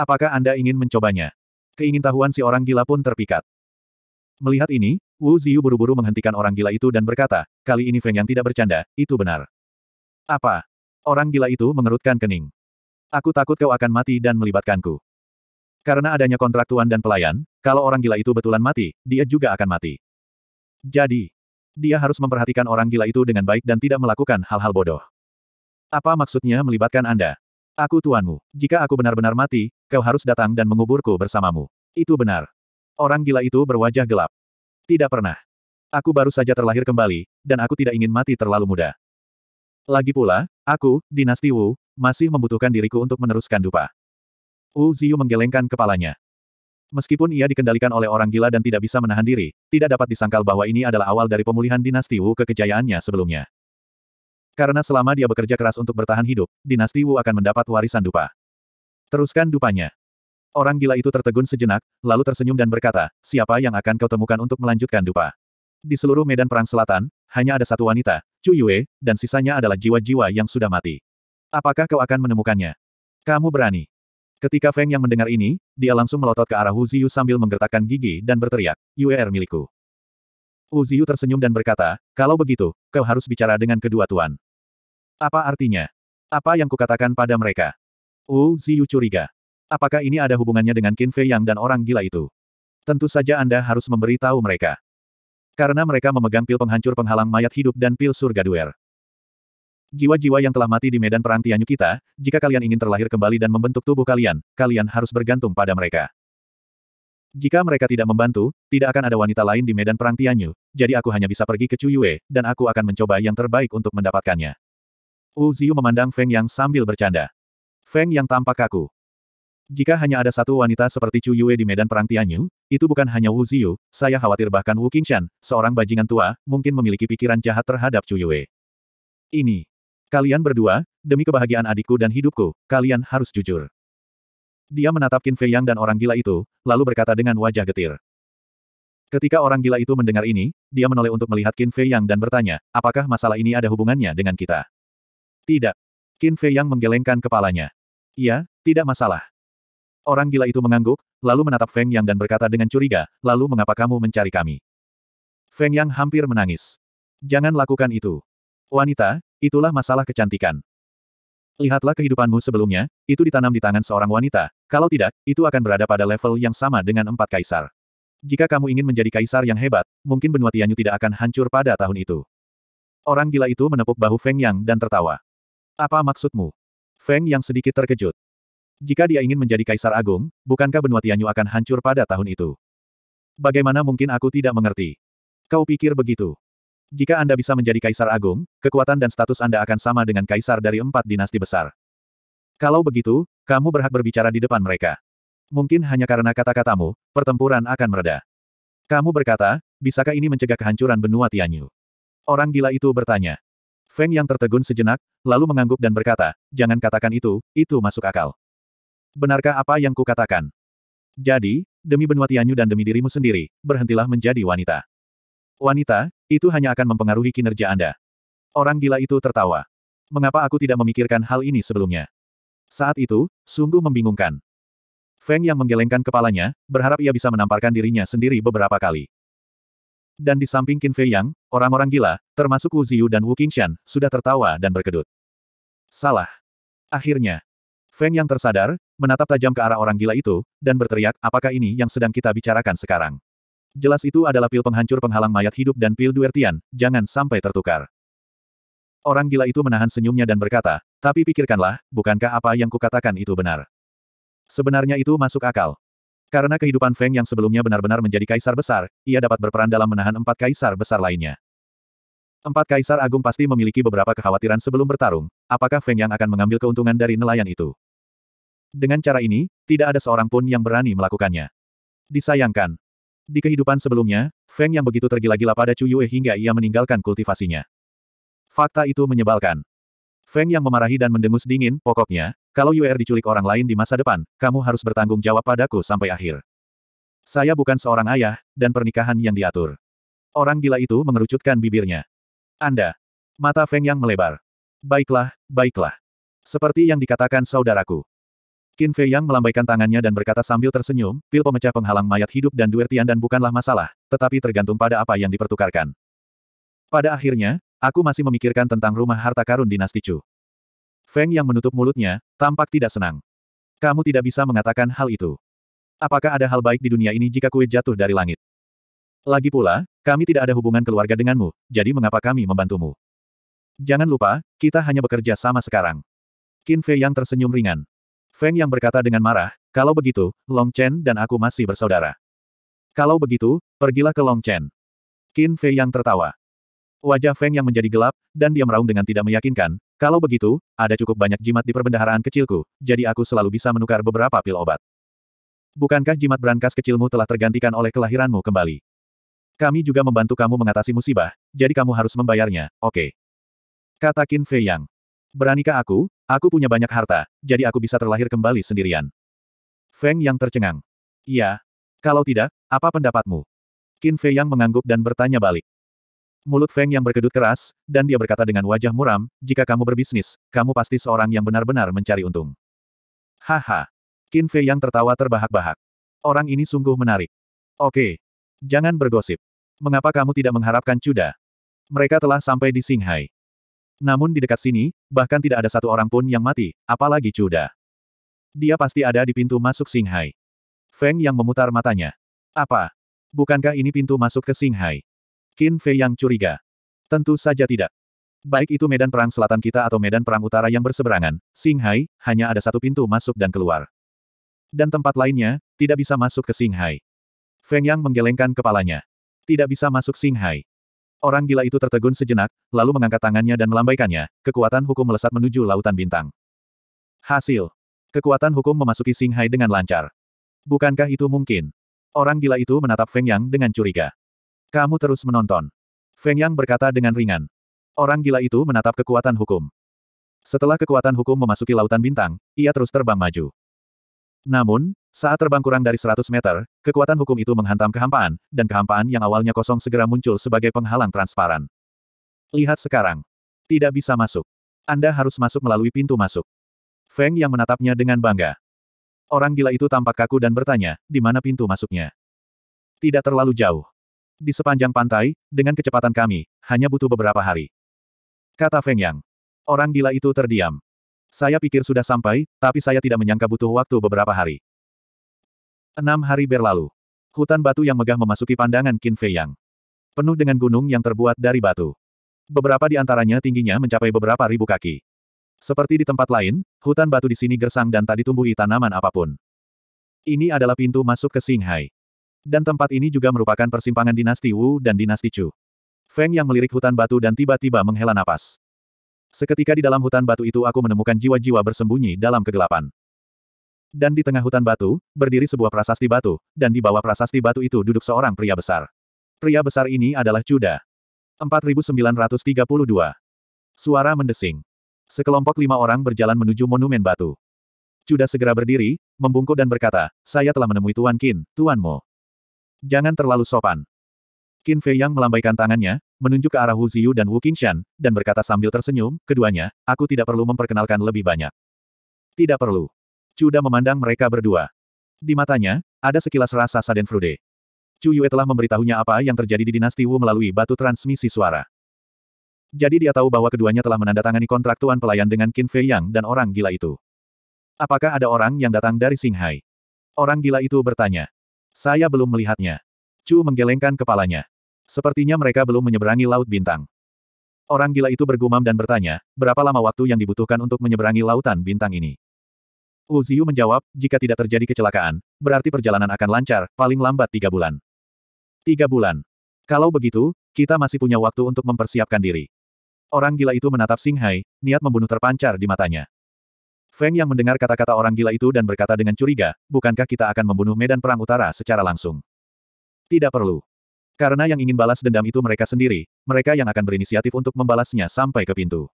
Apakah Anda ingin mencobanya? Keingintahuan si orang gila pun terpikat. Melihat ini, Wu Ziyu buru-buru menghentikan orang gila itu dan berkata, kali ini Feng yang tidak bercanda, itu benar. Apa? Orang gila itu mengerutkan kening. Aku takut kau akan mati dan melibatkanku. Karena adanya kontrak tuan dan pelayan, kalau orang gila itu betulan mati, dia juga akan mati. Jadi, dia harus memperhatikan orang gila itu dengan baik dan tidak melakukan hal-hal bodoh. Apa maksudnya melibatkan Anda? Aku tuanmu. Jika aku benar-benar mati, kau harus datang dan menguburku bersamamu. Itu benar. Orang gila itu berwajah gelap. Tidak pernah. Aku baru saja terlahir kembali, dan aku tidak ingin mati terlalu muda. Lagi pula, aku, dinasti Wu, masih membutuhkan diriku untuk meneruskan dupa. Wu Ziyu menggelengkan kepalanya. Meskipun ia dikendalikan oleh orang gila dan tidak bisa menahan diri, tidak dapat disangkal bahwa ini adalah awal dari pemulihan dinasti Wu ke kejayaannya sebelumnya. Karena selama dia bekerja keras untuk bertahan hidup, dinasti Wu akan mendapat warisan dupa. Teruskan dupanya. Orang gila itu tertegun sejenak, lalu tersenyum dan berkata, siapa yang akan kau temukan untuk melanjutkan dupa? Di seluruh medan perang selatan, hanya ada satu wanita, Chu Yue, dan sisanya adalah jiwa-jiwa yang sudah mati. Apakah kau akan menemukannya? Kamu berani. Ketika Feng yang mendengar ini, dia langsung melotot ke arah Wu Ziyu sambil menggertakkan gigi dan berteriak, Yuer er milikku. Wu Ziyu tersenyum dan berkata, kalau begitu, kau harus bicara dengan kedua tuan. Apa artinya? Apa yang kukatakan pada mereka? Wu oh, Ziyu curiga. Apakah ini ada hubungannya dengan Qin Fei Yang dan orang gila itu? Tentu saja Anda harus memberi tahu mereka. Karena mereka memegang pil penghancur penghalang mayat hidup dan pil surga duer. Jiwa-jiwa yang telah mati di medan perang Tianyu kita, jika kalian ingin terlahir kembali dan membentuk tubuh kalian, kalian harus bergantung pada mereka. Jika mereka tidak membantu, tidak akan ada wanita lain di medan perang Tianyu, jadi aku hanya bisa pergi ke Cuyue, dan aku akan mencoba yang terbaik untuk mendapatkannya. Wu Ziyu memandang Feng Yang sambil bercanda. Feng Yang tampak kaku. Jika hanya ada satu wanita seperti Chu Yue di medan perang Tianyu, itu bukan hanya Wu Ziyu, saya khawatir bahkan Wu Qingshan, seorang bajingan tua, mungkin memiliki pikiran jahat terhadap Chu Yue. Ini. Kalian berdua, demi kebahagiaan adikku dan hidupku, kalian harus jujur. Dia menatap Qin Fei Yang dan orang gila itu, lalu berkata dengan wajah getir. Ketika orang gila itu mendengar ini, dia menoleh untuk melihat Qin Fei Yang dan bertanya, apakah masalah ini ada hubungannya dengan kita? Tidak. Qin Fei yang menggelengkan kepalanya. Iya, tidak masalah. Orang gila itu mengangguk, lalu menatap Feng Yang dan berkata dengan curiga, lalu mengapa kamu mencari kami? Feng Yang hampir menangis. Jangan lakukan itu. Wanita, itulah masalah kecantikan. Lihatlah kehidupanmu sebelumnya, itu ditanam di tangan seorang wanita, kalau tidak, itu akan berada pada level yang sama dengan empat kaisar. Jika kamu ingin menjadi kaisar yang hebat, mungkin benua Tianyu tidak akan hancur pada tahun itu. Orang gila itu menepuk bahu Feng Yang dan tertawa. Apa maksudmu? Feng yang sedikit terkejut. Jika dia ingin menjadi kaisar agung, bukankah benua Tianyu akan hancur pada tahun itu? Bagaimana mungkin aku tidak mengerti? Kau pikir begitu? Jika Anda bisa menjadi kaisar agung, kekuatan dan status Anda akan sama dengan kaisar dari empat dinasti besar. Kalau begitu, kamu berhak berbicara di depan mereka. Mungkin hanya karena kata-katamu, pertempuran akan mereda. Kamu berkata, bisakah ini mencegah kehancuran benua Tianyu? Orang gila itu bertanya. Feng yang tertegun sejenak, lalu mengangguk dan berkata, jangan katakan itu, itu masuk akal. Benarkah apa yang kukatakan? Jadi, demi benua Tianyu dan demi dirimu sendiri, berhentilah menjadi wanita. Wanita, itu hanya akan mempengaruhi kinerja Anda. Orang gila itu tertawa. Mengapa aku tidak memikirkan hal ini sebelumnya? Saat itu, sungguh membingungkan. Feng yang menggelengkan kepalanya, berharap ia bisa menamparkan dirinya sendiri beberapa kali. Dan di samping Qin Fei Yang, Orang-orang gila, termasuk Wu Ziyu dan Wu Qingshan, sudah tertawa dan berkedut. Salah. Akhirnya. Feng yang tersadar, menatap tajam ke arah orang gila itu, dan berteriak, apakah ini yang sedang kita bicarakan sekarang? Jelas itu adalah pil penghancur penghalang mayat hidup dan pil duertian, jangan sampai tertukar. Orang gila itu menahan senyumnya dan berkata, tapi pikirkanlah, bukankah apa yang kukatakan itu benar? Sebenarnya itu masuk akal. Karena kehidupan Feng yang sebelumnya benar-benar menjadi kaisar besar, ia dapat berperan dalam menahan empat kaisar besar lainnya. Empat kaisar agung pasti memiliki beberapa kekhawatiran sebelum bertarung, apakah Feng yang akan mengambil keuntungan dari nelayan itu. Dengan cara ini, tidak ada seorang pun yang berani melakukannya. Disayangkan. Di kehidupan sebelumnya, Feng yang begitu tergila-gila pada Chu Yue hingga ia meninggalkan kultivasinya. Fakta itu menyebalkan. Feng yang memarahi dan mendengus dingin, pokoknya, kalau UR diculik orang lain di masa depan, kamu harus bertanggung jawab padaku sampai akhir. Saya bukan seorang ayah, dan pernikahan yang diatur. Orang gila itu mengerucutkan bibirnya. Anda. Mata Feng yang melebar. Baiklah, baiklah. Seperti yang dikatakan saudaraku. Qin Fei Yang melambaikan tangannya dan berkata sambil tersenyum, pil pemecah penghalang mayat hidup dan duertian dan bukanlah masalah, tetapi tergantung pada apa yang dipertukarkan. Pada akhirnya, Aku masih memikirkan tentang rumah harta karun dinasti Chu. Feng yang menutup mulutnya, tampak tidak senang. Kamu tidak bisa mengatakan hal itu. Apakah ada hal baik di dunia ini jika kue jatuh dari langit? Lagi pula, kami tidak ada hubungan keluarga denganmu, jadi mengapa kami membantumu? Jangan lupa, kita hanya bekerja sama sekarang. Qin Fei yang tersenyum ringan. Feng yang berkata dengan marah, kalau begitu, Long Chen dan aku masih bersaudara. Kalau begitu, pergilah ke Long Chen. Qin Fei yang tertawa. Wajah Feng yang menjadi gelap, dan dia meraung dengan tidak meyakinkan, kalau begitu, ada cukup banyak jimat di perbendaharaan kecilku, jadi aku selalu bisa menukar beberapa pil obat. Bukankah jimat berangkas kecilmu telah tergantikan oleh kelahiranmu kembali? Kami juga membantu kamu mengatasi musibah, jadi kamu harus membayarnya, oke. Okay. Kata Qin Fei Yang. Beranikah aku? Aku punya banyak harta, jadi aku bisa terlahir kembali sendirian. Feng Yang tercengang. Iya. Kalau tidak, apa pendapatmu? Qin Fei Yang mengangguk dan bertanya balik. Mulut Feng yang berkedut keras, dan dia berkata dengan wajah muram, jika kamu berbisnis, kamu pasti seorang yang benar-benar mencari untung. Haha. Qin Fei yang tertawa terbahak-bahak. Orang ini sungguh menarik. Oke. Jangan bergosip. Mengapa kamu tidak mengharapkan Cuda? Mereka telah sampai di Shanghai. Namun di dekat sini, bahkan tidak ada satu orang pun yang mati, apalagi Cuda. Dia pasti ada di pintu masuk Shanghai. Feng yang memutar matanya. Apa? Bukankah ini pintu masuk ke Shanghai? Qin Fei yang curiga. Tentu saja tidak. Baik itu medan perang selatan kita atau medan perang utara yang berseberangan, Singhai, hanya ada satu pintu masuk dan keluar. Dan tempat lainnya, tidak bisa masuk ke Singhai. Feng Yang menggelengkan kepalanya. Tidak bisa masuk Singhai. Orang gila itu tertegun sejenak, lalu mengangkat tangannya dan melambaikannya, kekuatan hukum melesat menuju lautan bintang. Hasil. Kekuatan hukum memasuki Singhai dengan lancar. Bukankah itu mungkin? Orang gila itu menatap Feng Yang dengan curiga. Kamu terus menonton. Feng Yang berkata dengan ringan. Orang gila itu menatap kekuatan hukum. Setelah kekuatan hukum memasuki lautan bintang, ia terus terbang maju. Namun, saat terbang kurang dari 100 meter, kekuatan hukum itu menghantam kehampaan, dan kehampaan yang awalnya kosong segera muncul sebagai penghalang transparan. Lihat sekarang. Tidak bisa masuk. Anda harus masuk melalui pintu masuk. Feng yang menatapnya dengan bangga. Orang gila itu tampak kaku dan bertanya, di mana pintu masuknya? Tidak terlalu jauh di sepanjang pantai, dengan kecepatan kami, hanya butuh beberapa hari. Kata Feng Yang. Orang gila itu terdiam. Saya pikir sudah sampai, tapi saya tidak menyangka butuh waktu beberapa hari. Enam hari berlalu. Hutan batu yang megah memasuki pandangan Qin Fei Yang. Penuh dengan gunung yang terbuat dari batu. Beberapa di antaranya tingginya mencapai beberapa ribu kaki. Seperti di tempat lain, hutan batu di sini gersang dan tak ditumbuhi tanaman apapun. Ini adalah pintu masuk ke Singhai. Dan tempat ini juga merupakan persimpangan dinasti Wu dan dinasti Chu. Feng yang melirik hutan batu dan tiba-tiba menghela napas. Seketika di dalam hutan batu itu aku menemukan jiwa-jiwa bersembunyi dalam kegelapan. Dan di tengah hutan batu, berdiri sebuah prasasti batu, dan di bawah prasasti batu itu duduk seorang pria besar. Pria besar ini adalah Cuda. 4932. Suara mendesing. Sekelompok lima orang berjalan menuju monumen batu. Cuda segera berdiri, membungkuk dan berkata, saya telah menemui Tuan Qin, Tuan Mo. Jangan terlalu sopan. Qin Fei Yang melambaikan tangannya, menunjuk ke arah Hu Ziyu dan Wu Qingshan, dan berkata sambil tersenyum, keduanya, aku tidak perlu memperkenalkan lebih banyak. Tidak perlu. Da memandang mereka berdua. Di matanya, ada sekilas rasa Sadenfrude. Chu Yue telah memberitahunya apa yang terjadi di dinasti Wu melalui batu transmisi suara. Jadi dia tahu bahwa keduanya telah menandatangani kontrak tuan pelayan dengan Qin Fei Yang dan orang gila itu. Apakah ada orang yang datang dari Shanghai? Orang gila itu bertanya. Saya belum melihatnya. Chu menggelengkan kepalanya. Sepertinya mereka belum menyeberangi Laut Bintang. Orang gila itu bergumam dan bertanya, berapa lama waktu yang dibutuhkan untuk menyeberangi lautan bintang ini? Wu Ziyu menjawab, jika tidak terjadi kecelakaan, berarti perjalanan akan lancar, paling lambat tiga bulan. Tiga bulan. Kalau begitu, kita masih punya waktu untuk mempersiapkan diri. Orang gila itu menatap Singhai, niat membunuh terpancar di matanya. Feng yang mendengar kata-kata orang gila itu dan berkata dengan curiga, bukankah kita akan membunuh medan perang utara secara langsung? Tidak perlu. Karena yang ingin balas dendam itu mereka sendiri, mereka yang akan berinisiatif untuk membalasnya sampai ke pintu.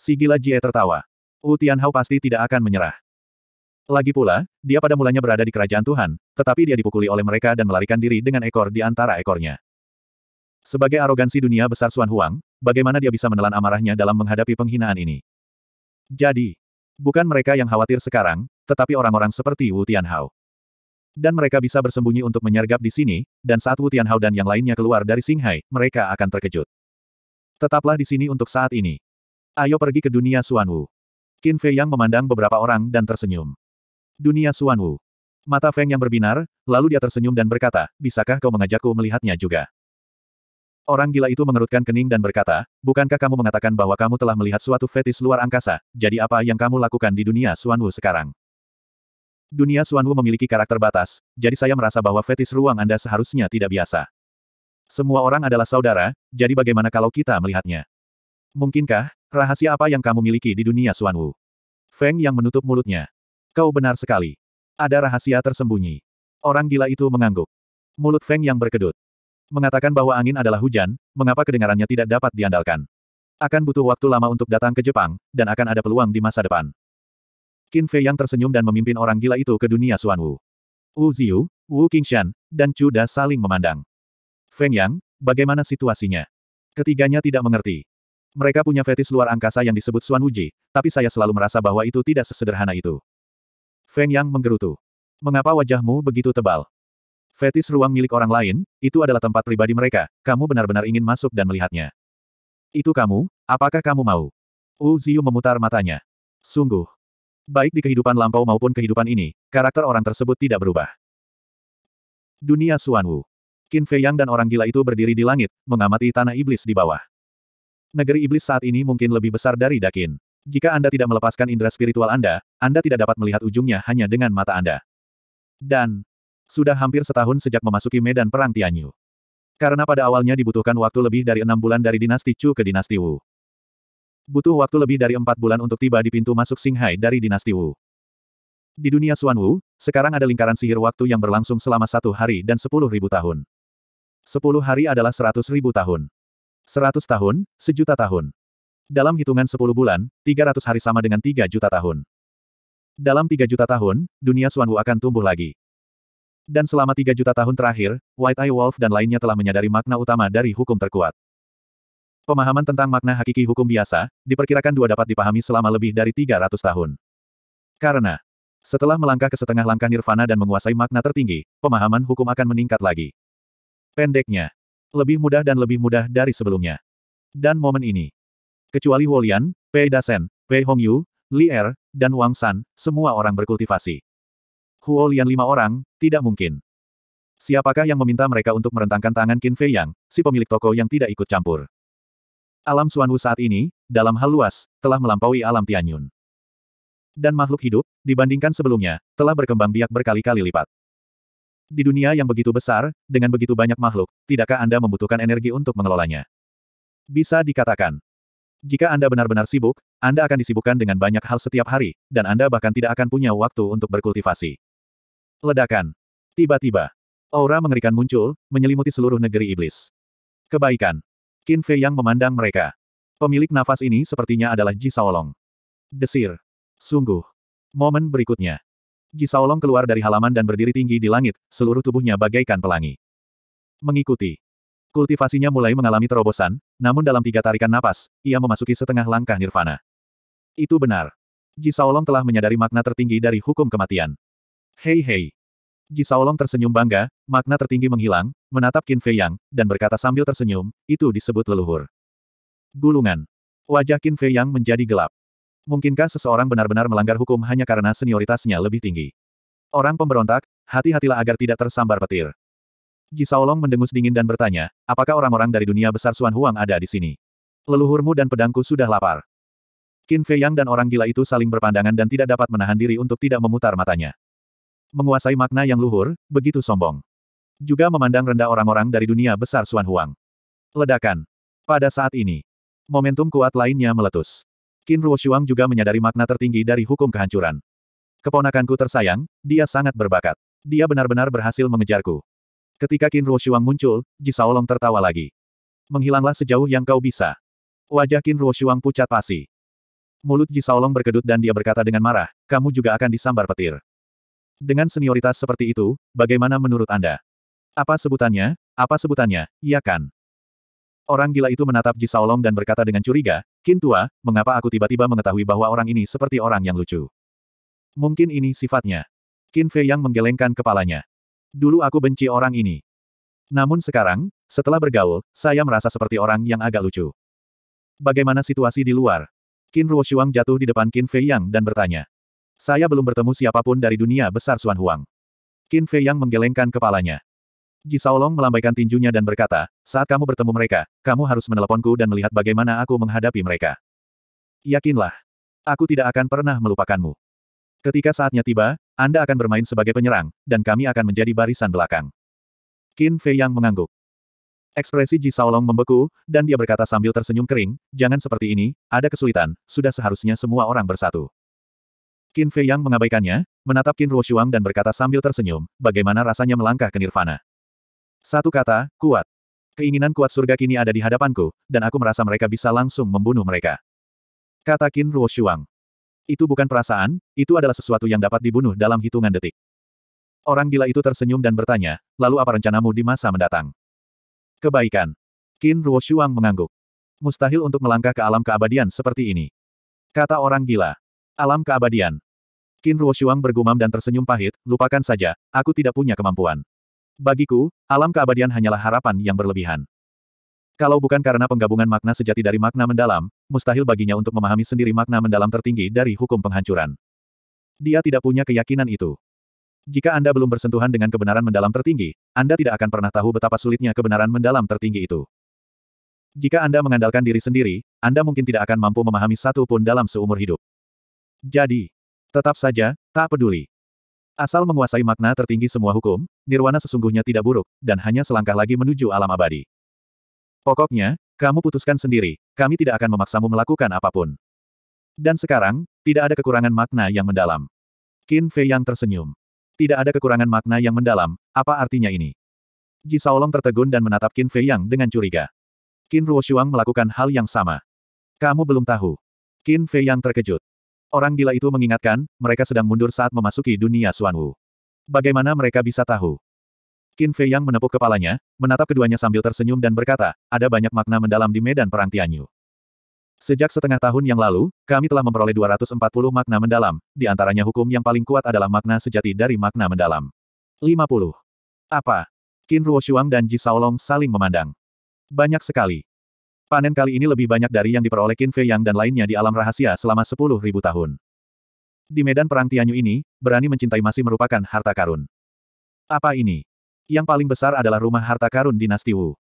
Si gila Jie tertawa. Wu Tianhao pasti tidak akan menyerah. Lagi pula, dia pada mulanya berada di kerajaan Tuhan, tetapi dia dipukuli oleh mereka dan melarikan diri dengan ekor di antara ekornya. Sebagai arogansi dunia besar Xuan Huang, bagaimana dia bisa menelan amarahnya dalam menghadapi penghinaan ini? Jadi, Bukan mereka yang khawatir sekarang, tetapi orang-orang seperti Wu Tianhao. Dan mereka bisa bersembunyi untuk menyergap di sini, dan saat Wu Tianhao dan yang lainnya keluar dari Singhai, mereka akan terkejut. Tetaplah di sini untuk saat ini. Ayo pergi ke dunia Suan Wu. Qin Fei yang memandang beberapa orang dan tersenyum. Dunia Suan Wu. Mata Feng yang berbinar, lalu dia tersenyum dan berkata, bisakah kau mengajakku melihatnya juga? Orang gila itu mengerutkan kening dan berkata, bukankah kamu mengatakan bahwa kamu telah melihat suatu fetis luar angkasa, jadi apa yang kamu lakukan di dunia Suanwu sekarang? Dunia Suanwu memiliki karakter batas, jadi saya merasa bahwa fetis ruang Anda seharusnya tidak biasa. Semua orang adalah saudara, jadi bagaimana kalau kita melihatnya? Mungkinkah, rahasia apa yang kamu miliki di dunia Suanwu? Feng yang menutup mulutnya. Kau benar sekali. Ada rahasia tersembunyi. Orang gila itu mengangguk. Mulut Feng yang berkedut mengatakan bahwa angin adalah hujan, mengapa kedengarannya tidak dapat diandalkan. Akan butuh waktu lama untuk datang ke Jepang, dan akan ada peluang di masa depan. Qin Fei yang tersenyum dan memimpin orang gila itu ke dunia Suan Wu. Wu Ziyu, Wu Qingshan, dan Chu Da saling memandang. Feng Yang, bagaimana situasinya? Ketiganya tidak mengerti. Mereka punya fetis luar angkasa yang disebut Suan Wuji, tapi saya selalu merasa bahwa itu tidak sesederhana itu. Feng Yang menggerutu. Mengapa wajahmu begitu tebal? Fetis ruang milik orang lain, itu adalah tempat pribadi mereka, kamu benar-benar ingin masuk dan melihatnya. Itu kamu, apakah kamu mau? Wu Ziyu memutar matanya. Sungguh. Baik di kehidupan lampau maupun kehidupan ini, karakter orang tersebut tidak berubah. Dunia Suan Wu, Qin Fei Yang dan orang gila itu berdiri di langit, mengamati tanah iblis di bawah. Negeri iblis saat ini mungkin lebih besar dari Dakin. Jika Anda tidak melepaskan indera spiritual Anda, Anda tidak dapat melihat ujungnya hanya dengan mata Anda. Dan, sudah hampir setahun sejak memasuki medan perang Tianyu. Karena pada awalnya dibutuhkan waktu lebih dari enam bulan dari dinasti Chu ke dinasti Wu. Butuh waktu lebih dari empat bulan untuk tiba di pintu masuk Singhai dari dinasti Wu. Di dunia Xuan Wu, sekarang ada lingkaran sihir waktu yang berlangsung selama satu hari dan sepuluh ribu tahun. Sepuluh hari adalah seratus ribu tahun. Seratus tahun, sejuta tahun. Dalam hitungan sepuluh bulan, tiga ratus hari sama dengan tiga juta tahun. Dalam tiga juta tahun, dunia Xuan Wu akan tumbuh lagi. Dan selama tiga juta tahun terakhir, White Eye Wolf dan lainnya telah menyadari makna utama dari hukum terkuat. Pemahaman tentang makna hakiki hukum biasa, diperkirakan dua dapat dipahami selama lebih dari 300 tahun. Karena, setelah melangkah ke setengah langkah nirvana dan menguasai makna tertinggi, pemahaman hukum akan meningkat lagi. Pendeknya, lebih mudah dan lebih mudah dari sebelumnya. Dan momen ini, kecuali Wolian, Pei Dasen, Pei Hongyu, Li Er, dan Wang San, semua orang berkultivasi. Huolian lima orang, tidak mungkin. Siapakah yang meminta mereka untuk merentangkan tangan Qin Fei Yang, si pemilik toko yang tidak ikut campur? Alam Suanwu saat ini, dalam hal luas, telah melampaui alam Tianyun. Dan makhluk hidup, dibandingkan sebelumnya, telah berkembang biak berkali-kali lipat. Di dunia yang begitu besar, dengan begitu banyak makhluk, tidakkah Anda membutuhkan energi untuk mengelolanya? Bisa dikatakan. Jika Anda benar-benar sibuk, Anda akan disibukkan dengan banyak hal setiap hari, dan Anda bahkan tidak akan punya waktu untuk berkultivasi. Ledakan. Tiba-tiba. Aura mengerikan muncul, menyelimuti seluruh negeri iblis. Kebaikan. Qin Fei yang memandang mereka. Pemilik nafas ini sepertinya adalah Ji Saolong. Desir. Sungguh. Momen berikutnya. Ji Saolong keluar dari halaman dan berdiri tinggi di langit, seluruh tubuhnya bagaikan pelangi. Mengikuti. Kultivasinya mulai mengalami terobosan, namun dalam tiga tarikan napas, ia memasuki setengah langkah nirvana. Itu benar. Ji Saolong telah menyadari makna tertinggi dari hukum kematian. Hei hei. Ji Saolong tersenyum bangga, makna tertinggi menghilang, menatap Qin Fei Yang, dan berkata sambil tersenyum, itu disebut leluhur. Gulungan. Wajah Qin Fei Yang menjadi gelap. Mungkinkah seseorang benar-benar melanggar hukum hanya karena senioritasnya lebih tinggi? Orang pemberontak, hati-hatilah agar tidak tersambar petir. Ji Saolong mendengus dingin dan bertanya, apakah orang-orang dari dunia besar Suan Huang ada di sini? Leluhurmu dan pedangku sudah lapar. Qin Fei Yang dan orang gila itu saling berpandangan dan tidak dapat menahan diri untuk tidak memutar matanya. Menguasai makna yang luhur, begitu sombong. Juga memandang rendah orang-orang dari dunia besar Suan Huang. Ledakan. Pada saat ini, momentum kuat lainnya meletus. Qin Ruoshuang juga menyadari makna tertinggi dari hukum kehancuran. Keponakanku tersayang, dia sangat berbakat. Dia benar-benar berhasil mengejarku. Ketika Qin Ruoshuang muncul, Ji Jisaolong tertawa lagi. Menghilanglah sejauh yang kau bisa. Wajah Qin Ruoshuang pucat pasi. Mulut Ji Jisaolong berkedut dan dia berkata dengan marah, kamu juga akan disambar petir. Dengan senioritas seperti itu, bagaimana menurut Anda? Apa sebutannya? Apa sebutannya? Iya kan? Orang gila itu menatap Ji Saolong dan berkata dengan curiga, Kin Tua, mengapa aku tiba-tiba mengetahui bahwa orang ini seperti orang yang lucu? Mungkin ini sifatnya. Kin Fei yang menggelengkan kepalanya. Dulu aku benci orang ini. Namun sekarang, setelah bergaul, saya merasa seperti orang yang agak lucu. Bagaimana situasi di luar? Qin Ruo Shuang jatuh di depan Qin Fei Yang dan bertanya. Saya belum bertemu siapapun dari dunia besar Xuan Huang. Qin Fei yang menggelengkan kepalanya. Ji Saolong melambaikan tinjunya dan berkata, saat kamu bertemu mereka, kamu harus meneleponku dan melihat bagaimana aku menghadapi mereka. Yakinlah. Aku tidak akan pernah melupakanmu. Ketika saatnya tiba, Anda akan bermain sebagai penyerang, dan kami akan menjadi barisan belakang. Qin Fei yang mengangguk. Ekspresi Ji Saolong membeku, dan dia berkata sambil tersenyum kering, jangan seperti ini, ada kesulitan, sudah seharusnya semua orang bersatu. Qin Fei Yang mengabaikannya, menatap Qin Shuang dan berkata sambil tersenyum, bagaimana rasanya melangkah ke nirvana. Satu kata, kuat. Keinginan kuat surga kini ada di hadapanku, dan aku merasa mereka bisa langsung membunuh mereka. Kata Qin Shuang. Itu bukan perasaan, itu adalah sesuatu yang dapat dibunuh dalam hitungan detik. Orang gila itu tersenyum dan bertanya, lalu apa rencanamu di masa mendatang? Kebaikan. Qin Shuang mengangguk. Mustahil untuk melangkah ke alam keabadian seperti ini. Kata orang gila. Alam keabadian. Qin Ruoshuang bergumam dan tersenyum pahit, lupakan saja, aku tidak punya kemampuan. Bagiku, alam keabadian hanyalah harapan yang berlebihan. Kalau bukan karena penggabungan makna sejati dari makna mendalam, mustahil baginya untuk memahami sendiri makna mendalam tertinggi dari hukum penghancuran. Dia tidak punya keyakinan itu. Jika Anda belum bersentuhan dengan kebenaran mendalam tertinggi, Anda tidak akan pernah tahu betapa sulitnya kebenaran mendalam tertinggi itu. Jika Anda mengandalkan diri sendiri, Anda mungkin tidak akan mampu memahami satu pun dalam seumur hidup. Jadi, tetap saja, tak peduli. Asal menguasai makna tertinggi semua hukum, nirwana sesungguhnya tidak buruk, dan hanya selangkah lagi menuju alam abadi. Pokoknya, kamu putuskan sendiri, kami tidak akan memaksamu melakukan apapun. Dan sekarang, tidak ada kekurangan makna yang mendalam. Qin Fei yang tersenyum. Tidak ada kekurangan makna yang mendalam, apa artinya ini? Ji Saolong tertegun dan menatap Qin Fei yang dengan curiga. Qin Ruo Shuang melakukan hal yang sama. Kamu belum tahu. Qin Fei yang terkejut. Orang gila itu mengingatkan, mereka sedang mundur saat memasuki dunia Suanwu. Bagaimana mereka bisa tahu? Qin Fei yang menepuk kepalanya, menatap keduanya sambil tersenyum dan berkata, ada banyak makna mendalam di medan perang Tianyu. Sejak setengah tahun yang lalu, kami telah memperoleh 240 makna mendalam, di antaranya hukum yang paling kuat adalah makna sejati dari makna mendalam. 50. Apa? Qin Ruo Shuang dan Ji Saolong saling memandang. Banyak sekali. Panen kali ini lebih banyak dari yang diperoleh Qin Fei Yang dan lainnya di alam rahasia selama 10.000 tahun. Di medan perang Tianyu ini, berani mencintai masih merupakan harta karun. Apa ini? Yang paling besar adalah rumah harta karun dinasti Wu.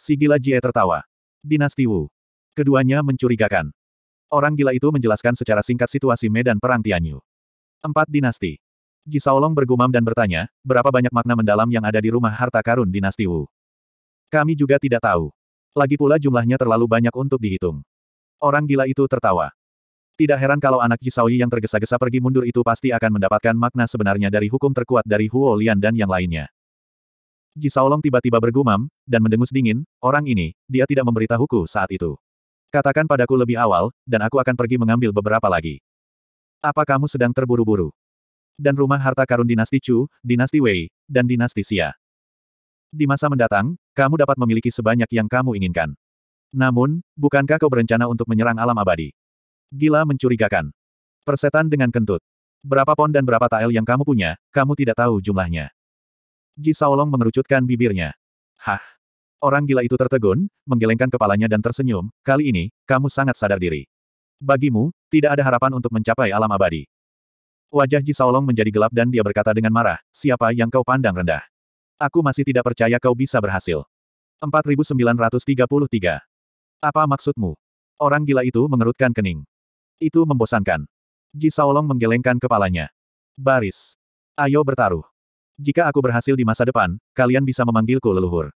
Si gila Jie tertawa. Dinasti Wu. Keduanya mencurigakan. Orang gila itu menjelaskan secara singkat situasi medan perang Tianyu. Empat dinasti. Ji Saolong bergumam dan bertanya, berapa banyak makna mendalam yang ada di rumah harta karun dinasti Wu? Kami juga tidak tahu. Lagi pula jumlahnya terlalu banyak untuk dihitung. Orang gila itu tertawa. Tidak heran kalau anak Jisaui yang tergesa-gesa pergi mundur itu pasti akan mendapatkan makna sebenarnya dari hukum terkuat dari Huo Lian dan yang lainnya. Ji Jisaolong tiba-tiba bergumam, dan mendengus dingin, orang ini, dia tidak memberitahuku saat itu. Katakan padaku lebih awal, dan aku akan pergi mengambil beberapa lagi. Apa kamu sedang terburu-buru? Dan rumah harta karun dinasti Chu, dinasti Wei, dan dinasti Xia. Di masa mendatang, kamu dapat memiliki sebanyak yang kamu inginkan. Namun, bukankah kau berencana untuk menyerang alam abadi? Gila mencurigakan. Persetan dengan kentut. Berapa pon dan berapa tael yang kamu punya, kamu tidak tahu jumlahnya. Ji Saolong mengerucutkan bibirnya. Hah. Orang gila itu tertegun, menggelengkan kepalanya dan tersenyum, kali ini, kamu sangat sadar diri. Bagimu, tidak ada harapan untuk mencapai alam abadi. Wajah Ji Saolong menjadi gelap dan dia berkata dengan marah, siapa yang kau pandang rendah? Aku masih tidak percaya kau bisa berhasil. 4933. Apa maksudmu? Orang gila itu mengerutkan kening. Itu membosankan. Ji Saolong menggelengkan kepalanya. Baris. Ayo bertaruh. Jika aku berhasil di masa depan, kalian bisa memanggilku leluhur.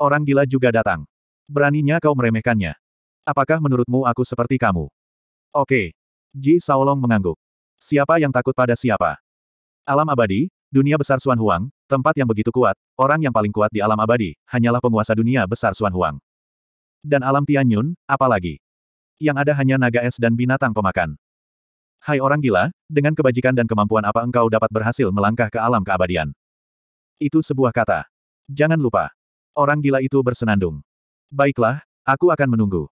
Orang gila juga datang. Beraninya kau meremehkannya. Apakah menurutmu aku seperti kamu? Oke. Ji Saolong mengangguk. Siapa yang takut pada siapa? Alam abadi, dunia besar Xuan Huang, Tempat yang begitu kuat, orang yang paling kuat di alam abadi, hanyalah penguasa dunia besar Suan Huang. Dan alam Tianyun, apalagi. Yang ada hanya naga es dan binatang pemakan. Hai orang gila, dengan kebajikan dan kemampuan apa engkau dapat berhasil melangkah ke alam keabadian? Itu sebuah kata. Jangan lupa. Orang gila itu bersenandung. Baiklah, aku akan menunggu.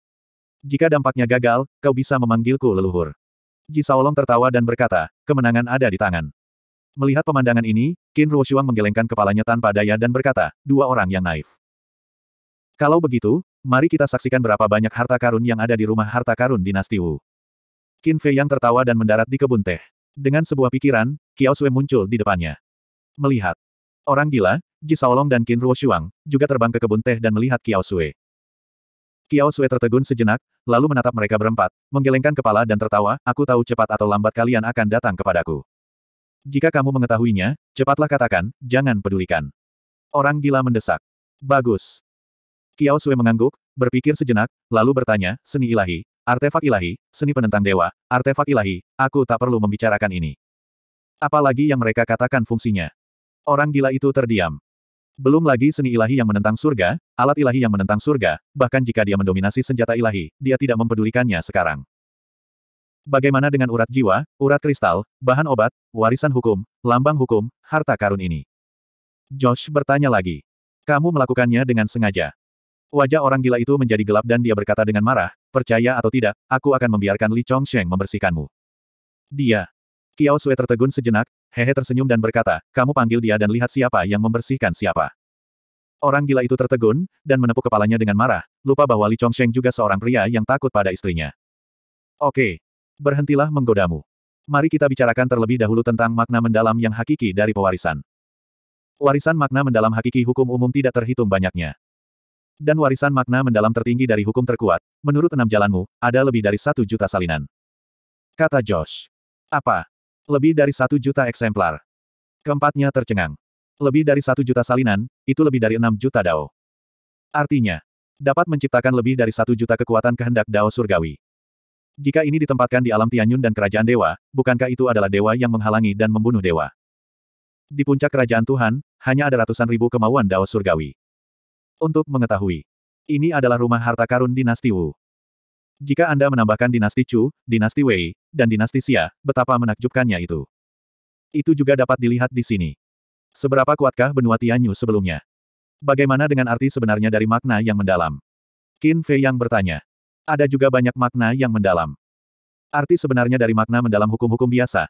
Jika dampaknya gagal, kau bisa memanggilku leluhur. Ji Saolong tertawa dan berkata, kemenangan ada di tangan. Melihat pemandangan ini, Qin Ruoshuang menggelengkan kepalanya tanpa daya dan berkata, dua orang yang naif. Kalau begitu, mari kita saksikan berapa banyak harta karun yang ada di rumah harta karun dinasti Wu. Qin Fei yang tertawa dan mendarat di kebun teh. Dengan sebuah pikiran, Qiao Sui muncul di depannya. Melihat. Orang gila, Ji Saolong dan Qin Ruoshuang, juga terbang ke kebun teh dan melihat Qiao Sui. Qiao Sui tertegun sejenak, lalu menatap mereka berempat, menggelengkan kepala dan tertawa, aku tahu cepat atau lambat kalian akan datang kepadaku. Jika kamu mengetahuinya, cepatlah katakan, jangan pedulikan. Orang gila mendesak. Bagus. Kiao Sue mengangguk, berpikir sejenak, lalu bertanya, seni ilahi, artefak ilahi, seni penentang dewa, artefak ilahi, aku tak perlu membicarakan ini. Apalagi yang mereka katakan fungsinya. Orang gila itu terdiam. Belum lagi seni ilahi yang menentang surga, alat ilahi yang menentang surga, bahkan jika dia mendominasi senjata ilahi, dia tidak mempedulikannya sekarang. Bagaimana dengan urat jiwa, urat kristal, bahan obat, warisan hukum, lambang hukum, harta karun ini? Josh bertanya lagi. Kamu melakukannya dengan sengaja. Wajah orang gila itu menjadi gelap dan dia berkata dengan marah, percaya atau tidak, aku akan membiarkan Li Chongsheng membersihkanmu. Dia. Kiao Sui tertegun sejenak, Hehe tersenyum dan berkata, kamu panggil dia dan lihat siapa yang membersihkan siapa. Orang gila itu tertegun, dan menepuk kepalanya dengan marah, lupa bahwa Li Chongsheng juga seorang pria yang takut pada istrinya. Oke, Berhentilah menggodamu. Mari kita bicarakan terlebih dahulu tentang makna mendalam yang hakiki dari pewarisan. Warisan makna mendalam hakiki hukum umum tidak terhitung banyaknya. Dan warisan makna mendalam tertinggi dari hukum terkuat, menurut enam jalanmu, ada lebih dari satu juta salinan. Kata Josh. Apa? Lebih dari satu juta eksemplar. Keempatnya tercengang. Lebih dari satu juta salinan, itu lebih dari enam juta dao. Artinya, dapat menciptakan lebih dari satu juta kekuatan kehendak dao surgawi. Jika ini ditempatkan di alam Tianyun dan kerajaan dewa, bukankah itu adalah dewa yang menghalangi dan membunuh dewa? Di puncak kerajaan Tuhan, hanya ada ratusan ribu kemauan Dao Surgawi. Untuk mengetahui, ini adalah rumah harta karun dinasti Wu. Jika Anda menambahkan dinasti Chu, dinasti Wei, dan dinasti Xia, betapa menakjubkannya itu. Itu juga dapat dilihat di sini. Seberapa kuatkah benua Tianyu sebelumnya? Bagaimana dengan arti sebenarnya dari makna yang mendalam? Qin Fei yang bertanya. Ada juga banyak makna yang mendalam. Arti sebenarnya dari makna mendalam hukum-hukum biasa,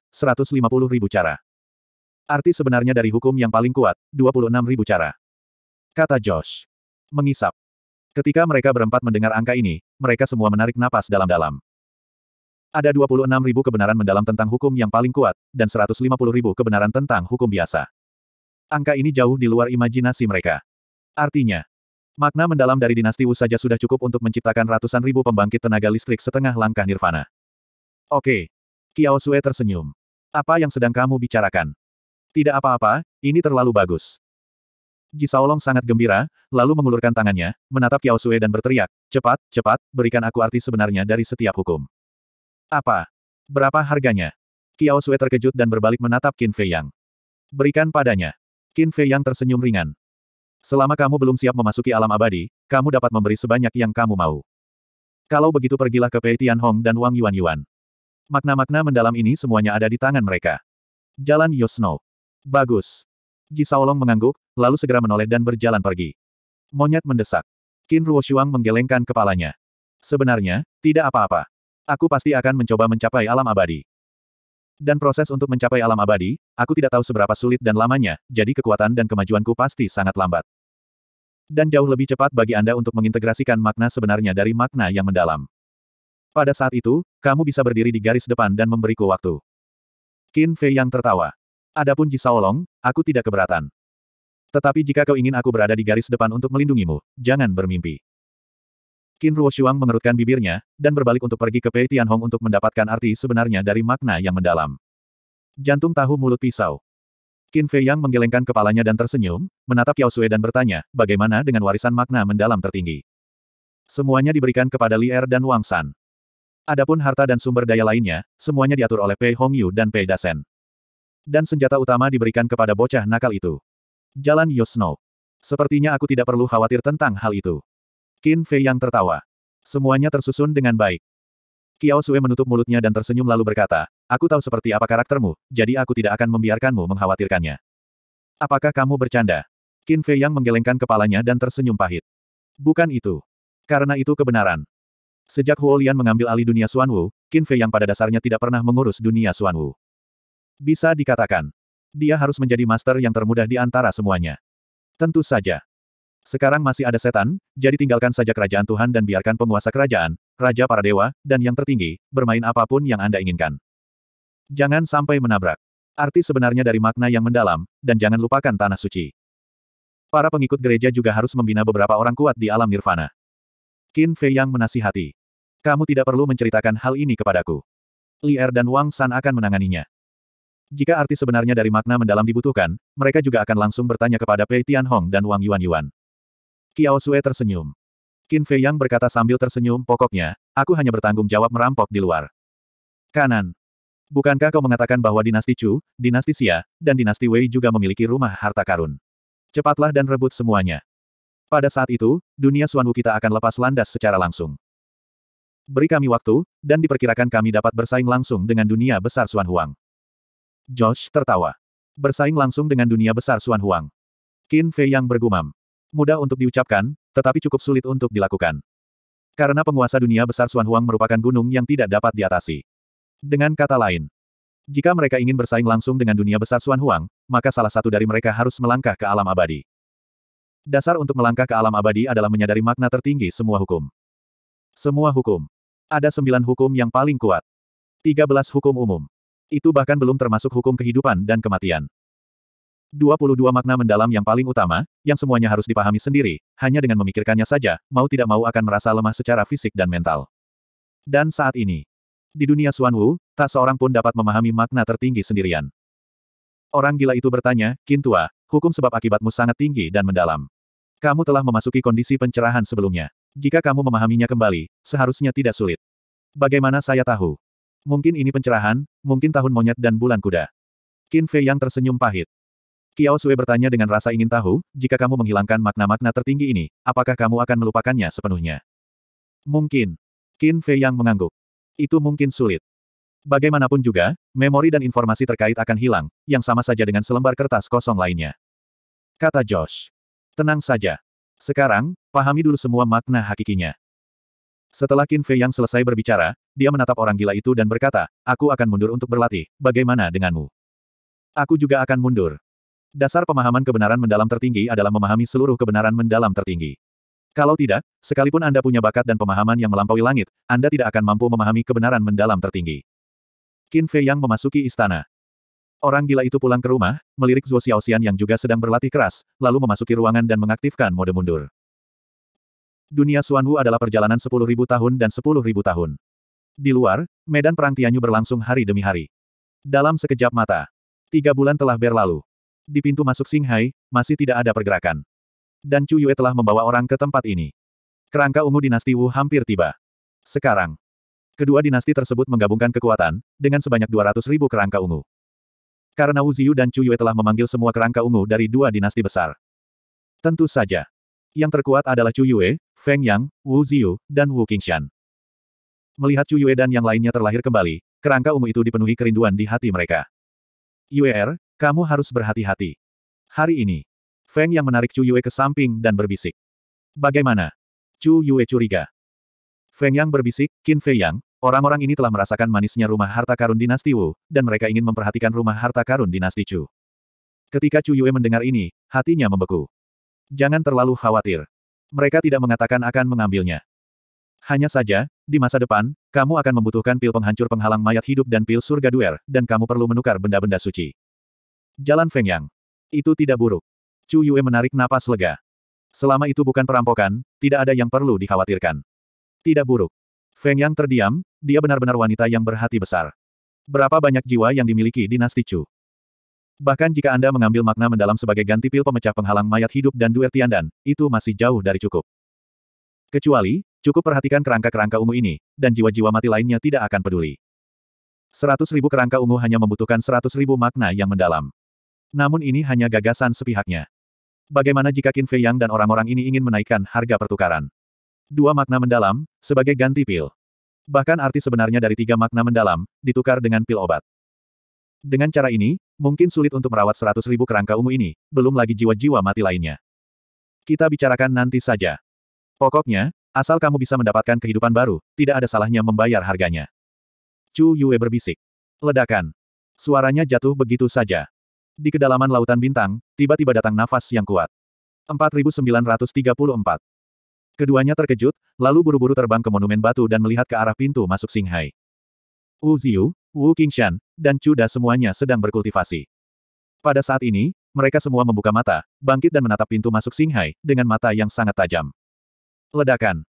ribu cara. Arti sebenarnya dari hukum yang paling kuat, ribu cara. Kata Josh. Mengisap. Ketika mereka berempat mendengar angka ini, mereka semua menarik napas dalam-dalam. Ada ribu kebenaran mendalam tentang hukum yang paling kuat, dan ribu kebenaran tentang hukum biasa. Angka ini jauh di luar imajinasi mereka. Artinya, Makna mendalam dari dinasti Wu saja sudah cukup untuk menciptakan ratusan ribu pembangkit tenaga listrik setengah langkah nirvana. Oke. Kiao Sue tersenyum. Apa yang sedang kamu bicarakan? Tidak apa-apa, ini terlalu bagus. Ji Saolong sangat gembira, lalu mengulurkan tangannya, menatap Kiao Sue dan berteriak, cepat, cepat, berikan aku arti sebenarnya dari setiap hukum. Apa? Berapa harganya? Kiao Sue terkejut dan berbalik menatap Qin Fei Yang. Berikan padanya. Qin Fei Yang tersenyum ringan. Selama kamu belum siap memasuki alam abadi, kamu dapat memberi sebanyak yang kamu mau. Kalau begitu pergilah ke Pei Tianhong dan Wang Yuan Yuan. Makna-makna mendalam ini semuanya ada di tangan mereka. Jalan Yosno. Bagus. Ji Saolong mengangguk, lalu segera menoleh dan berjalan pergi. Monyet mendesak. Qin Ruoshuang menggelengkan kepalanya. Sebenarnya, tidak apa-apa. Aku pasti akan mencoba mencapai alam abadi. Dan proses untuk mencapai alam abadi, aku tidak tahu seberapa sulit dan lamanya, jadi kekuatan dan kemajuanku pasti sangat lambat. Dan jauh lebih cepat bagi Anda untuk mengintegrasikan makna sebenarnya dari makna yang mendalam. Pada saat itu, kamu bisa berdiri di garis depan dan memberiku waktu. Qin Fei yang tertawa. Adapun Ji Saolong, aku tidak keberatan. Tetapi jika kau ingin aku berada di garis depan untuk melindungimu, jangan bermimpi. Qin Ruoshuang mengerutkan bibirnya, dan berbalik untuk pergi ke Pei Tianhong untuk mendapatkan arti sebenarnya dari makna yang mendalam. Jantung tahu mulut pisau. Qin Fei Yang menggelengkan kepalanya dan tersenyum, menatap Yao Su'e dan bertanya, bagaimana dengan warisan makna mendalam tertinggi? Semuanya diberikan kepada Li Er dan Wang San. Adapun harta dan sumber daya lainnya, semuanya diatur oleh Pei Hong Yu dan Pei Dasen. Dan senjata utama diberikan kepada bocah nakal itu. Jalan Yosno. Sepertinya aku tidak perlu khawatir tentang hal itu. Qin Fei Yang tertawa. Semuanya tersusun dengan baik. Kiao Sue menutup mulutnya dan tersenyum lalu berkata, Aku tahu seperti apa karaktermu, jadi aku tidak akan membiarkanmu mengkhawatirkannya. Apakah kamu bercanda? Qin Fei yang menggelengkan kepalanya dan tersenyum pahit. Bukan itu. Karena itu kebenaran. Sejak Huolian mengambil alih dunia Suanwu, Qin Fei yang pada dasarnya tidak pernah mengurus dunia Suanwu. Bisa dikatakan, dia harus menjadi master yang termudah di antara semuanya. Tentu saja. Sekarang masih ada setan, jadi tinggalkan saja kerajaan Tuhan dan biarkan penguasa kerajaan, raja para dewa, dan yang tertinggi, bermain apapun yang Anda inginkan. Jangan sampai menabrak. Arti sebenarnya dari makna yang mendalam, dan jangan lupakan tanah suci. Para pengikut gereja juga harus membina beberapa orang kuat di alam nirvana. Qin Fei yang menasihati. Kamu tidak perlu menceritakan hal ini kepadaku. Li Er dan Wang San akan menanganinya. Jika arti sebenarnya dari makna mendalam dibutuhkan, mereka juga akan langsung bertanya kepada Pei Hong dan Wang Yuan Yuan. Kiao Sue tersenyum. Qin Fei yang berkata sambil tersenyum, pokoknya, aku hanya bertanggung jawab merampok di luar. Kanan. Bukankah kau mengatakan bahwa dinasti Chu, dinasti Xia, dan dinasti Wei juga memiliki rumah harta karun? Cepatlah dan rebut semuanya. Pada saat itu, dunia Suanwu kita akan lepas landas secara langsung. Beri kami waktu, dan diperkirakan kami dapat bersaing langsung dengan dunia besar Suan Huang. Josh tertawa. Bersaing langsung dengan dunia besar Suan Huang. Qin Fei yang bergumam. Mudah untuk diucapkan, tetapi cukup sulit untuk dilakukan. Karena penguasa dunia besar Suan Huang merupakan gunung yang tidak dapat diatasi. Dengan kata lain, jika mereka ingin bersaing langsung dengan dunia besar Xuan Huang, maka salah satu dari mereka harus melangkah ke alam abadi. Dasar untuk melangkah ke alam abadi adalah menyadari makna tertinggi semua hukum. Semua hukum. Ada sembilan hukum yang paling kuat. Tiga belas hukum umum. Itu bahkan belum termasuk hukum kehidupan dan kematian. 22 makna mendalam yang paling utama, yang semuanya harus dipahami sendiri, hanya dengan memikirkannya saja, mau tidak mau akan merasa lemah secara fisik dan mental. Dan saat ini, di dunia Xuan Wu, tak seorang pun dapat memahami makna tertinggi sendirian. Orang gila itu bertanya, Kintua, hukum sebab akibatmu sangat tinggi dan mendalam. Kamu telah memasuki kondisi pencerahan sebelumnya. Jika kamu memahaminya kembali, seharusnya tidak sulit. Bagaimana saya tahu? Mungkin ini pencerahan, mungkin tahun monyet dan bulan kuda. Qin Fei yang tersenyum pahit. Kiao Sui bertanya dengan rasa ingin tahu, jika kamu menghilangkan makna-makna tertinggi ini, apakah kamu akan melupakannya sepenuhnya? Mungkin. Qin Fei yang mengangguk. Itu mungkin sulit. Bagaimanapun juga, memori dan informasi terkait akan hilang, yang sama saja dengan selembar kertas kosong lainnya. Kata Josh. Tenang saja. Sekarang, pahami dulu semua makna hakikinya. Setelah Qin Fei yang selesai berbicara, dia menatap orang gila itu dan berkata, aku akan mundur untuk berlatih, bagaimana denganmu? Aku juga akan mundur. Dasar pemahaman kebenaran mendalam tertinggi adalah memahami seluruh kebenaran mendalam tertinggi. Kalau tidak, sekalipun Anda punya bakat dan pemahaman yang melampaui langit, Anda tidak akan mampu memahami kebenaran mendalam tertinggi. Qin Fei Yang memasuki istana. Orang gila itu pulang ke rumah, melirik Zhuo Xiaoxian yang juga sedang berlatih keras, lalu memasuki ruangan dan mengaktifkan mode mundur. Dunia Wu adalah perjalanan 10.000 tahun dan 10.000 tahun. Di luar, medan perang Tianyu berlangsung hari demi hari. Dalam sekejap mata, tiga bulan telah berlalu. Di pintu masuk Shanghai, masih tidak ada pergerakan dan Chu Yue telah membawa orang ke tempat ini. Kerangka ungu dinasti Wu hampir tiba. Sekarang, kedua dinasti tersebut menggabungkan kekuatan, dengan sebanyak 200 ribu kerangka ungu. Karena Wu Ziyu dan Chu Yue telah memanggil semua kerangka ungu dari dua dinasti besar. Tentu saja. Yang terkuat adalah Chu Yue, Feng Yang, Wu Ziyu, dan Wu Qingshan. Melihat Chu Yue dan yang lainnya terlahir kembali, kerangka ungu itu dipenuhi kerinduan di hati mereka. Yuer, er, kamu harus berhati-hati. Hari ini, Feng yang menarik Chu Yue ke samping dan berbisik. Bagaimana? Chu Yue curiga. Feng Yang berbisik, Qin Fei Yang, orang-orang ini telah merasakan manisnya rumah harta karun dinasti Wu, dan mereka ingin memperhatikan rumah harta karun dinasti Chu. Ketika Chu Yue mendengar ini, hatinya membeku. Jangan terlalu khawatir. Mereka tidak mengatakan akan mengambilnya. Hanya saja, di masa depan, kamu akan membutuhkan pil penghancur penghalang mayat hidup dan pil surga duer, dan kamu perlu menukar benda-benda suci. Jalan Feng Yang. Itu tidak buruk. Chu Yue menarik napas lega. Selama itu bukan perampokan, tidak ada yang perlu dikhawatirkan. Tidak buruk. Feng Yang terdiam, dia benar-benar wanita yang berhati besar. Berapa banyak jiwa yang dimiliki dinasti Chu? Bahkan jika Anda mengambil makna mendalam sebagai ganti pil pemecah penghalang mayat hidup dan duer tiandan, itu masih jauh dari cukup. Kecuali, cukup perhatikan kerangka-kerangka ungu ini, dan jiwa-jiwa mati lainnya tidak akan peduli. Seratus ribu kerangka ungu hanya membutuhkan seratus ribu makna yang mendalam. Namun ini hanya gagasan sepihaknya. Bagaimana jika Qin Fei Yang dan orang-orang ini ingin menaikkan harga pertukaran? Dua makna mendalam, sebagai ganti pil. Bahkan arti sebenarnya dari tiga makna mendalam, ditukar dengan pil obat. Dengan cara ini, mungkin sulit untuk merawat seratus ribu kerangka ungu ini, belum lagi jiwa-jiwa mati lainnya. Kita bicarakan nanti saja. Pokoknya, asal kamu bisa mendapatkan kehidupan baru, tidak ada salahnya membayar harganya. Chu Yue berbisik. Ledakan. Suaranya jatuh begitu saja. Di kedalaman lautan bintang, tiba-tiba datang nafas yang kuat. 4934. Keduanya terkejut, lalu buru-buru terbang ke monumen batu dan melihat ke arah pintu masuk Singhai. Wu Ziyu, Wu Qingshan, dan Chu Da semuanya sedang berkultivasi. Pada saat ini, mereka semua membuka mata, bangkit dan menatap pintu masuk Singhai, dengan mata yang sangat tajam. Ledakan.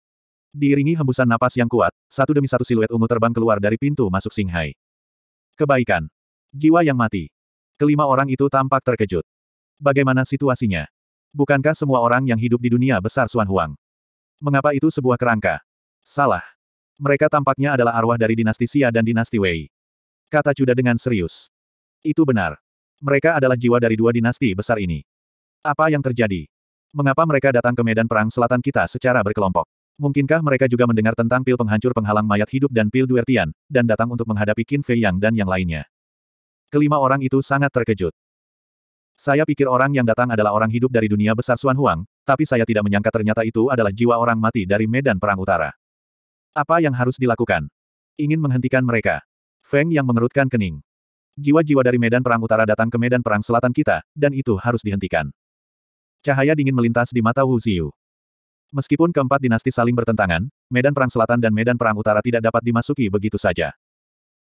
Diiringi hembusan napas yang kuat, satu demi satu siluet ungu terbang keluar dari pintu masuk Singhai. Kebaikan. Jiwa yang mati. Kelima orang itu tampak terkejut. Bagaimana situasinya? Bukankah semua orang yang hidup di dunia besar Suan Huang? Mengapa itu sebuah kerangka? Salah. Mereka tampaknya adalah arwah dari dinasti Xia dan dinasti Wei. Kata Cuda dengan serius. Itu benar. Mereka adalah jiwa dari dua dinasti besar ini. Apa yang terjadi? Mengapa mereka datang ke medan perang selatan kita secara berkelompok? Mungkinkah mereka juga mendengar tentang pil penghancur penghalang mayat hidup dan pil duertian, dan datang untuk menghadapi Qin Fei Yang dan yang lainnya? Kelima orang itu sangat terkejut. Saya pikir orang yang datang adalah orang hidup dari dunia besar Suan Huang, tapi saya tidak menyangka ternyata itu adalah jiwa orang mati dari Medan Perang Utara. Apa yang harus dilakukan? Ingin menghentikan mereka. Feng yang mengerutkan kening. Jiwa-jiwa dari Medan Perang Utara datang ke Medan Perang Selatan kita, dan itu harus dihentikan. Cahaya dingin melintas di mata Wu Ziyu. Meskipun keempat dinasti saling bertentangan, Medan Perang Selatan dan Medan Perang Utara tidak dapat dimasuki begitu saja.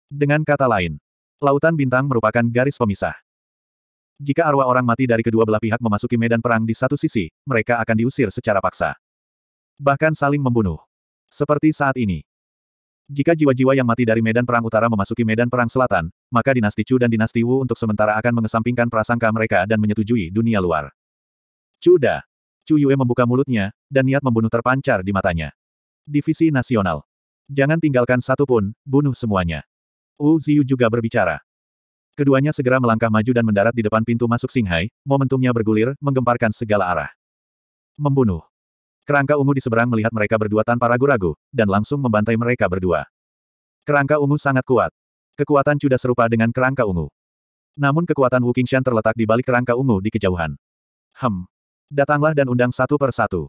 Dengan kata lain, Lautan bintang merupakan garis pemisah. Jika arwah orang mati dari kedua belah pihak memasuki medan perang di satu sisi, mereka akan diusir secara paksa. Bahkan saling membunuh. Seperti saat ini. Jika jiwa-jiwa yang mati dari medan perang utara memasuki medan perang selatan, maka dinasti Chu dan dinasti Wu untuk sementara akan mengesampingkan prasangka mereka dan menyetujui dunia luar. Chu Da, Chu Yue membuka mulutnya, dan niat membunuh terpancar di matanya. Divisi Nasional. Jangan tinggalkan satu pun, bunuh semuanya. Wu Ziyu juga berbicara. Keduanya segera melangkah maju dan mendarat di depan pintu masuk Singhai, momentumnya bergulir, menggemparkan segala arah. Membunuh. Kerangka ungu di seberang melihat mereka berdua tanpa ragu-ragu, dan langsung membantai mereka berdua. Kerangka ungu sangat kuat. Kekuatan sudah serupa dengan kerangka ungu. Namun kekuatan Wu Qingshan terletak di balik kerangka ungu di kejauhan. Hem. Datanglah dan undang satu per satu.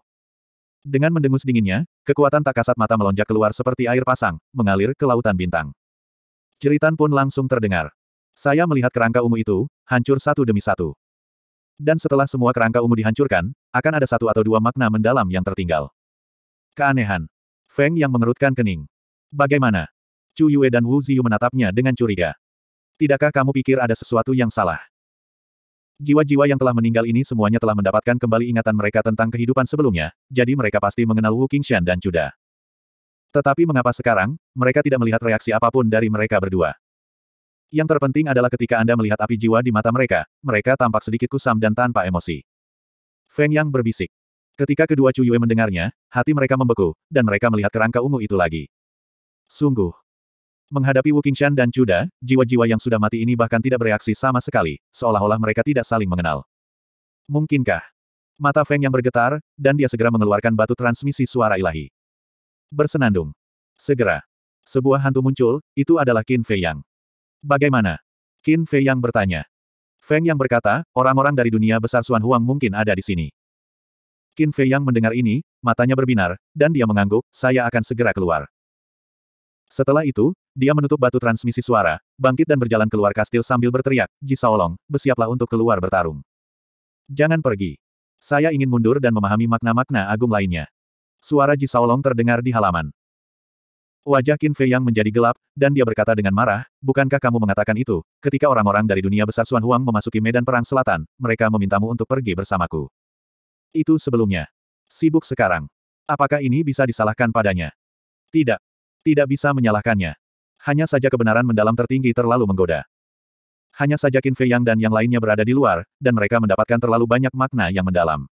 Dengan mendengus dinginnya, kekuatan tak kasat mata melonjak keluar seperti air pasang, mengalir ke lautan bintang. Jeritan pun langsung terdengar. Saya melihat kerangka ungu itu, hancur satu demi satu. Dan setelah semua kerangka ungu dihancurkan, akan ada satu atau dua makna mendalam yang tertinggal. Keanehan. Feng yang mengerutkan kening. Bagaimana? Chu Yue dan Wu Ziyu menatapnya dengan curiga. Tidakkah kamu pikir ada sesuatu yang salah? Jiwa-jiwa yang telah meninggal ini semuanya telah mendapatkan kembali ingatan mereka tentang kehidupan sebelumnya, jadi mereka pasti mengenal Wu Qingshan dan Judah. Tetapi mengapa sekarang, mereka tidak melihat reaksi apapun dari mereka berdua? Yang terpenting adalah ketika Anda melihat api jiwa di mata mereka, mereka tampak sedikit kusam dan tanpa emosi. Feng Yang berbisik. Ketika kedua Chu Yue mendengarnya, hati mereka membeku, dan mereka melihat kerangka ungu itu lagi. Sungguh. Menghadapi Wu Qingshan dan Chuda, jiwa-jiwa yang sudah mati ini bahkan tidak bereaksi sama sekali, seolah-olah mereka tidak saling mengenal. Mungkinkah? Mata Feng yang bergetar, dan dia segera mengeluarkan batu transmisi suara ilahi bersenandung. Segera. Sebuah hantu muncul, itu adalah Qin Fei Yang. Bagaimana? Qin Fei Yang bertanya. Feng Yang berkata, orang-orang dari dunia besar Suan Huang mungkin ada di sini. Qin Fei Yang mendengar ini, matanya berbinar, dan dia mengangguk, saya akan segera keluar. Setelah itu, dia menutup batu transmisi suara, bangkit dan berjalan keluar kastil sambil berteriak, Ji Saolong, bersiaplah untuk keluar bertarung. Jangan pergi. Saya ingin mundur dan memahami makna-makna agung lainnya. Suara Jisaolong terdengar di halaman. Wajah Qin Fei yang menjadi gelap, dan dia berkata dengan marah, bukankah kamu mengatakan itu, ketika orang-orang dari dunia besar Xuan Huang memasuki medan perang selatan, mereka memintamu untuk pergi bersamaku. Itu sebelumnya. Sibuk sekarang. Apakah ini bisa disalahkan padanya? Tidak. Tidak bisa menyalahkannya. Hanya saja kebenaran mendalam tertinggi terlalu menggoda. Hanya saja Qin Fei Yang dan yang lainnya berada di luar, dan mereka mendapatkan terlalu banyak makna yang mendalam.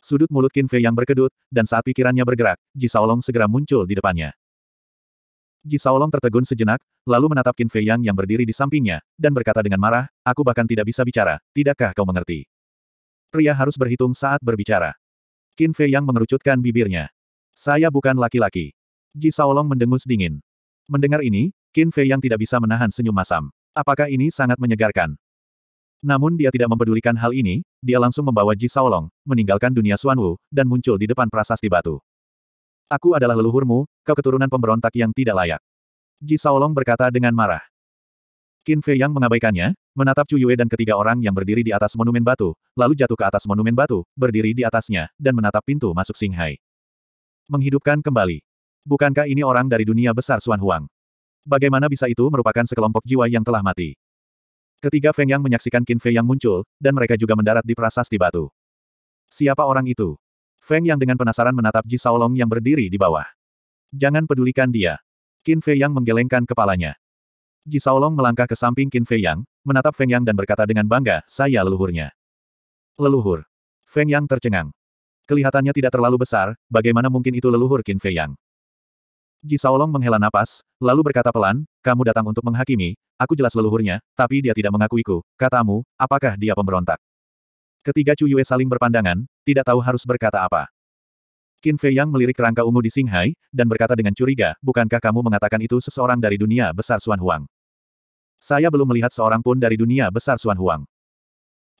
Sudut mulut Qin Fei yang berkedut, dan saat pikirannya bergerak, Ji Saolong segera muncul di depannya. Ji Saolong tertegun sejenak, lalu menatap Qin Fei yang yang berdiri di sampingnya, dan berkata dengan marah, aku bahkan tidak bisa bicara, tidakkah kau mengerti? Pria harus berhitung saat berbicara. Qin Fei yang mengerucutkan bibirnya. Saya bukan laki-laki. Ji Saolong mendengus dingin. Mendengar ini, Qin Fei yang tidak bisa menahan senyum masam. Apakah ini sangat menyegarkan? Namun dia tidak mempedulikan hal ini, dia langsung membawa Ji Saolong, meninggalkan dunia Suanwu, dan muncul di depan prasasti batu. Aku adalah leluhurmu, kau keturunan pemberontak yang tidak layak. Ji Saolong berkata dengan marah. Qin Fei yang mengabaikannya, menatap Chu Yue dan ketiga orang yang berdiri di atas monumen batu, lalu jatuh ke atas monumen batu, berdiri di atasnya, dan menatap pintu masuk Singhai. Menghidupkan kembali. Bukankah ini orang dari dunia besar Suan Huang? Bagaimana bisa itu merupakan sekelompok jiwa yang telah mati? Ketiga Feng Yang menyaksikan Qin Fei yang muncul, dan mereka juga mendarat di prasasti batu. Siapa orang itu? Feng Yang dengan penasaran menatap Ji Saolong yang berdiri di bawah. Jangan pedulikan dia. Qin Fei Yang menggelengkan kepalanya. Ji Saolong melangkah ke samping Qin Fei Yang, menatap Feng Yang dan berkata dengan bangga, saya leluhurnya. Leluhur. Feng Yang tercengang. Kelihatannya tidak terlalu besar, bagaimana mungkin itu leluhur Qin Fei Yang? Ji Saolong menghela napas, lalu berkata pelan, kamu datang untuk menghakimi, aku jelas leluhurnya, tapi dia tidak mengakuiku, katamu, apakah dia pemberontak? Ketiga Chu Yue saling berpandangan, tidak tahu harus berkata apa. Qin Fei Yang melirik kerangka ungu di Singhai, dan berkata dengan curiga, bukankah kamu mengatakan itu seseorang dari dunia besar Xuan Huang? Saya belum melihat seorang pun dari dunia besar Xuan Huang.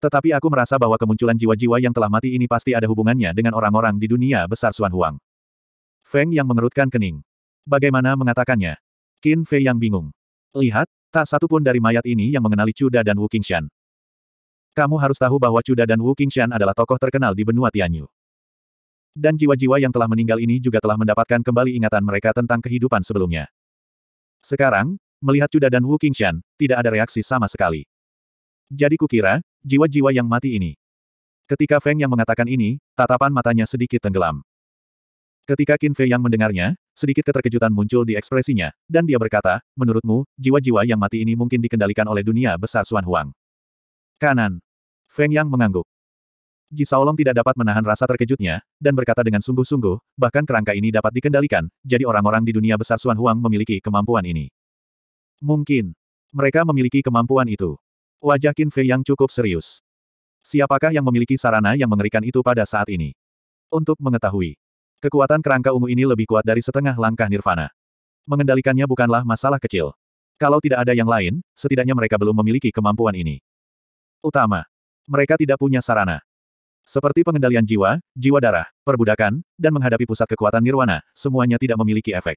Tetapi aku merasa bahwa kemunculan jiwa-jiwa yang telah mati ini pasti ada hubungannya dengan orang-orang di dunia besar Xuan Huang. Feng yang mengerutkan kening. Bagaimana mengatakannya? Qin Fei yang bingung. Lihat, tak satupun dari mayat ini yang mengenali Chuda dan Wu Qingshan. Kamu harus tahu bahwa Chuda dan Wu Qingshan adalah tokoh terkenal di benua Tianyu. Dan jiwa-jiwa yang telah meninggal ini juga telah mendapatkan kembali ingatan mereka tentang kehidupan sebelumnya. Sekarang, melihat Chuda dan Wu Qingshan, tidak ada reaksi sama sekali. Jadi kukira, jiwa-jiwa yang mati ini. Ketika Feng yang mengatakan ini, tatapan matanya sedikit tenggelam. Ketika Qin Fei yang mendengarnya, sedikit keterkejutan muncul di ekspresinya, dan dia berkata, menurutmu, jiwa-jiwa yang mati ini mungkin dikendalikan oleh dunia besar Xuan Huang. Kanan. Feng Yang mengangguk. Ji Saolong tidak dapat menahan rasa terkejutnya, dan berkata dengan sungguh-sungguh, bahkan kerangka ini dapat dikendalikan, jadi orang-orang di dunia besar Xuan Huang memiliki kemampuan ini. Mungkin. Mereka memiliki kemampuan itu. Wajah Qin Fei yang cukup serius. Siapakah yang memiliki sarana yang mengerikan itu pada saat ini? Untuk mengetahui, Kekuatan kerangka ungu ini lebih kuat dari setengah langkah nirvana. Mengendalikannya bukanlah masalah kecil. Kalau tidak ada yang lain, setidaknya mereka belum memiliki kemampuan ini. Utama. Mereka tidak punya sarana. Seperti pengendalian jiwa, jiwa darah, perbudakan, dan menghadapi pusat kekuatan nirwana, semuanya tidak memiliki efek.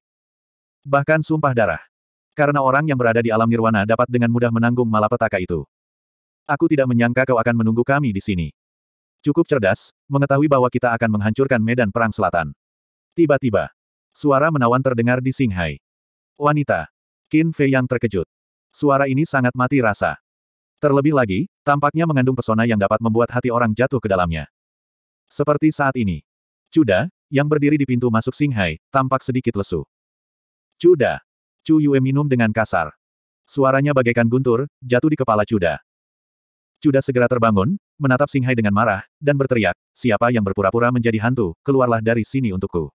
Bahkan sumpah darah. Karena orang yang berada di alam nirwana dapat dengan mudah menanggung malapetaka itu. Aku tidak menyangka kau akan menunggu kami di sini. Cukup cerdas, mengetahui bahwa kita akan menghancurkan medan perang selatan. Tiba-tiba, suara menawan terdengar di Singhai. Wanita. Qin Fei yang terkejut. Suara ini sangat mati rasa. Terlebih lagi, tampaknya mengandung pesona yang dapat membuat hati orang jatuh ke dalamnya. Seperti saat ini. Cuda, yang berdiri di pintu masuk Singhai, tampak sedikit lesu. Cuda. Chu Yue minum dengan kasar. Suaranya bagaikan guntur, jatuh di kepala Cuda. Cuda segera terbangun, menatap Singhai dengan marah, dan berteriak, siapa yang berpura-pura menjadi hantu, keluarlah dari sini untukku.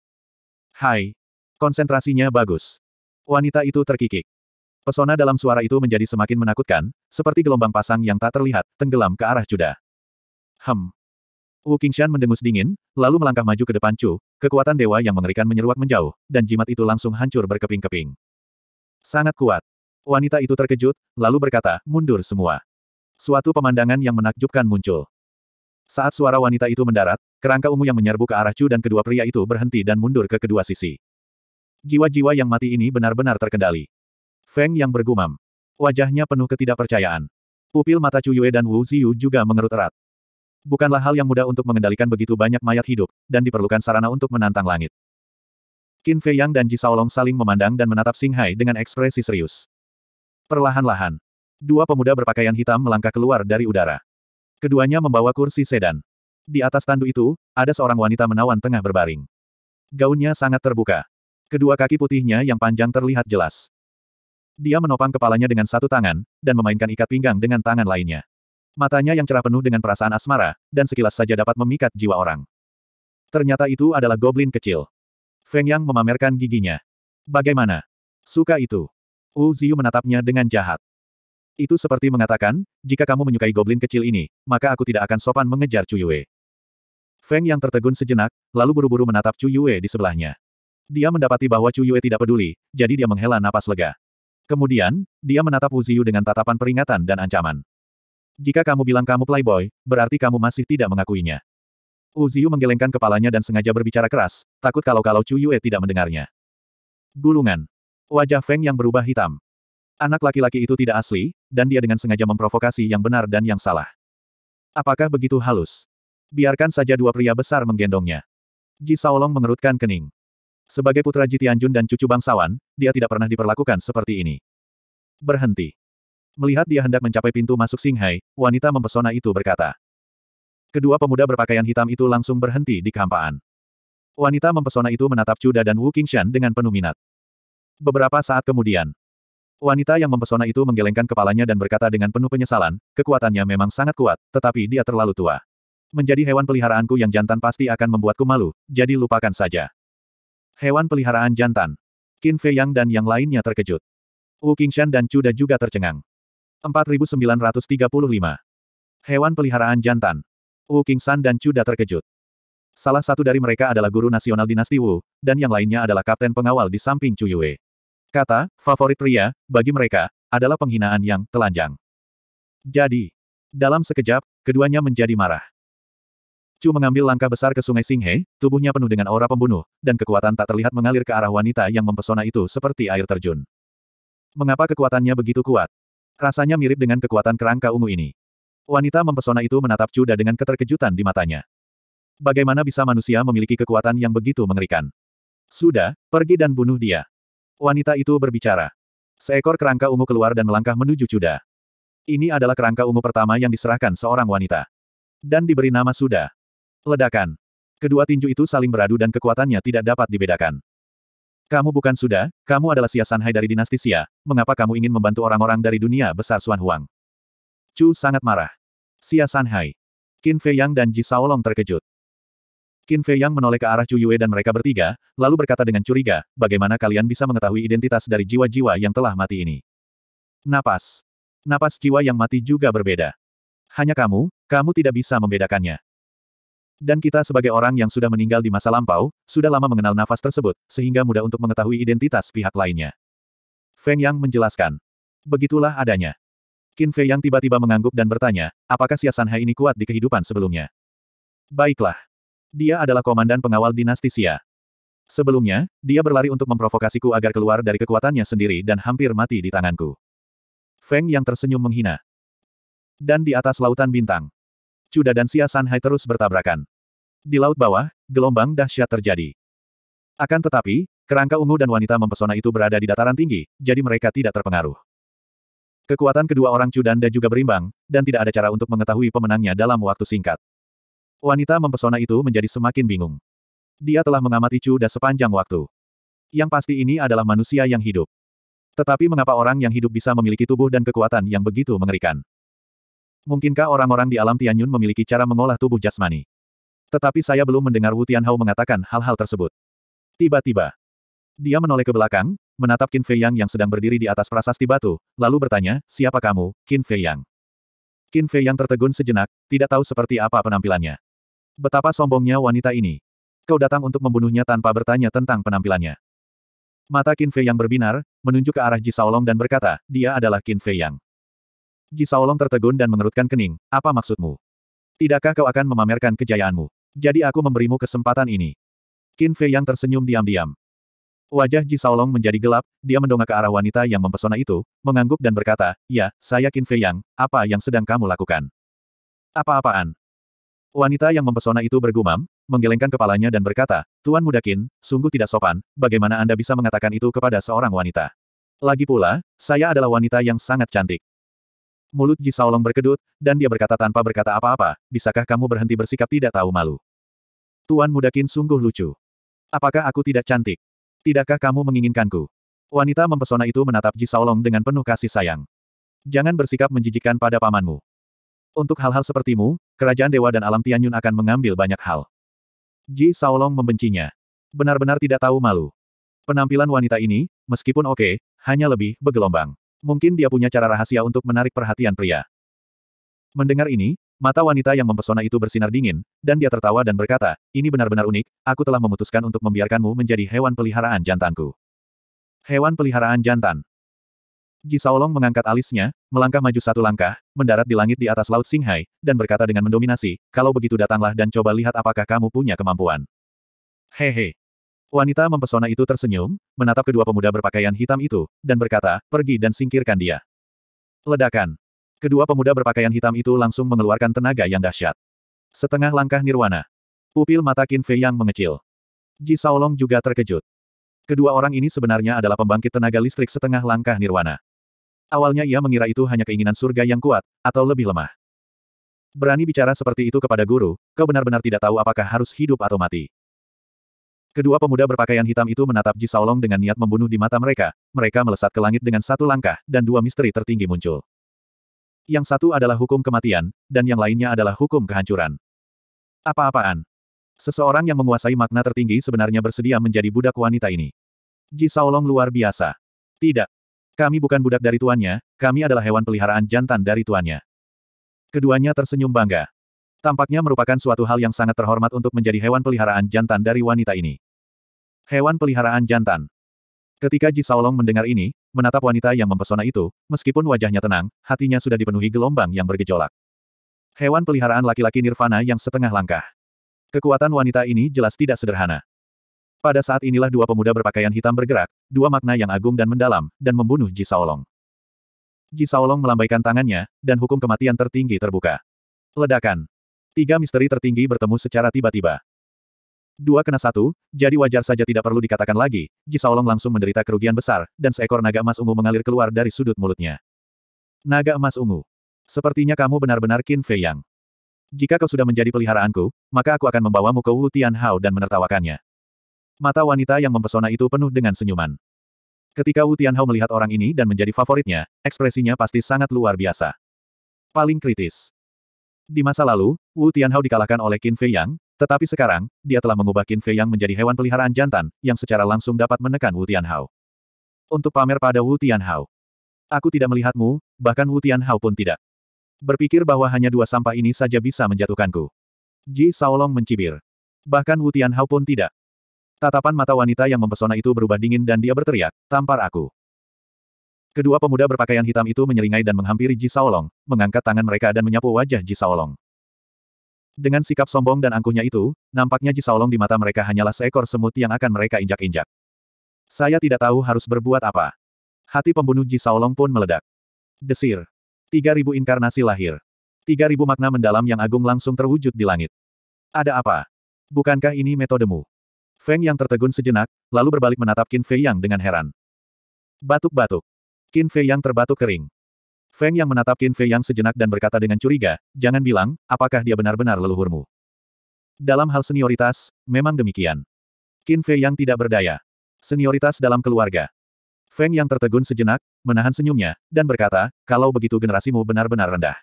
Hai. Konsentrasinya bagus. Wanita itu terkikik. Pesona dalam suara itu menjadi semakin menakutkan, seperti gelombang pasang yang tak terlihat, tenggelam ke arah Juda. Hem. Wu Qingshan mendengus dingin, lalu melangkah maju ke depan Chu, kekuatan dewa yang mengerikan menyeruak menjauh, dan jimat itu langsung hancur berkeping-keping. Sangat kuat. Wanita itu terkejut, lalu berkata, mundur semua. Suatu pemandangan yang menakjubkan muncul. Saat suara wanita itu mendarat, kerangka ungu yang menyerbu ke arah Chu dan kedua pria itu berhenti dan mundur ke kedua sisi. Jiwa-jiwa yang mati ini benar-benar terkendali. Feng yang bergumam. Wajahnya penuh ketidakpercayaan. Pupil mata Chu Yue dan Wu Ziyu juga mengerut erat. Bukanlah hal yang mudah untuk mengendalikan begitu banyak mayat hidup, dan diperlukan sarana untuk menantang langit. Qin Fei Yang dan Ji Saolong saling memandang dan menatap Sing Hai dengan ekspresi serius. Perlahan-lahan, Dua pemuda berpakaian hitam melangkah keluar dari udara. Keduanya membawa kursi sedan. Di atas tandu itu, ada seorang wanita menawan tengah berbaring. Gaunnya sangat terbuka. Kedua kaki putihnya yang panjang terlihat jelas. Dia menopang kepalanya dengan satu tangan, dan memainkan ikat pinggang dengan tangan lainnya. Matanya yang cerah penuh dengan perasaan asmara, dan sekilas saja dapat memikat jiwa orang. Ternyata itu adalah goblin kecil. Feng Yang memamerkan giginya. Bagaimana? Suka itu. Wu Ziyu menatapnya dengan jahat. Itu seperti mengatakan, jika kamu menyukai goblin kecil ini, maka aku tidak akan sopan mengejar Chu Yue. Feng yang tertegun sejenak, lalu buru-buru menatap Chu Yue di sebelahnya. Dia mendapati bahwa Chu Yue tidak peduli, jadi dia menghela napas lega. Kemudian, dia menatap Wu Ziyu dengan tatapan peringatan dan ancaman. Jika kamu bilang kamu playboy, berarti kamu masih tidak mengakuinya. Wu Ziyu menggelengkan kepalanya dan sengaja berbicara keras, takut kalau-kalau Chu Yue tidak mendengarnya. Gulungan. Wajah Feng yang berubah hitam. Anak laki-laki itu tidak asli, dan dia dengan sengaja memprovokasi yang benar dan yang salah. Apakah begitu halus? Biarkan saja dua pria besar menggendongnya. Ji Saolong mengerutkan kening. Sebagai putra Ji Tianjun dan cucu bangsawan, dia tidak pernah diperlakukan seperti ini. Berhenti. Melihat dia hendak mencapai pintu masuk Singhai, wanita mempesona itu berkata. Kedua pemuda berpakaian hitam itu langsung berhenti di kehampaan. Wanita mempesona itu menatap Cuda dan Wu Qingshan dengan penuh minat. Beberapa saat kemudian, Wanita yang mempesona itu menggelengkan kepalanya dan berkata dengan penuh penyesalan, kekuatannya memang sangat kuat, tetapi dia terlalu tua. Menjadi hewan peliharaanku yang jantan pasti akan membuatku malu, jadi lupakan saja. Hewan peliharaan jantan. Qin Fei Yang dan yang lainnya terkejut. Wu Qingshan dan Chuda juga tercengang. 4935. Hewan peliharaan jantan. Wu Qingshan dan Chuda terkejut. Salah satu dari mereka adalah guru nasional dinasti Wu, dan yang lainnya adalah kapten pengawal di samping Chu Yue. Kata, favorit pria, bagi mereka, adalah penghinaan yang telanjang. Jadi, dalam sekejap, keduanya menjadi marah. Chu mengambil langkah besar ke sungai Singhe, tubuhnya penuh dengan aura pembunuh, dan kekuatan tak terlihat mengalir ke arah wanita yang mempesona itu seperti air terjun. Mengapa kekuatannya begitu kuat? Rasanya mirip dengan kekuatan kerangka ungu ini. Wanita mempesona itu menatap Chu dengan keterkejutan di matanya. Bagaimana bisa manusia memiliki kekuatan yang begitu mengerikan? Sudah, pergi dan bunuh dia. Wanita itu berbicara. Seekor kerangka ungu keluar dan melangkah menuju Cuda. Ini adalah kerangka ungu pertama yang diserahkan seorang wanita. Dan diberi nama Suda. Ledakan. Kedua tinju itu saling beradu dan kekuatannya tidak dapat dibedakan. Kamu bukan Suda, kamu adalah Sia Sanhai dari dinasti Sia. mengapa kamu ingin membantu orang-orang dari dunia besar Suan Huang? Chu sangat marah. Sia Sanhai. Qin Fei Yang dan Ji Shaolong terkejut. Qin Fei Yang menoleh ke arah Chu Yue dan mereka bertiga, lalu berkata dengan curiga, bagaimana kalian bisa mengetahui identitas dari jiwa-jiwa yang telah mati ini? Napas. Napas jiwa yang mati juga berbeda. Hanya kamu, kamu tidak bisa membedakannya. Dan kita sebagai orang yang sudah meninggal di masa lampau, sudah lama mengenal nafas tersebut, sehingga mudah untuk mengetahui identitas pihak lainnya. Feng Yang menjelaskan. Begitulah adanya. Qin Fei Yang tiba-tiba mengangguk dan bertanya, apakah Xia Sanhai ini kuat di kehidupan sebelumnya? Baiklah. Dia adalah komandan pengawal dinasti Sia. Sebelumnya, dia berlari untuk memprovokasiku agar keluar dari kekuatannya sendiri dan hampir mati di tanganku. Feng yang tersenyum menghina. Dan di atas lautan bintang. Cuda dan Xia Sanhai terus bertabrakan. Di laut bawah, gelombang dahsyat terjadi. Akan tetapi, kerangka ungu dan wanita mempesona itu berada di dataran tinggi, jadi mereka tidak terpengaruh. Kekuatan kedua orang Cudanda juga berimbang, dan tidak ada cara untuk mengetahui pemenangnya dalam waktu singkat. Wanita mempesona itu menjadi semakin bingung. Dia telah mengamati dan sepanjang waktu. Yang pasti ini adalah manusia yang hidup. Tetapi mengapa orang yang hidup bisa memiliki tubuh dan kekuatan yang begitu mengerikan? Mungkinkah orang-orang di alam Tianyun memiliki cara mengolah tubuh jasmani? Tetapi saya belum mendengar Wu Tianhao mengatakan hal-hal tersebut. Tiba-tiba, dia menoleh ke belakang, menatap Qin Fei Yang yang sedang berdiri di atas prasasti batu, lalu bertanya, siapa kamu, Qin Fei Yang? Qin Fei Yang tertegun sejenak, tidak tahu seperti apa penampilannya. Betapa sombongnya wanita ini. Kau datang untuk membunuhnya tanpa bertanya tentang penampilannya. Mata Qin Fei yang berbinar, menunjuk ke arah Ji Saolong dan berkata, dia adalah Qin Fei yang. Ji Saolong tertegun dan mengerutkan kening, apa maksudmu? Tidakkah kau akan memamerkan kejayaanmu? Jadi aku memberimu kesempatan ini. Qin Fei yang tersenyum diam-diam. Wajah Ji Saolong menjadi gelap, dia mendongak ke arah wanita yang mempesona itu, mengangguk dan berkata, ya, saya Qin Fei yang, apa yang sedang kamu lakukan? Apa-apaan? Wanita yang mempesona itu bergumam, menggelengkan kepalanya dan berkata, Tuan Mudakin, sungguh tidak sopan, bagaimana Anda bisa mengatakan itu kepada seorang wanita? Lagi pula, saya adalah wanita yang sangat cantik. Mulut Ji Saolong berkedut, dan dia berkata tanpa berkata apa-apa, bisakah kamu berhenti bersikap tidak tahu malu? Tuan Mudakin sungguh lucu. Apakah aku tidak cantik? Tidakkah kamu menginginkanku? Wanita mempesona itu menatap Ji Saolong dengan penuh kasih sayang. Jangan bersikap menjijikkan pada pamanmu. Untuk hal-hal sepertimu, kerajaan dewa dan alam Tianyun akan mengambil banyak hal. Ji Saolong membencinya. Benar-benar tidak tahu malu. Penampilan wanita ini, meskipun oke, okay, hanya lebih bergelombang. Mungkin dia punya cara rahasia untuk menarik perhatian pria. Mendengar ini, mata wanita yang mempesona itu bersinar dingin, dan dia tertawa dan berkata, ini benar-benar unik, aku telah memutuskan untuk membiarkanmu menjadi hewan peliharaan jantanku. Hewan peliharaan jantan. Ji Saolong mengangkat alisnya, melangkah maju satu langkah, mendarat di langit di atas Laut Singhai, dan berkata dengan mendominasi, kalau begitu datanglah dan coba lihat apakah kamu punya kemampuan. Hehe. Wanita mempesona itu tersenyum, menatap kedua pemuda berpakaian hitam itu, dan berkata, pergi dan singkirkan dia. Ledakan. Kedua pemuda berpakaian hitam itu langsung mengeluarkan tenaga yang dahsyat. Setengah langkah nirwana. Pupil mata Qin Fei yang mengecil. Ji Saolong juga terkejut. Kedua orang ini sebenarnya adalah pembangkit tenaga listrik setengah langkah nirwana. Awalnya ia mengira itu hanya keinginan surga yang kuat, atau lebih lemah. Berani bicara seperti itu kepada guru, kau benar-benar tidak tahu apakah harus hidup atau mati. Kedua pemuda berpakaian hitam itu menatap Ji Saolong dengan niat membunuh di mata mereka, mereka melesat ke langit dengan satu langkah, dan dua misteri tertinggi muncul. Yang satu adalah hukum kematian, dan yang lainnya adalah hukum kehancuran. Apa-apaan? Seseorang yang menguasai makna tertinggi sebenarnya bersedia menjadi budak wanita ini. Ji Saolong luar biasa. Tidak, kami bukan budak dari tuannya, kami adalah hewan peliharaan jantan dari tuannya. Keduanya tersenyum bangga. Tampaknya merupakan suatu hal yang sangat terhormat untuk menjadi hewan peliharaan jantan dari wanita ini. Hewan peliharaan jantan. Ketika Ji Saolong mendengar ini, menatap wanita yang mempesona itu, meskipun wajahnya tenang, hatinya sudah dipenuhi gelombang yang bergejolak. Hewan peliharaan laki-laki nirvana yang setengah langkah. Kekuatan wanita ini jelas tidak sederhana. Pada saat inilah dua pemuda berpakaian hitam bergerak, dua makna yang agung dan mendalam, dan membunuh Ji Saolong. Ji Saolong melambaikan tangannya, dan hukum kematian tertinggi terbuka. Ledakan. Tiga misteri tertinggi bertemu secara tiba-tiba. Dua kena satu, jadi wajar saja tidak perlu dikatakan lagi, Ji Saolong langsung menderita kerugian besar, dan seekor naga emas ungu mengalir keluar dari sudut mulutnya. Naga emas ungu. Sepertinya kamu benar-benar Qin Fei Yang. Jika kau sudah menjadi peliharaanku, maka aku akan membawamu ke Wu Tian Hao dan menertawakannya. Mata wanita yang mempesona itu penuh dengan senyuman. Ketika Wu Tianhao melihat orang ini dan menjadi favoritnya, ekspresinya pasti sangat luar biasa. Paling kritis. Di masa lalu, Wu Tianhao dikalahkan oleh Qin Fei Yang, tetapi sekarang, dia telah mengubah Qin Fei Yang menjadi hewan peliharaan jantan, yang secara langsung dapat menekan Wu Tianhao. Untuk pamer pada Wu Tianhao. Aku tidak melihatmu, bahkan Wu Tianhao pun tidak. Berpikir bahwa hanya dua sampah ini saja bisa menjatuhkanku. Ji Saolong mencibir. Bahkan Wu Tianhao pun tidak. Tatapan mata wanita yang mempesona itu berubah dingin dan dia berteriak, tampar aku. Kedua pemuda berpakaian hitam itu menyeringai dan menghampiri Ji Saolong, mengangkat tangan mereka dan menyapu wajah Ji Saolong. Dengan sikap sombong dan angkuhnya itu, nampaknya Ji Saolong di mata mereka hanyalah seekor semut yang akan mereka injak-injak. Saya tidak tahu harus berbuat apa. Hati pembunuh Ji Saolong pun meledak. Desir. tiga ribu inkarnasi lahir. tiga ribu makna mendalam yang agung langsung terwujud di langit. Ada apa? Bukankah ini metodemu? Feng Yang tertegun sejenak, lalu berbalik menatap Qin Fei Yang dengan heran. Batuk-batuk. Qin Fei Yang terbatuk kering. Feng Yang menatap Qin Fei Yang sejenak dan berkata dengan curiga, jangan bilang, apakah dia benar-benar leluhurmu. Dalam hal senioritas, memang demikian. Qin Fei Yang tidak berdaya. Senioritas dalam keluarga. Feng Yang tertegun sejenak, menahan senyumnya, dan berkata, kalau begitu generasimu benar-benar rendah.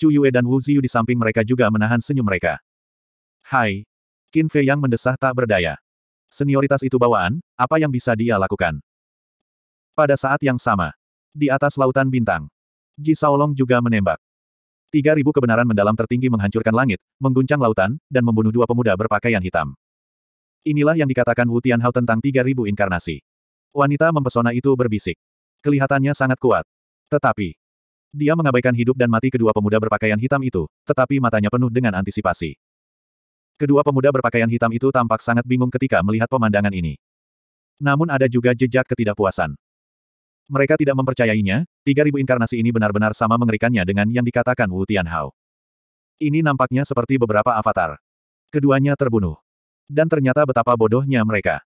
Chu Yue dan Wu Ziyu di samping mereka juga menahan senyum mereka. Hai, Qin Fei yang mendesah tak berdaya. Senioritas itu bawaan, apa yang bisa dia lakukan? Pada saat yang sama, di atas lautan bintang, Ji Saolong juga menembak. Tiga ribu kebenaran mendalam tertinggi menghancurkan langit, mengguncang lautan, dan membunuh dua pemuda berpakaian hitam. Inilah yang dikatakan Wu Tianhao tentang tiga ribu inkarnasi. Wanita mempesona itu berbisik. Kelihatannya sangat kuat. Tetapi, dia mengabaikan hidup dan mati kedua pemuda berpakaian hitam itu, tetapi matanya penuh dengan antisipasi. Kedua pemuda berpakaian hitam itu tampak sangat bingung ketika melihat pemandangan ini. Namun ada juga jejak ketidakpuasan. Mereka tidak mempercayainya, 3000 inkarnasi ini benar-benar sama mengerikannya dengan yang dikatakan Wu Tianhao. Ini nampaknya seperti beberapa avatar. Keduanya terbunuh. Dan ternyata betapa bodohnya mereka.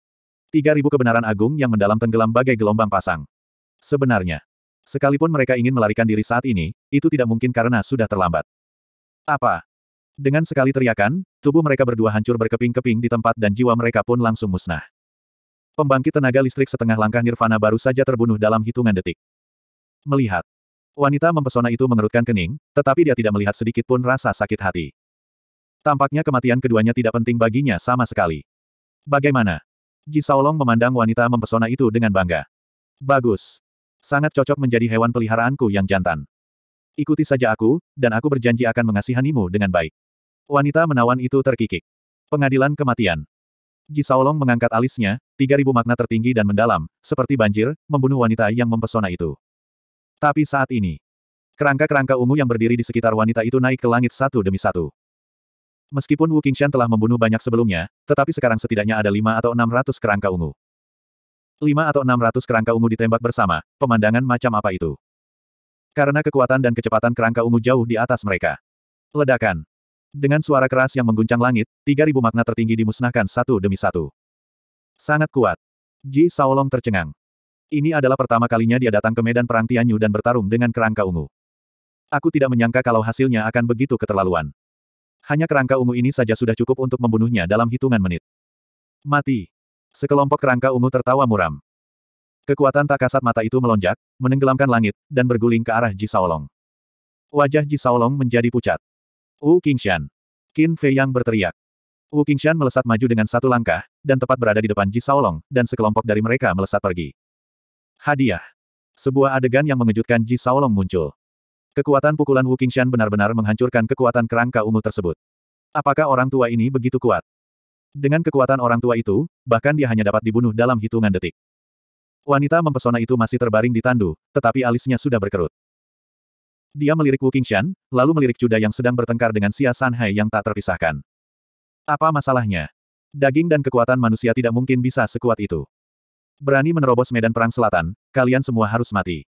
3000 kebenaran agung yang mendalam tenggelam bagai gelombang pasang. Sebenarnya, sekalipun mereka ingin melarikan diri saat ini, itu tidak mungkin karena sudah terlambat. Apa? Dengan sekali teriakan, tubuh mereka berdua hancur berkeping-keping di tempat dan jiwa mereka pun langsung musnah. Pembangkit tenaga listrik setengah langkah Nirvana baru saja terbunuh dalam hitungan detik. Melihat. Wanita mempesona itu mengerutkan kening, tetapi dia tidak melihat sedikit pun rasa sakit hati. Tampaknya kematian keduanya tidak penting baginya sama sekali. Bagaimana? Ji Saolong memandang wanita mempesona itu dengan bangga. Bagus. Sangat cocok menjadi hewan peliharaanku yang jantan. Ikuti saja aku, dan aku berjanji akan mengasihanimu dengan baik. Wanita menawan itu terkikik. Pengadilan kematian. Ji Saolong mengangkat alisnya, 3000 makna tertinggi dan mendalam, seperti banjir, membunuh wanita yang mempesona itu. Tapi saat ini, kerangka-kerangka ungu yang berdiri di sekitar wanita itu naik ke langit satu demi satu. Meskipun Wu Qingshan telah membunuh banyak sebelumnya, tetapi sekarang setidaknya ada lima atau enam ratus kerangka ungu. Lima atau enam ratus kerangka ungu ditembak bersama, pemandangan macam apa itu? Karena kekuatan dan kecepatan kerangka ungu jauh di atas mereka. Ledakan. Dengan suara keras yang mengguncang langit, 3000 makna tertinggi dimusnahkan satu demi satu. Sangat kuat. Ji Saolong tercengang. Ini adalah pertama kalinya dia datang ke medan perang Tianyu dan bertarung dengan kerangka ungu. Aku tidak menyangka kalau hasilnya akan begitu keterlaluan. Hanya kerangka ungu ini saja sudah cukup untuk membunuhnya dalam hitungan menit. Mati. Sekelompok kerangka ungu tertawa muram. Kekuatan tak kasat mata itu melonjak, menenggelamkan langit, dan berguling ke arah Ji Saolong. Wajah Ji Saolong menjadi pucat. Wu Qingshan. Qin Fei yang berteriak. Wu Qingshan melesat maju dengan satu langkah, dan tepat berada di depan Ji Saolong, dan sekelompok dari mereka melesat pergi. Hadiah. Sebuah adegan yang mengejutkan Ji Saolong muncul. Kekuatan pukulan Wu Qingshan benar-benar menghancurkan kekuatan kerangka ungu tersebut. Apakah orang tua ini begitu kuat? Dengan kekuatan orang tua itu, bahkan dia hanya dapat dibunuh dalam hitungan detik. Wanita mempesona itu masih terbaring di tandu, tetapi alisnya sudah berkerut. Dia melirik Wu Qingshan, lalu melirik Juda yang sedang bertengkar dengan Xia Sanhai yang tak terpisahkan. Apa masalahnya? Daging dan kekuatan manusia tidak mungkin bisa sekuat itu. Berani menerobos medan perang selatan, kalian semua harus mati.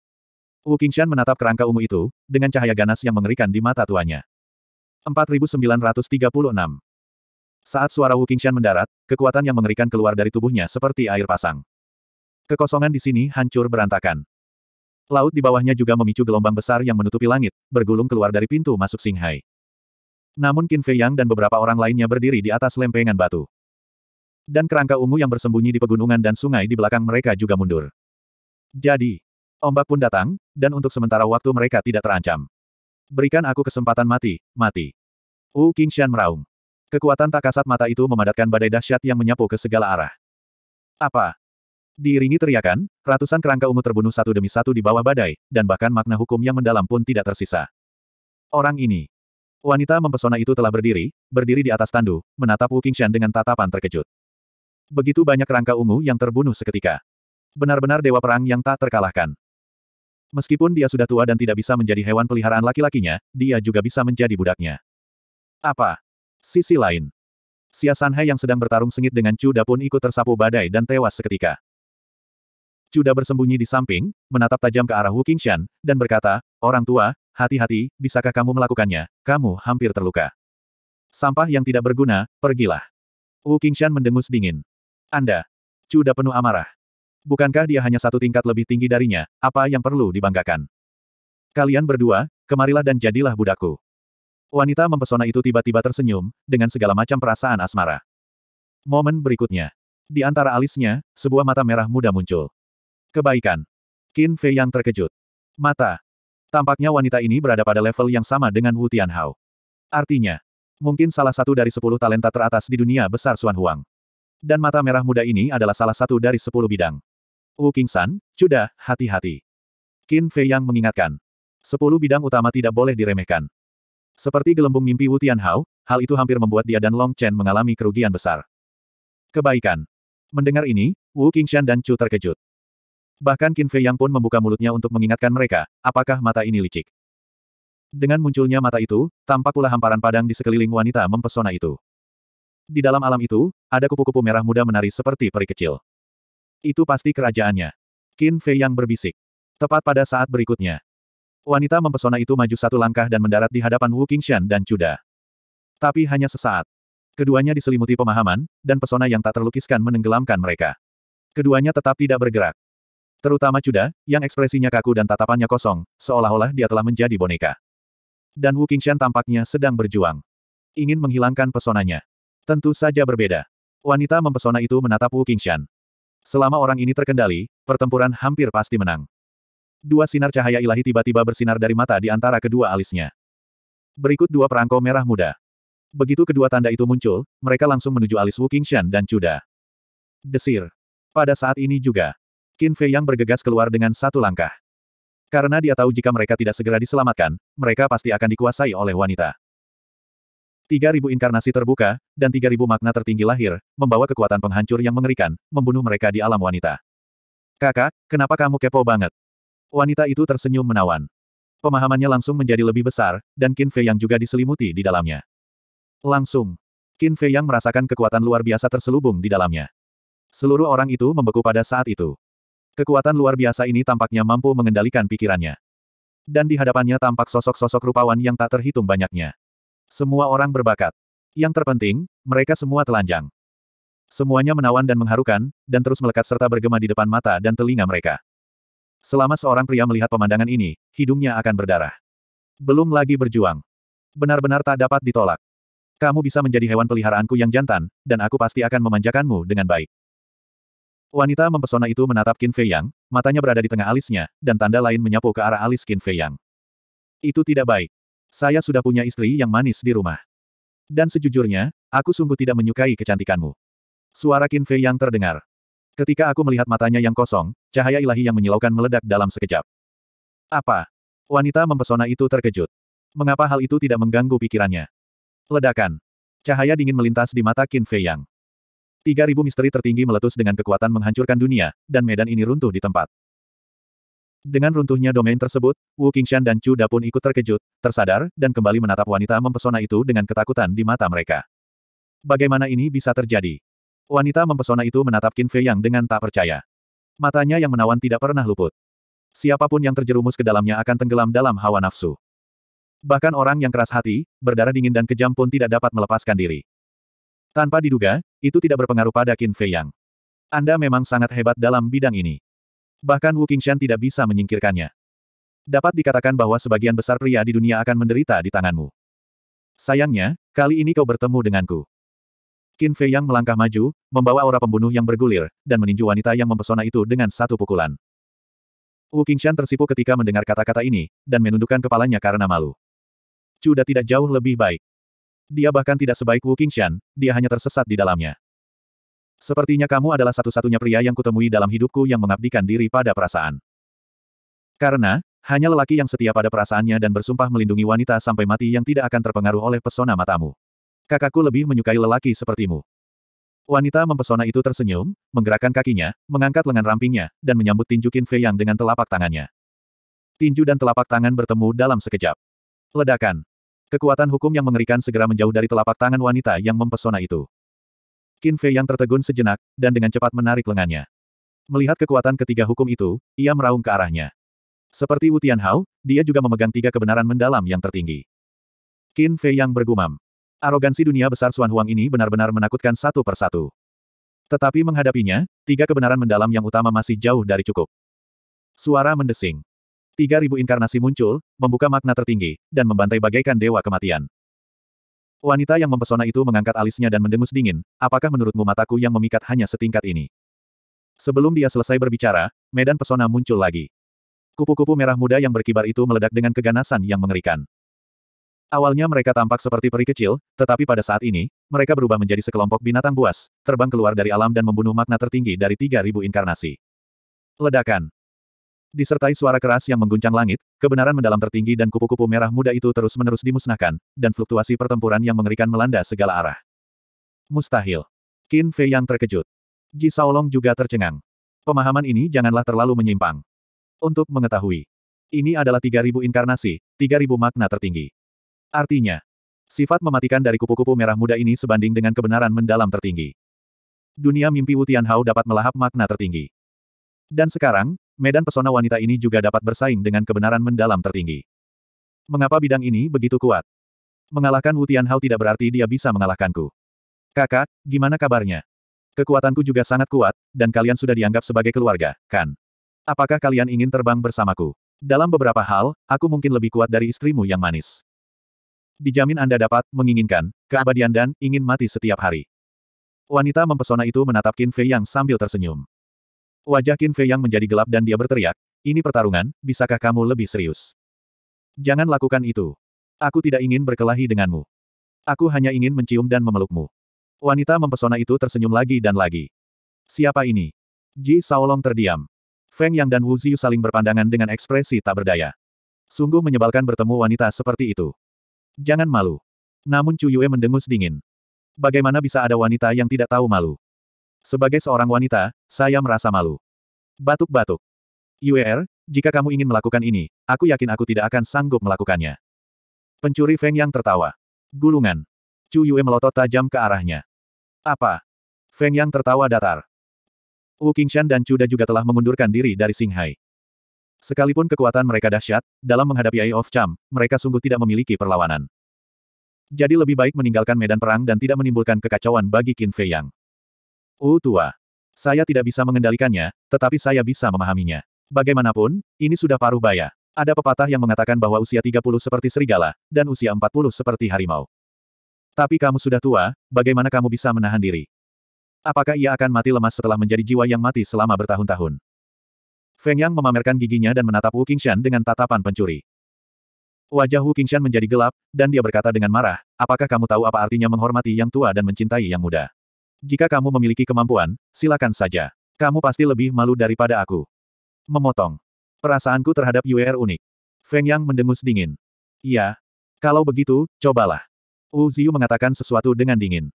Wu Qingshan menatap kerangka ungu itu, dengan cahaya ganas yang mengerikan di mata tuanya. 4936 Saat suara Wu Qingshan mendarat, kekuatan yang mengerikan keluar dari tubuhnya seperti air pasang. Kekosongan di sini hancur berantakan. Laut di bawahnya juga memicu gelombang besar yang menutupi langit, bergulung keluar dari pintu masuk Singhai. Namun Qin Fei Yang dan beberapa orang lainnya berdiri di atas lempengan batu. Dan kerangka ungu yang bersembunyi di pegunungan dan sungai di belakang mereka juga mundur. Jadi, ombak pun datang, dan untuk sementara waktu mereka tidak terancam. Berikan aku kesempatan mati, mati. Wu Qingshan meraung. Kekuatan tak kasat mata itu memadatkan badai dahsyat yang menyapu ke segala arah. Apa? Diiringi teriakan, ratusan kerangka ungu terbunuh satu demi satu di bawah badai, dan bahkan makna hukum yang mendalam pun tidak tersisa. Orang ini. Wanita mempesona itu telah berdiri, berdiri di atas tandu, menatap Wu Qingshan dengan tatapan terkejut. Begitu banyak kerangka ungu yang terbunuh seketika. Benar-benar dewa perang yang tak terkalahkan. Meskipun dia sudah tua dan tidak bisa menjadi hewan peliharaan laki-lakinya, dia juga bisa menjadi budaknya. Apa? Sisi lain. Xia Sanhai yang sedang bertarung sengit dengan Chu Da pun ikut tersapu badai dan tewas seketika. Cuda bersembunyi di samping, menatap tajam ke arah Wu Qingshan, dan berkata, Orang tua, hati-hati, bisakah kamu melakukannya? Kamu hampir terluka. Sampah yang tidak berguna, pergilah. Wu Qingshan mendengus dingin. Anda. Cuda penuh amarah. Bukankah dia hanya satu tingkat lebih tinggi darinya, apa yang perlu dibanggakan? Kalian berdua, kemarilah dan jadilah budakku. Wanita mempesona itu tiba-tiba tersenyum, dengan segala macam perasaan asmara. Momen berikutnya. Di antara alisnya, sebuah mata merah muda muncul. Kebaikan. Qin Fei yang terkejut. Mata. Tampaknya wanita ini berada pada level yang sama dengan Wu Tianhao. Artinya, mungkin salah satu dari sepuluh talenta teratas di dunia besar Xuan Huang. Dan mata merah muda ini adalah salah satu dari sepuluh bidang. Wu Qingshan, sudah, hati-hati. Qin Fei Yang mengingatkan. Sepuluh bidang utama tidak boleh diremehkan. Seperti gelembung mimpi Wu Tianhao, hal itu hampir membuat dia dan Long Chen mengalami kerugian besar. Kebaikan. Mendengar ini, Wu Qingshan dan Chu terkejut. Bahkan Qin Fei Yang pun membuka mulutnya untuk mengingatkan mereka, apakah mata ini licik. Dengan munculnya mata itu, tampak pula hamparan padang di sekeliling wanita mempesona itu. Di dalam alam itu, ada kupu-kupu merah muda menari seperti peri kecil. Itu pasti kerajaannya. Qin Fei Yang berbisik. Tepat pada saat berikutnya. Wanita mempesona itu maju satu langkah dan mendarat di hadapan Wu Qingshan dan Cuda. Tapi hanya sesaat. Keduanya diselimuti pemahaman, dan pesona yang tak terlukiskan menenggelamkan mereka. Keduanya tetap tidak bergerak. Terutama Cuda, yang ekspresinya kaku dan tatapannya kosong, seolah-olah dia telah menjadi boneka. Dan Wu Qingshan tampaknya sedang berjuang. Ingin menghilangkan pesonanya. Tentu saja berbeda. Wanita mempesona itu menatap Wu Qingshan. Selama orang ini terkendali, pertempuran hampir pasti menang. Dua sinar cahaya ilahi tiba-tiba bersinar dari mata di antara kedua alisnya. Berikut dua perangko merah muda. Begitu kedua tanda itu muncul, mereka langsung menuju alis Wu Qingshan dan Cuda. Desir. Pada saat ini juga, Qin Fei yang bergegas keluar dengan satu langkah. Karena dia tahu jika mereka tidak segera diselamatkan, mereka pasti akan dikuasai oleh wanita. 3.000 inkarnasi terbuka, dan 3.000 makna tertinggi lahir, membawa kekuatan penghancur yang mengerikan, membunuh mereka di alam wanita. Kakak, kenapa kamu kepo banget? Wanita itu tersenyum menawan. Pemahamannya langsung menjadi lebih besar, dan Qin Fei yang juga diselimuti di dalamnya. Langsung, Qin Fei yang merasakan kekuatan luar biasa terselubung di dalamnya. Seluruh orang itu membeku pada saat itu. Kekuatan luar biasa ini tampaknya mampu mengendalikan pikirannya. Dan di hadapannya tampak sosok-sosok rupawan yang tak terhitung banyaknya. Semua orang berbakat. Yang terpenting, mereka semua telanjang. Semuanya menawan dan mengharukan, dan terus melekat serta bergema di depan mata dan telinga mereka. Selama seorang pria melihat pemandangan ini, hidungnya akan berdarah. Belum lagi berjuang. Benar-benar tak dapat ditolak. Kamu bisa menjadi hewan peliharaanku yang jantan, dan aku pasti akan memanjakanmu dengan baik. Wanita mempesona itu menatap Qin Fei Yang, matanya berada di tengah alisnya, dan tanda lain menyapu ke arah alis Qin Fei Yang. Itu tidak baik. Saya sudah punya istri yang manis di rumah. Dan sejujurnya, aku sungguh tidak menyukai kecantikanmu. Suara Qin Fei Yang terdengar. Ketika aku melihat matanya yang kosong, cahaya ilahi yang menyilaukan meledak dalam sekejap. Apa? Wanita mempesona itu terkejut. Mengapa hal itu tidak mengganggu pikirannya? Ledakan. Cahaya dingin melintas di mata Qin Fei Yang. 3000 misteri tertinggi meletus dengan kekuatan menghancurkan dunia, dan medan ini runtuh di tempat. Dengan runtuhnya domain tersebut, Wu Qingshan dan Chu Da pun ikut terkejut, tersadar, dan kembali menatap wanita mempesona itu dengan ketakutan di mata mereka. Bagaimana ini bisa terjadi? Wanita mempesona itu menatap Qin Fei Yang dengan tak percaya. Matanya yang menawan tidak pernah luput. Siapapun yang terjerumus ke dalamnya akan tenggelam dalam hawa nafsu. Bahkan orang yang keras hati, berdarah dingin dan kejam pun tidak dapat melepaskan diri. Tanpa diduga, itu tidak berpengaruh pada Qin Fei Yang. Anda memang sangat hebat dalam bidang ini. Bahkan Wu Qingshan tidak bisa menyingkirkannya. Dapat dikatakan bahwa sebagian besar pria di dunia akan menderita di tanganmu. Sayangnya, kali ini kau bertemu denganku. Qin Fei Yang melangkah maju, membawa aura pembunuh yang bergulir, dan meninju wanita yang mempesona itu dengan satu pukulan. Wu Qingshan tersipu ketika mendengar kata-kata ini, dan menundukkan kepalanya karena malu. Cuda tidak jauh lebih baik. Dia bahkan tidak sebaik Wu Qingshan, dia hanya tersesat di dalamnya. Sepertinya kamu adalah satu-satunya pria yang kutemui dalam hidupku yang mengabdikan diri pada perasaan. Karena, hanya lelaki yang setia pada perasaannya dan bersumpah melindungi wanita sampai mati yang tidak akan terpengaruh oleh pesona matamu. Kakakku lebih menyukai lelaki sepertimu. Wanita mempesona itu tersenyum, menggerakkan kakinya, mengangkat lengan rampingnya, dan menyambut tinju Qin Fei Yang dengan telapak tangannya. Tinju dan telapak tangan bertemu dalam sekejap. Ledakan. Kekuatan hukum yang mengerikan segera menjauh dari telapak tangan wanita yang mempesona itu. Qin Fei yang tertegun sejenak, dan dengan cepat menarik lengannya. Melihat kekuatan ketiga hukum itu, ia meraung ke arahnya. Seperti Wu Tianhao, dia juga memegang tiga kebenaran mendalam yang tertinggi. Qin Fei yang bergumam. Arogansi dunia besar Suan Huang ini benar-benar menakutkan satu persatu. Tetapi menghadapinya, tiga kebenaran mendalam yang utama masih jauh dari cukup. Suara mendesing. Tiga ribu inkarnasi muncul, membuka makna tertinggi, dan membantai bagaikan dewa kematian. Wanita yang mempesona itu mengangkat alisnya dan mendengus dingin, apakah menurutmu mataku yang memikat hanya setingkat ini? Sebelum dia selesai berbicara, medan pesona muncul lagi. Kupu-kupu merah muda yang berkibar itu meledak dengan keganasan yang mengerikan. Awalnya mereka tampak seperti peri kecil, tetapi pada saat ini, mereka berubah menjadi sekelompok binatang buas, terbang keluar dari alam dan membunuh makna tertinggi dari tiga ribu inkarnasi. Ledakan. Disertai suara keras yang mengguncang langit, kebenaran mendalam tertinggi dan kupu-kupu merah muda itu terus-menerus dimusnahkan, dan fluktuasi pertempuran yang mengerikan melanda segala arah. Mustahil. Qin Fei yang terkejut. Ji Saolong juga tercengang. Pemahaman ini janganlah terlalu menyimpang. Untuk mengetahui. Ini adalah 3000 inkarnasi, 3000 makna tertinggi. Artinya, sifat mematikan dari kupu-kupu merah muda ini sebanding dengan kebenaran mendalam tertinggi. Dunia mimpi Wu Tianhao dapat melahap makna tertinggi. Dan sekarang, medan pesona wanita ini juga dapat bersaing dengan kebenaran mendalam tertinggi. Mengapa bidang ini begitu kuat? Mengalahkan Wu Tianhao tidak berarti dia bisa mengalahkanku. Kakak, gimana kabarnya? Kekuatanku juga sangat kuat, dan kalian sudah dianggap sebagai keluarga, kan? Apakah kalian ingin terbang bersamaku? Dalam beberapa hal, aku mungkin lebih kuat dari istrimu yang manis. Dijamin Anda dapat menginginkan keabadian dan ingin mati setiap hari. Wanita mempesona itu menatap Qin Fei Yang sambil tersenyum. Wajah Qin Fei yang menjadi gelap dan dia berteriak, ini pertarungan, bisakah kamu lebih serius? Jangan lakukan itu. Aku tidak ingin berkelahi denganmu. Aku hanya ingin mencium dan memelukmu. Wanita mempesona itu tersenyum lagi dan lagi. Siapa ini? Ji Saolong terdiam. Feng Yang dan Wu Ziyu saling berpandangan dengan ekspresi tak berdaya. Sungguh menyebalkan bertemu wanita seperti itu. Jangan malu. Namun Chu Yue mendengus dingin. Bagaimana bisa ada wanita yang tidak tahu malu? Sebagai seorang wanita, saya merasa malu. Batuk-batuk. UER, jika kamu ingin melakukan ini, aku yakin aku tidak akan sanggup melakukannya. Pencuri Feng yang tertawa. Gulungan. Chu Yue melotot tajam ke arahnya. Apa? Feng yang tertawa datar. Wu Qingshan dan Chu Da juga telah mengundurkan diri dari Singhai. Sekalipun kekuatan mereka dahsyat, dalam menghadapi Eye of Cham, mereka sungguh tidak memiliki perlawanan. Jadi lebih baik meninggalkan medan perang dan tidak menimbulkan kekacauan bagi Qin Fei Yang. Uh tua. Saya tidak bisa mengendalikannya, tetapi saya bisa memahaminya. Bagaimanapun, ini sudah paruh baya. Ada pepatah yang mengatakan bahwa usia 30 seperti serigala, dan usia 40 seperti harimau. Tapi kamu sudah tua, bagaimana kamu bisa menahan diri? Apakah ia akan mati lemas setelah menjadi jiwa yang mati selama bertahun-tahun? Feng Yang memamerkan giginya dan menatap Wu Qingshan dengan tatapan pencuri. Wajah Wu Qingshan menjadi gelap, dan dia berkata dengan marah, apakah kamu tahu apa artinya menghormati yang tua dan mencintai yang muda? Jika kamu memiliki kemampuan, silakan saja. Kamu pasti lebih malu daripada aku. Memotong. Perasaanku terhadap Yuer er unik. Feng Yang mendengus dingin. Iya. Kalau begitu, cobalah. Wu Ziyu mengatakan sesuatu dengan dingin.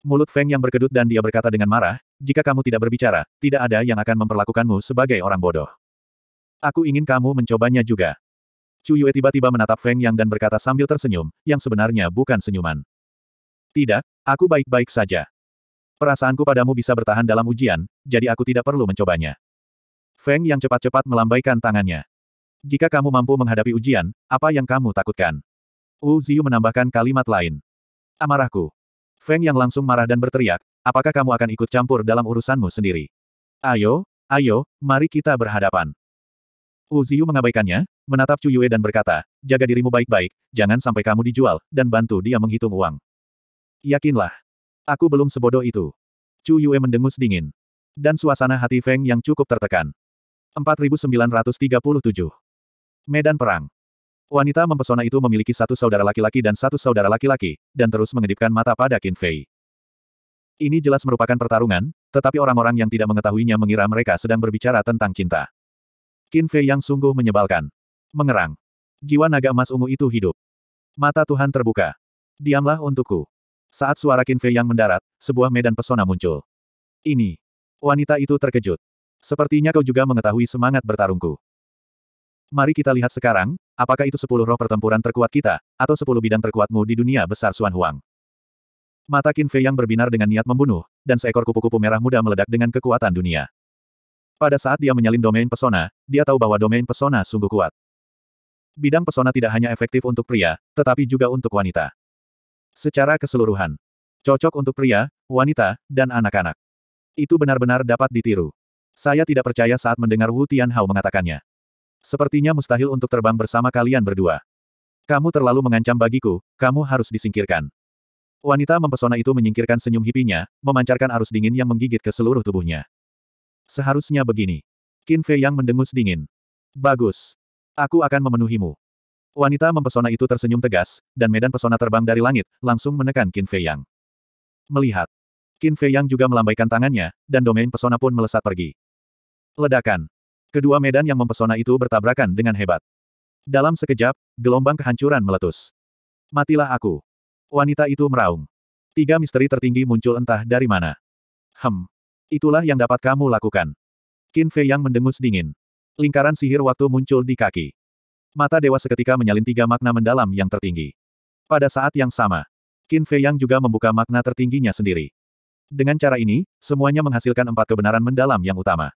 Mulut Feng Yang berkedut dan dia berkata dengan marah, jika kamu tidak berbicara, tidak ada yang akan memperlakukanmu sebagai orang bodoh. Aku ingin kamu mencobanya juga. Chu Yue tiba-tiba menatap Feng Yang dan berkata sambil tersenyum, yang sebenarnya bukan senyuman. Tidak, aku baik-baik saja. Perasaanku padamu bisa bertahan dalam ujian, jadi aku tidak perlu mencobanya. Feng yang cepat-cepat melambaikan tangannya. Jika kamu mampu menghadapi ujian, apa yang kamu takutkan? Wu Ziyu menambahkan kalimat lain. Amarahku. Feng yang langsung marah dan berteriak, apakah kamu akan ikut campur dalam urusanmu sendiri? Ayo, ayo, mari kita berhadapan. Wu Ziyu mengabaikannya, menatap Chu Yue dan berkata, jaga dirimu baik-baik, jangan sampai kamu dijual, dan bantu dia menghitung uang. Yakinlah, Aku belum sebodoh itu. Chu Yue mendengus dingin. Dan suasana hati Feng yang cukup tertekan. 4937. Medan Perang. Wanita mempesona itu memiliki satu saudara laki-laki dan satu saudara laki-laki, dan terus mengedipkan mata pada Qin Fei. Ini jelas merupakan pertarungan, tetapi orang-orang yang tidak mengetahuinya mengira mereka sedang berbicara tentang cinta. Qin Fei yang sungguh menyebalkan. Mengerang. Jiwa naga emas ungu itu hidup. Mata Tuhan terbuka. Diamlah untukku. Saat suara Qin Fei yang mendarat, sebuah medan pesona muncul. Ini. Wanita itu terkejut. Sepertinya kau juga mengetahui semangat bertarungku. Mari kita lihat sekarang, apakah itu sepuluh roh pertempuran terkuat kita, atau sepuluh bidang terkuatmu di dunia besar Suan Huang. Mata Qin Fei yang berbinar dengan niat membunuh, dan seekor kupu-kupu merah muda meledak dengan kekuatan dunia. Pada saat dia menyalin domain pesona, dia tahu bahwa domain pesona sungguh kuat. Bidang pesona tidak hanya efektif untuk pria, tetapi juga untuk wanita secara keseluruhan. Cocok untuk pria, wanita, dan anak-anak. Itu benar-benar dapat ditiru. Saya tidak percaya saat mendengar Wu Tianhao mengatakannya. Sepertinya mustahil untuk terbang bersama kalian berdua. Kamu terlalu mengancam bagiku, kamu harus disingkirkan. Wanita mempesona itu menyingkirkan senyum hipinya, memancarkan arus dingin yang menggigit ke seluruh tubuhnya. Seharusnya begini. Qin Fei yang mendengus dingin. Bagus. Aku akan memenuhimu. Wanita mempesona itu tersenyum tegas, dan medan pesona terbang dari langit, langsung menekan Qin Fei Yang. Melihat. Qin Fei Yang juga melambaikan tangannya, dan domain pesona pun melesat pergi. Ledakan. Kedua medan yang mempesona itu bertabrakan dengan hebat. Dalam sekejap, gelombang kehancuran meletus. Matilah aku. Wanita itu meraung. Tiga misteri tertinggi muncul entah dari mana. Hem. Itulah yang dapat kamu lakukan. Qin Fei Yang mendengus dingin. Lingkaran sihir waktu muncul di kaki. Mata dewa seketika menyalin tiga makna mendalam yang tertinggi. Pada saat yang sama, Qin Fei Yang juga membuka makna tertingginya sendiri. Dengan cara ini, semuanya menghasilkan empat kebenaran mendalam yang utama.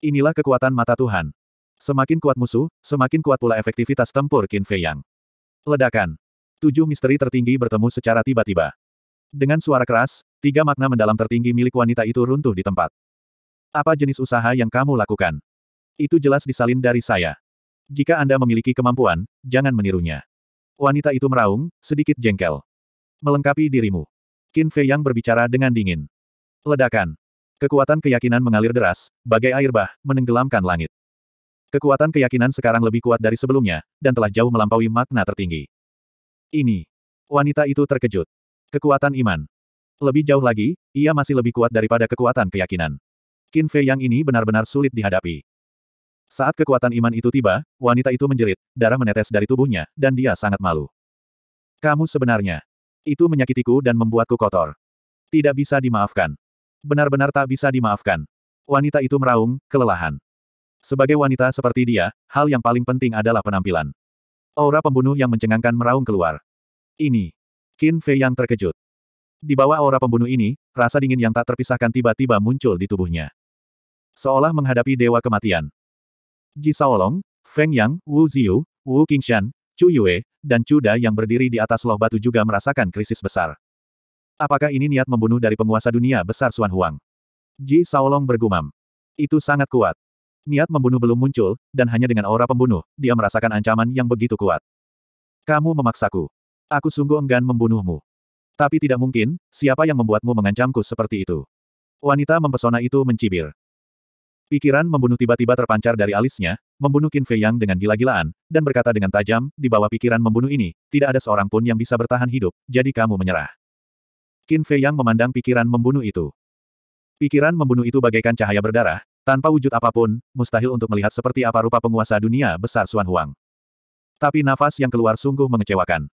Inilah kekuatan mata Tuhan. Semakin kuat musuh, semakin kuat pula efektivitas tempur Qin Fei Yang. Ledakan. Tujuh misteri tertinggi bertemu secara tiba-tiba. Dengan suara keras, tiga makna mendalam tertinggi milik wanita itu runtuh di tempat. Apa jenis usaha yang kamu lakukan? Itu jelas disalin dari saya jika Anda memiliki kemampuan, jangan menirunya. Wanita itu meraung, sedikit jengkel. Melengkapi dirimu. Qin Fei yang berbicara dengan dingin. Ledakan. Kekuatan keyakinan mengalir deras, bagai air bah, menenggelamkan langit. Kekuatan keyakinan sekarang lebih kuat dari sebelumnya, dan telah jauh melampaui makna tertinggi. Ini. Wanita itu terkejut. Kekuatan iman. Lebih jauh lagi, ia masih lebih kuat daripada kekuatan keyakinan. Qin Fei Yang ini benar-benar sulit dihadapi. Saat kekuatan iman itu tiba, wanita itu menjerit, darah menetes dari tubuhnya, dan dia sangat malu. Kamu sebenarnya. Itu menyakitiku dan membuatku kotor. Tidak bisa dimaafkan. Benar-benar tak bisa dimaafkan. Wanita itu meraung, kelelahan. Sebagai wanita seperti dia, hal yang paling penting adalah penampilan. Aura pembunuh yang mencengangkan meraung keluar. Ini. Qin Fei yang terkejut. Di bawah aura pembunuh ini, rasa dingin yang tak terpisahkan tiba-tiba muncul di tubuhnya. Seolah menghadapi dewa kematian. Ji Saolong, Feng Yang, Wu Ziyu, Wu Qingshan, Chu Yue, dan Chu Da yang berdiri di atas loh batu juga merasakan krisis besar. Apakah ini niat membunuh dari penguasa dunia besar Xuan Huang? Ji Saolong bergumam. Itu sangat kuat. Niat membunuh belum muncul, dan hanya dengan aura pembunuh, dia merasakan ancaman yang begitu kuat. Kamu memaksaku. Aku sungguh enggan membunuhmu. Tapi tidak mungkin, siapa yang membuatmu mengancamku seperti itu? Wanita mempesona itu mencibir. Pikiran membunuh tiba-tiba terpancar dari alisnya, membunuh Qin Fei Yang dengan gila-gilaan, dan berkata dengan tajam, di bawah pikiran membunuh ini, tidak ada seorang pun yang bisa bertahan hidup, jadi kamu menyerah. Qin Fei Yang memandang pikiran membunuh itu. Pikiran membunuh itu bagaikan cahaya berdarah, tanpa wujud apapun, mustahil untuk melihat seperti apa rupa penguasa dunia besar Xuan Huang. Tapi nafas yang keluar sungguh mengecewakan.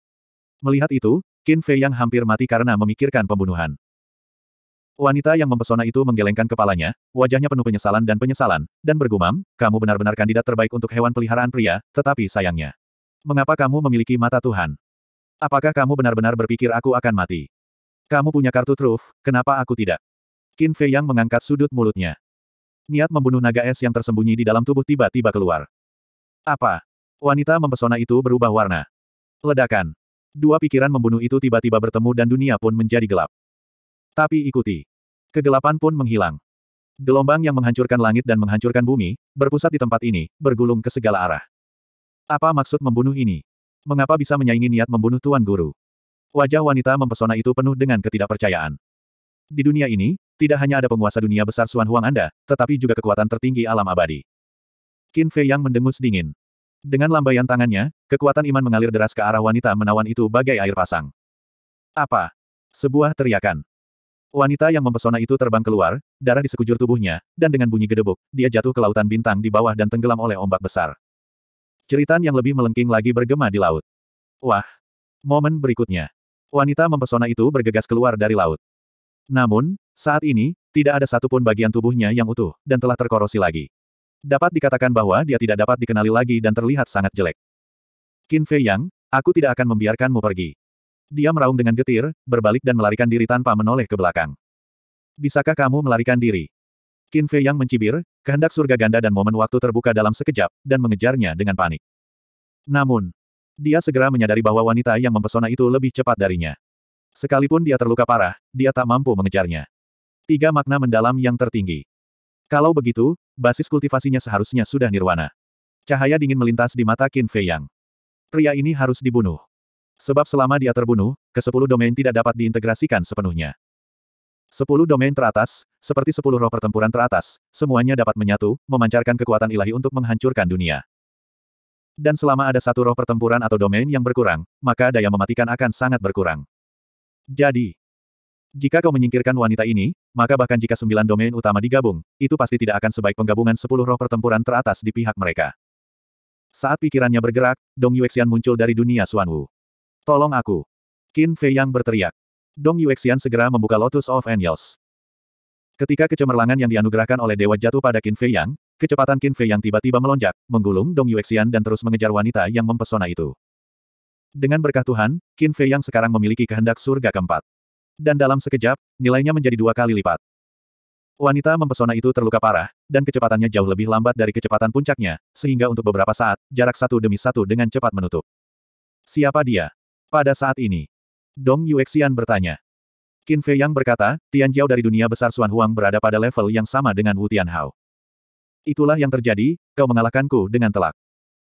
Melihat itu, Qin Fei Yang hampir mati karena memikirkan pembunuhan. Wanita yang mempesona itu menggelengkan kepalanya, wajahnya penuh penyesalan dan penyesalan, dan bergumam, kamu benar-benar kandidat terbaik untuk hewan peliharaan pria, tetapi sayangnya. Mengapa kamu memiliki mata Tuhan? Apakah kamu benar-benar berpikir aku akan mati? Kamu punya kartu truf, kenapa aku tidak? Qin Fei Yang mengangkat sudut mulutnya. Niat membunuh naga es yang tersembunyi di dalam tubuh tiba-tiba keluar. Apa? Wanita mempesona itu berubah warna. Ledakan. Dua pikiran membunuh itu tiba-tiba bertemu dan dunia pun menjadi gelap. Tapi ikuti. Kegelapan pun menghilang. Gelombang yang menghancurkan langit dan menghancurkan bumi, berpusat di tempat ini, bergulung ke segala arah. Apa maksud membunuh ini? Mengapa bisa menyaingi niat membunuh Tuan Guru? Wajah wanita mempesona itu penuh dengan ketidakpercayaan. Di dunia ini, tidak hanya ada penguasa dunia besar Suan Huang Anda, tetapi juga kekuatan tertinggi alam abadi. Qin Fei yang mendengus dingin. Dengan lambaian tangannya, kekuatan iman mengalir deras ke arah wanita menawan itu bagai air pasang. Apa? Sebuah teriakan. Wanita yang mempesona itu terbang keluar, darah di sekujur tubuhnya, dan dengan bunyi gedebuk, dia jatuh ke lautan bintang di bawah dan tenggelam oleh ombak besar. Cerita yang lebih melengking lagi bergema di laut. Wah! Momen berikutnya. Wanita mempesona itu bergegas keluar dari laut. Namun, saat ini, tidak ada satupun bagian tubuhnya yang utuh, dan telah terkorosi lagi. Dapat dikatakan bahwa dia tidak dapat dikenali lagi dan terlihat sangat jelek. Qin Fei Yang, aku tidak akan membiarkanmu pergi. Dia meraung dengan getir, berbalik dan melarikan diri tanpa menoleh ke belakang. Bisakah kamu melarikan diri? Qin Fei yang mencibir, kehendak surga ganda dan momen waktu terbuka dalam sekejap, dan mengejarnya dengan panik. Namun, dia segera menyadari bahwa wanita yang mempesona itu lebih cepat darinya. Sekalipun dia terluka parah, dia tak mampu mengejarnya. Tiga makna mendalam yang tertinggi. Kalau begitu, basis kultivasinya seharusnya sudah nirwana. Cahaya dingin melintas di mata Qin Fei Yang. Pria ini harus dibunuh. Sebab selama dia terbunuh, ke sepuluh domain tidak dapat diintegrasikan sepenuhnya. Sepuluh domain teratas, seperti sepuluh roh pertempuran teratas, semuanya dapat menyatu, memancarkan kekuatan ilahi untuk menghancurkan dunia. Dan selama ada satu roh pertempuran atau domain yang berkurang, maka daya mematikan akan sangat berkurang. Jadi, jika kau menyingkirkan wanita ini, maka bahkan jika sembilan domain utama digabung, itu pasti tidak akan sebaik penggabungan sepuluh roh pertempuran teratas di pihak mereka. Saat pikirannya bergerak, Dong Yuexian muncul dari dunia Suanwu. Wu. Tolong aku. Qin Fei Yang berteriak. Dong Yuexian segera membuka Lotus of Angels. Ketika kecemerlangan yang dianugerahkan oleh dewa jatuh pada Qin Fei Yang, kecepatan Qin Fei Yang tiba-tiba melonjak, menggulung Dong Yuexian dan terus mengejar wanita yang mempesona itu. Dengan berkah Tuhan, Qin Fei Yang sekarang memiliki kehendak surga keempat. Dan dalam sekejap, nilainya menjadi dua kali lipat. Wanita mempesona itu terluka parah, dan kecepatannya jauh lebih lambat dari kecepatan puncaknya, sehingga untuk beberapa saat, jarak satu demi satu dengan cepat menutup. Siapa dia? Pada saat ini, Dong Yuexian bertanya. Qin Fei Yang berkata, Tian Jiao dari dunia besar Xuan Huang berada pada level yang sama dengan Wu Tianhao. Itulah yang terjadi, kau mengalahkanku dengan telak.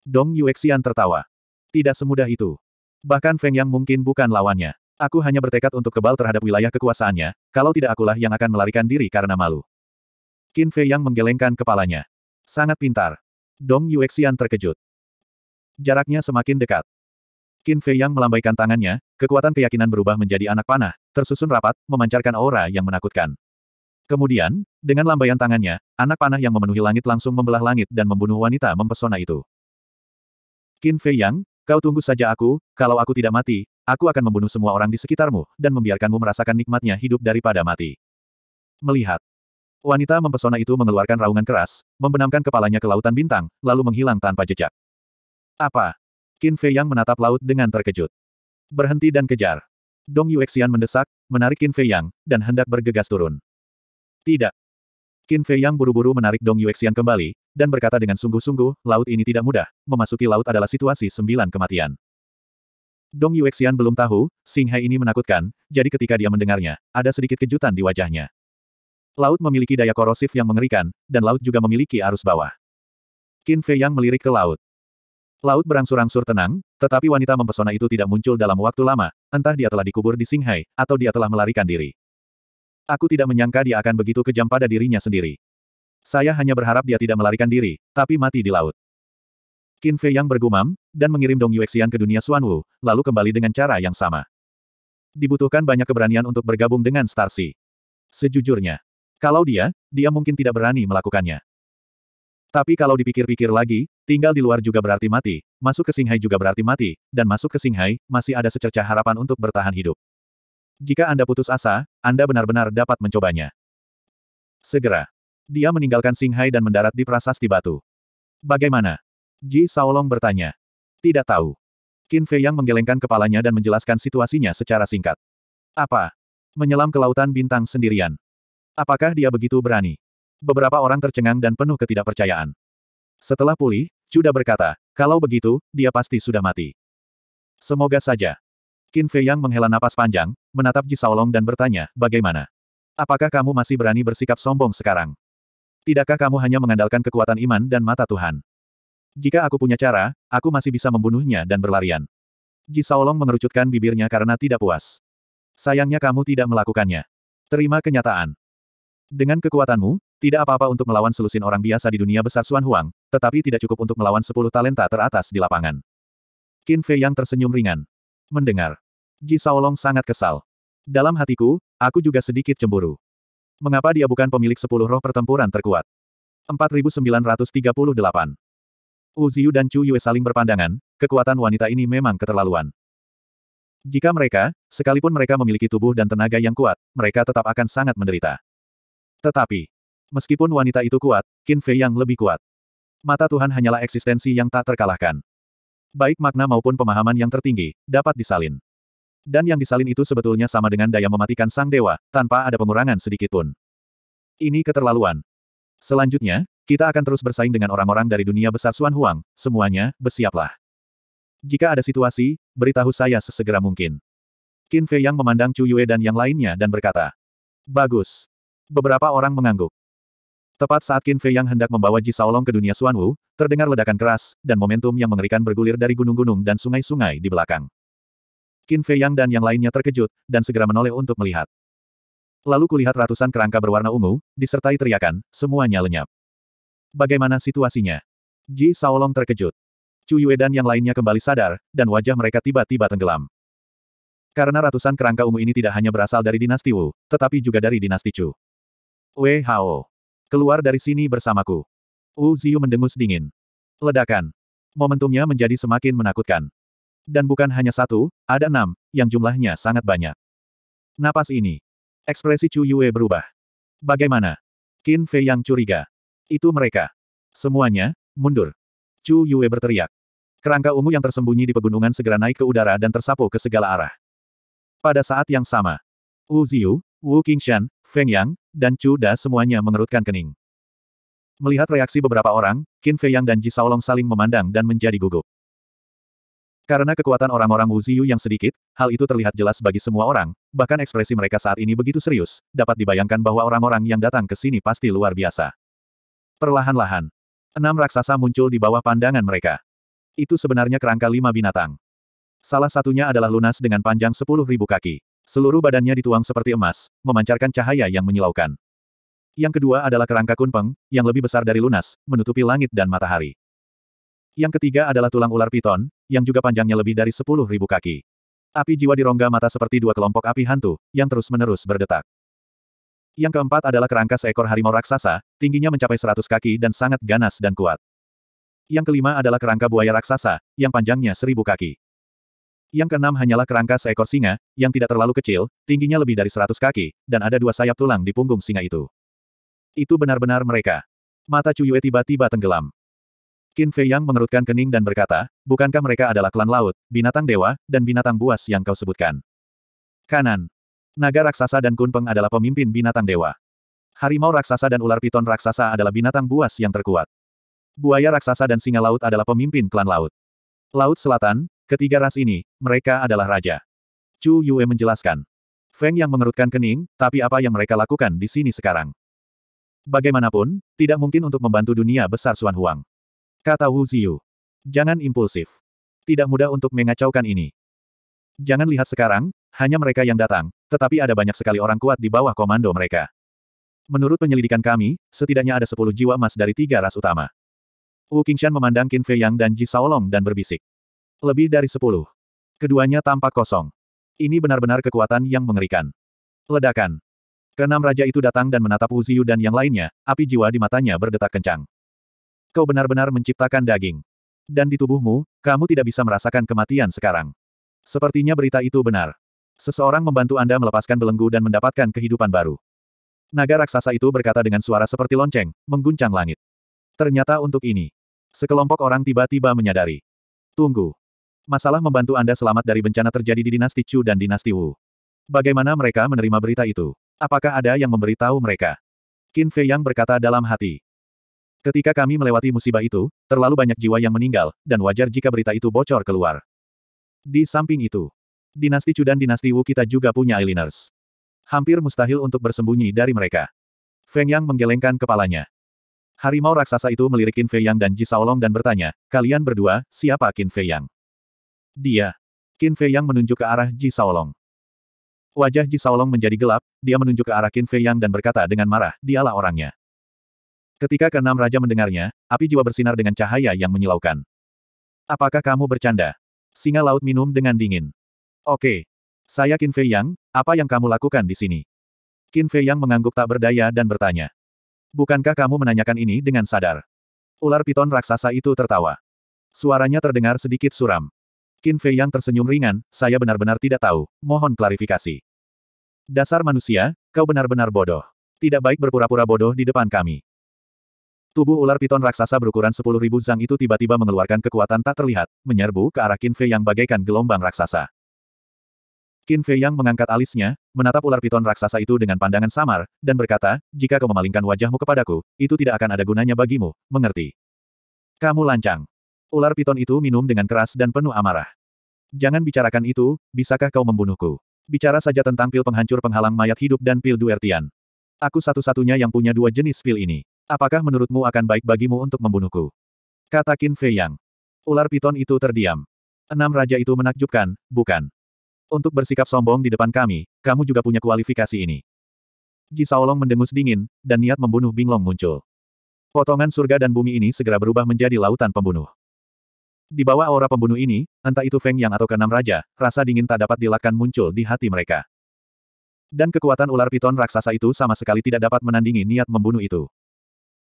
Dong Yuexian tertawa. Tidak semudah itu. Bahkan Feng Yang mungkin bukan lawannya. Aku hanya bertekad untuk kebal terhadap wilayah kekuasaannya, kalau tidak akulah yang akan melarikan diri karena malu. Qin Fei Yang menggelengkan kepalanya. Sangat pintar. Dong Yuexian terkejut. Jaraknya semakin dekat. Qin Fei Yang melambaikan tangannya, kekuatan keyakinan berubah menjadi anak panah, tersusun rapat, memancarkan aura yang menakutkan. Kemudian, dengan lambaian tangannya, anak panah yang memenuhi langit langsung membelah langit dan membunuh wanita mempesona itu. Qin Fei Yang, kau tunggu saja aku, kalau aku tidak mati, aku akan membunuh semua orang di sekitarmu, dan membiarkanmu merasakan nikmatnya hidup daripada mati. Melihat. Wanita mempesona itu mengeluarkan raungan keras, membenamkan kepalanya ke lautan bintang, lalu menghilang tanpa jejak. Apa? Qin Fei Yang menatap laut dengan terkejut. Berhenti dan kejar. Dong Yuexian mendesak, menarik Qin Fei Yang, dan hendak bergegas turun. Tidak. Qin Fei Yang buru-buru menarik Dong Yuexian kembali, dan berkata dengan sungguh-sungguh, laut ini tidak mudah, memasuki laut adalah situasi sembilan kematian. Dong Yuexian belum tahu, Sing ini menakutkan, jadi ketika dia mendengarnya, ada sedikit kejutan di wajahnya. Laut memiliki daya korosif yang mengerikan, dan laut juga memiliki arus bawah. Qin Fei Yang melirik ke laut. Laut berangsur-angsur tenang, tetapi wanita mempesona itu tidak muncul dalam waktu lama, entah dia telah dikubur di Singhai, atau dia telah melarikan diri. Aku tidak menyangka dia akan begitu kejam pada dirinya sendiri. Saya hanya berharap dia tidak melarikan diri, tapi mati di laut. Qin Fei yang bergumam, dan mengirim Dong Yuexian ke dunia Xuan Wu, lalu kembali dengan cara yang sama. Dibutuhkan banyak keberanian untuk bergabung dengan Star Sea. Sejujurnya, kalau dia, dia mungkin tidak berani melakukannya. Tapi kalau dipikir-pikir lagi, tinggal di luar juga berarti mati, masuk ke Singhai juga berarti mati, dan masuk ke Singhai, masih ada secercah harapan untuk bertahan hidup. Jika Anda putus asa, Anda benar-benar dapat mencobanya. Segera. Dia meninggalkan Singhai dan mendarat di Prasasti Batu. Bagaimana? Ji Saolong bertanya. Tidak tahu. Qin Fei yang menggelengkan kepalanya dan menjelaskan situasinya secara singkat. Apa? Menyelam ke lautan bintang sendirian. Apakah dia begitu berani? Beberapa orang tercengang dan penuh ketidakpercayaan. Setelah pulih, Cuda berkata, kalau begitu, dia pasti sudah mati. Semoga saja. Qin Fei Yang menghela napas panjang, menatap Ji Saolong dan bertanya, bagaimana? Apakah kamu masih berani bersikap sombong sekarang? Tidakkah kamu hanya mengandalkan kekuatan iman dan mata Tuhan? Jika aku punya cara, aku masih bisa membunuhnya dan berlarian. Ji Saolong mengerucutkan bibirnya karena tidak puas. Sayangnya kamu tidak melakukannya. Terima kenyataan. Dengan kekuatanmu, tidak apa-apa untuk melawan selusin orang biasa di dunia besar Suan Huang, tetapi tidak cukup untuk melawan sepuluh talenta teratas di lapangan. Qin Fei yang tersenyum ringan. Mendengar. Ji Saolong sangat kesal. Dalam hatiku, aku juga sedikit cemburu. Mengapa dia bukan pemilik sepuluh roh pertempuran terkuat? 4938. Wu Ziyu dan Chu Yue saling berpandangan, kekuatan wanita ini memang keterlaluan. Jika mereka, sekalipun mereka memiliki tubuh dan tenaga yang kuat, mereka tetap akan sangat menderita. Tetapi, Meskipun wanita itu kuat, Qin Fei yang lebih kuat. Mata Tuhan hanyalah eksistensi yang tak terkalahkan. Baik makna maupun pemahaman yang tertinggi, dapat disalin. Dan yang disalin itu sebetulnya sama dengan daya mematikan sang dewa, tanpa ada pengurangan sedikitpun. Ini keterlaluan. Selanjutnya, kita akan terus bersaing dengan orang-orang dari dunia besar Suan Huang, semuanya, bersiaplah. Jika ada situasi, beritahu saya sesegera mungkin. Qin Fei yang memandang Chu Yue dan yang lainnya dan berkata, Bagus. Beberapa orang mengangguk. Tepat saat Qin Fei yang hendak membawa Ji Saolong ke dunia Wu, terdengar ledakan keras, dan momentum yang mengerikan bergulir dari gunung-gunung dan sungai-sungai di belakang. Qin Fei yang dan yang lainnya terkejut, dan segera menoleh untuk melihat. Lalu kulihat ratusan kerangka berwarna ungu, disertai teriakan, semuanya lenyap. Bagaimana situasinya? Ji Saolong terkejut. Chu Yue dan yang lainnya kembali sadar, dan wajah mereka tiba-tiba tenggelam. Karena ratusan kerangka ungu ini tidak hanya berasal dari dinasti Wu, tetapi juga dari dinasti Chu. Wei Hao. Keluar dari sini bersamaku. Wu Ziyu mendengus dingin. Ledakan. Momentumnya menjadi semakin menakutkan. Dan bukan hanya satu, ada enam, yang jumlahnya sangat banyak. Napas ini. Ekspresi Chu Yue berubah. Bagaimana? Qin Fei yang curiga. Itu mereka. Semuanya, mundur. Chu Yue berteriak. Kerangka ungu yang tersembunyi di pegunungan segera naik ke udara dan tersapu ke segala arah. Pada saat yang sama, Wu Ziyu, Wu Qingshan, Feng Yang, dan Chu Da semuanya mengerutkan kening. Melihat reaksi beberapa orang, Qin Fei Yang dan Ji Saolong saling memandang dan menjadi gugup. Karena kekuatan orang-orang Wu Ziyu yang sedikit, hal itu terlihat jelas bagi semua orang, bahkan ekspresi mereka saat ini begitu serius, dapat dibayangkan bahwa orang-orang yang datang ke sini pasti luar biasa. Perlahan-lahan, enam raksasa muncul di bawah pandangan mereka. Itu sebenarnya kerangka lima binatang. Salah satunya adalah lunas dengan panjang sepuluh ribu kaki. Seluruh badannya dituang seperti emas, memancarkan cahaya yang menyilaukan. Yang kedua adalah kerangka kunpeng, yang lebih besar dari lunas, menutupi langit dan matahari. Yang ketiga adalah tulang ular piton, yang juga panjangnya lebih dari sepuluh ribu kaki. Api jiwa di rongga mata seperti dua kelompok api hantu, yang terus-menerus berdetak. Yang keempat adalah kerangka seekor harimau raksasa, tingginya mencapai seratus kaki dan sangat ganas dan kuat. Yang kelima adalah kerangka buaya raksasa, yang panjangnya seribu kaki. Yang keenam hanyalah kerangka seekor singa, yang tidak terlalu kecil, tingginya lebih dari seratus kaki, dan ada dua sayap tulang di punggung singa itu. Itu benar-benar mereka. Mata Cuyue tiba-tiba tenggelam. Qin Fei Yang mengerutkan kening dan berkata, bukankah mereka adalah klan laut, binatang dewa, dan binatang buas yang kau sebutkan. Kanan. Naga raksasa dan Kunpeng adalah pemimpin binatang dewa. Harimau raksasa dan ular piton raksasa adalah binatang buas yang terkuat. Buaya raksasa dan singa laut adalah pemimpin klan laut. Laut Selatan, Ketiga ras ini, mereka adalah raja. Chu Yue menjelaskan. Feng yang mengerutkan kening, tapi apa yang mereka lakukan di sini sekarang? Bagaimanapun, tidak mungkin untuk membantu dunia besar Suan Huang. Kata Wu Ziyu. Jangan impulsif. Tidak mudah untuk mengacaukan ini. Jangan lihat sekarang, hanya mereka yang datang, tetapi ada banyak sekali orang kuat di bawah komando mereka. Menurut penyelidikan kami, setidaknya ada sepuluh jiwa emas dari tiga ras utama. Wu Qingshan memandang Qin Fei Yang dan Ji Saolong dan berbisik. Lebih dari sepuluh. Keduanya tampak kosong. Ini benar-benar kekuatan yang mengerikan. Ledakan. Keenam raja itu datang dan menatap Wu Ziyu dan yang lainnya, api jiwa di matanya berdetak kencang. Kau benar-benar menciptakan daging. Dan di tubuhmu, kamu tidak bisa merasakan kematian sekarang. Sepertinya berita itu benar. Seseorang membantu Anda melepaskan belenggu dan mendapatkan kehidupan baru. Naga raksasa itu berkata dengan suara seperti lonceng, mengguncang langit. Ternyata untuk ini. Sekelompok orang tiba-tiba menyadari. Tunggu. Masalah membantu Anda selamat dari bencana terjadi di dinasti Chu dan dinasti Wu. Bagaimana mereka menerima berita itu? Apakah ada yang memberitahu mereka? Qin Fei Yang berkata dalam hati. Ketika kami melewati musibah itu, terlalu banyak jiwa yang meninggal, dan wajar jika berita itu bocor keluar. Di samping itu, dinasti Chu dan dinasti Wu kita juga punya eliners. Hampir mustahil untuk bersembunyi dari mereka. Feng Yang menggelengkan kepalanya. Harimau raksasa itu melirik Qin Fei Yang dan Ji Saolong dan bertanya, kalian berdua, siapa Qin Fei Yang? Dia. Qin Fei Yang menunjuk ke arah Ji Saolong. Wajah Ji Saolong menjadi gelap, dia menunjuk ke arah Qin Fei Yang dan berkata dengan marah, dialah orangnya. Ketika keenam raja mendengarnya, api jiwa bersinar dengan cahaya yang menyilaukan. Apakah kamu bercanda? Singa laut minum dengan dingin. Oke. Saya Qin Fei Yang, apa yang kamu lakukan di sini? Qin Fei Yang mengangguk tak berdaya dan bertanya. Bukankah kamu menanyakan ini dengan sadar? Ular piton raksasa itu tertawa. Suaranya terdengar sedikit suram. Qin Fei yang tersenyum ringan, saya benar-benar tidak tahu, mohon klarifikasi. Dasar manusia, kau benar-benar bodoh. Tidak baik berpura-pura bodoh di depan kami. Tubuh ular piton raksasa berukuran 10.000 zang itu tiba-tiba mengeluarkan kekuatan tak terlihat, menyerbu ke arah Qin Fei yang bagaikan gelombang raksasa. Qin Fei yang mengangkat alisnya, menatap ular piton raksasa itu dengan pandangan samar, dan berkata, jika kau memalingkan wajahmu kepadaku, itu tidak akan ada gunanya bagimu, mengerti. Kamu lancang. Ular piton itu minum dengan keras dan penuh amarah. Jangan bicarakan itu, bisakah kau membunuhku? Bicara saja tentang pil penghancur penghalang mayat hidup dan pil duertian. Aku satu-satunya yang punya dua jenis pil ini. Apakah menurutmu akan baik bagimu untuk membunuhku? Kata Qin Fei Yang. Ular piton itu terdiam. Enam raja itu menakjubkan, bukan? Untuk bersikap sombong di depan kami, kamu juga punya kualifikasi ini. Ji Saolong mendengus dingin, dan niat membunuh Binglong muncul. Potongan surga dan bumi ini segera berubah menjadi lautan pembunuh. Di bawah aura pembunuh ini, entah itu Feng Yang atau keenam raja, rasa dingin tak dapat dilakukan muncul di hati mereka. Dan kekuatan ular piton raksasa itu sama sekali tidak dapat menandingi niat membunuh itu.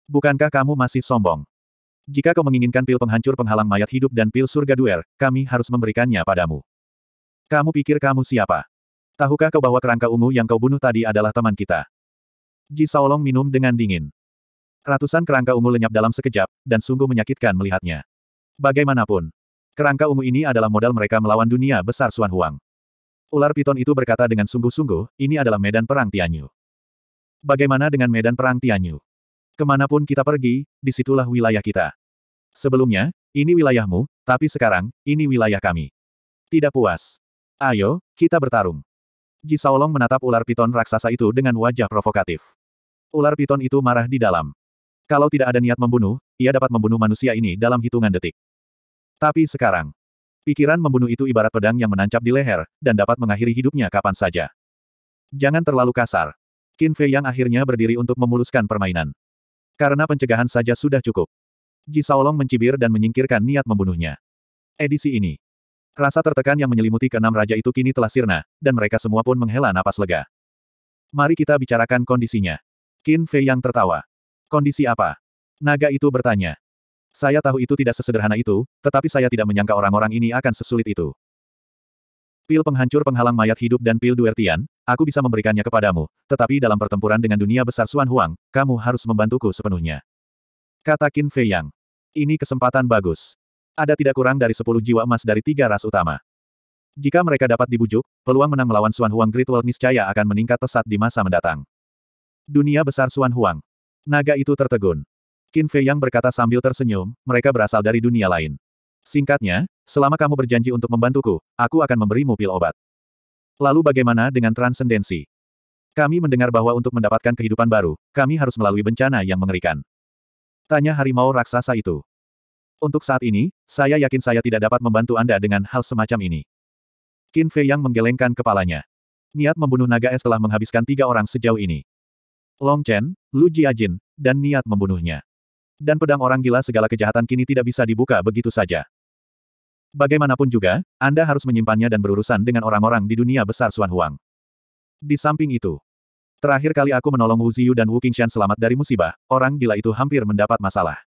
Bukankah kamu masih sombong? Jika kau menginginkan pil penghancur penghalang mayat hidup dan pil surga duer, kami harus memberikannya padamu. Kamu pikir kamu siapa? Tahukah kau bahwa kerangka ungu yang kau bunuh tadi adalah teman kita? Ji Saolong minum dengan dingin. Ratusan kerangka ungu lenyap dalam sekejap, dan sungguh menyakitkan melihatnya. Bagaimanapun, kerangka ungu ini adalah modal mereka melawan dunia besar Xuan Huang. Ular piton itu berkata dengan sungguh-sungguh, ini adalah medan perang Tianyu. Bagaimana dengan medan perang Tianyu? Kemanapun kita pergi, disitulah wilayah kita. Sebelumnya, ini wilayahmu, tapi sekarang, ini wilayah kami. Tidak puas. Ayo, kita bertarung. Ji Saolong menatap ular piton raksasa itu dengan wajah provokatif. Ular piton itu marah di dalam. Kalau tidak ada niat membunuh, ia dapat membunuh manusia ini dalam hitungan detik. Tapi sekarang, pikiran membunuh itu ibarat pedang yang menancap di leher, dan dapat mengakhiri hidupnya kapan saja. Jangan terlalu kasar. Qin Fei yang akhirnya berdiri untuk memuluskan permainan. Karena pencegahan saja sudah cukup. Ji Saolong mencibir dan menyingkirkan niat membunuhnya. Edisi ini. Rasa tertekan yang menyelimuti keenam raja itu kini telah sirna, dan mereka semua pun menghela napas lega. Mari kita bicarakan kondisinya. Qin Fei yang tertawa. Kondisi apa? Naga itu bertanya. Saya tahu itu tidak sesederhana itu, tetapi saya tidak menyangka orang-orang ini akan sesulit itu. Pil penghancur penghalang mayat hidup dan pil duertian, aku bisa memberikannya kepadamu, tetapi dalam pertempuran dengan dunia besar Suan Huang, kamu harus membantuku sepenuhnya. Kata Qin Fei Yang. Ini kesempatan bagus. Ada tidak kurang dari 10 jiwa emas dari tiga ras utama. Jika mereka dapat dibujuk, peluang menang melawan Suan Huang Great World niscaya akan meningkat pesat di masa mendatang. Dunia besar Suan Huang. Naga itu tertegun. Qin Fei Yang berkata sambil tersenyum, mereka berasal dari dunia lain. Singkatnya, selama kamu berjanji untuk membantuku, aku akan memberimu pil obat. Lalu bagaimana dengan transendensi? Kami mendengar bahwa untuk mendapatkan kehidupan baru, kami harus melalui bencana yang mengerikan. Tanya harimau raksasa itu. Untuk saat ini, saya yakin saya tidak dapat membantu Anda dengan hal semacam ini. Qin Fei Yang menggelengkan kepalanya. Niat membunuh naga es telah menghabiskan tiga orang sejauh ini. Long Chen, Lu Jiajin, dan niat membunuhnya. Dan pedang orang gila segala kejahatan kini tidak bisa dibuka begitu saja. Bagaimanapun juga, Anda harus menyimpannya dan berurusan dengan orang-orang di dunia besar Xuan Huang. Di samping itu, terakhir kali aku menolong Wu Ziyu dan Wu Qingshan selamat dari musibah, orang gila itu hampir mendapat masalah.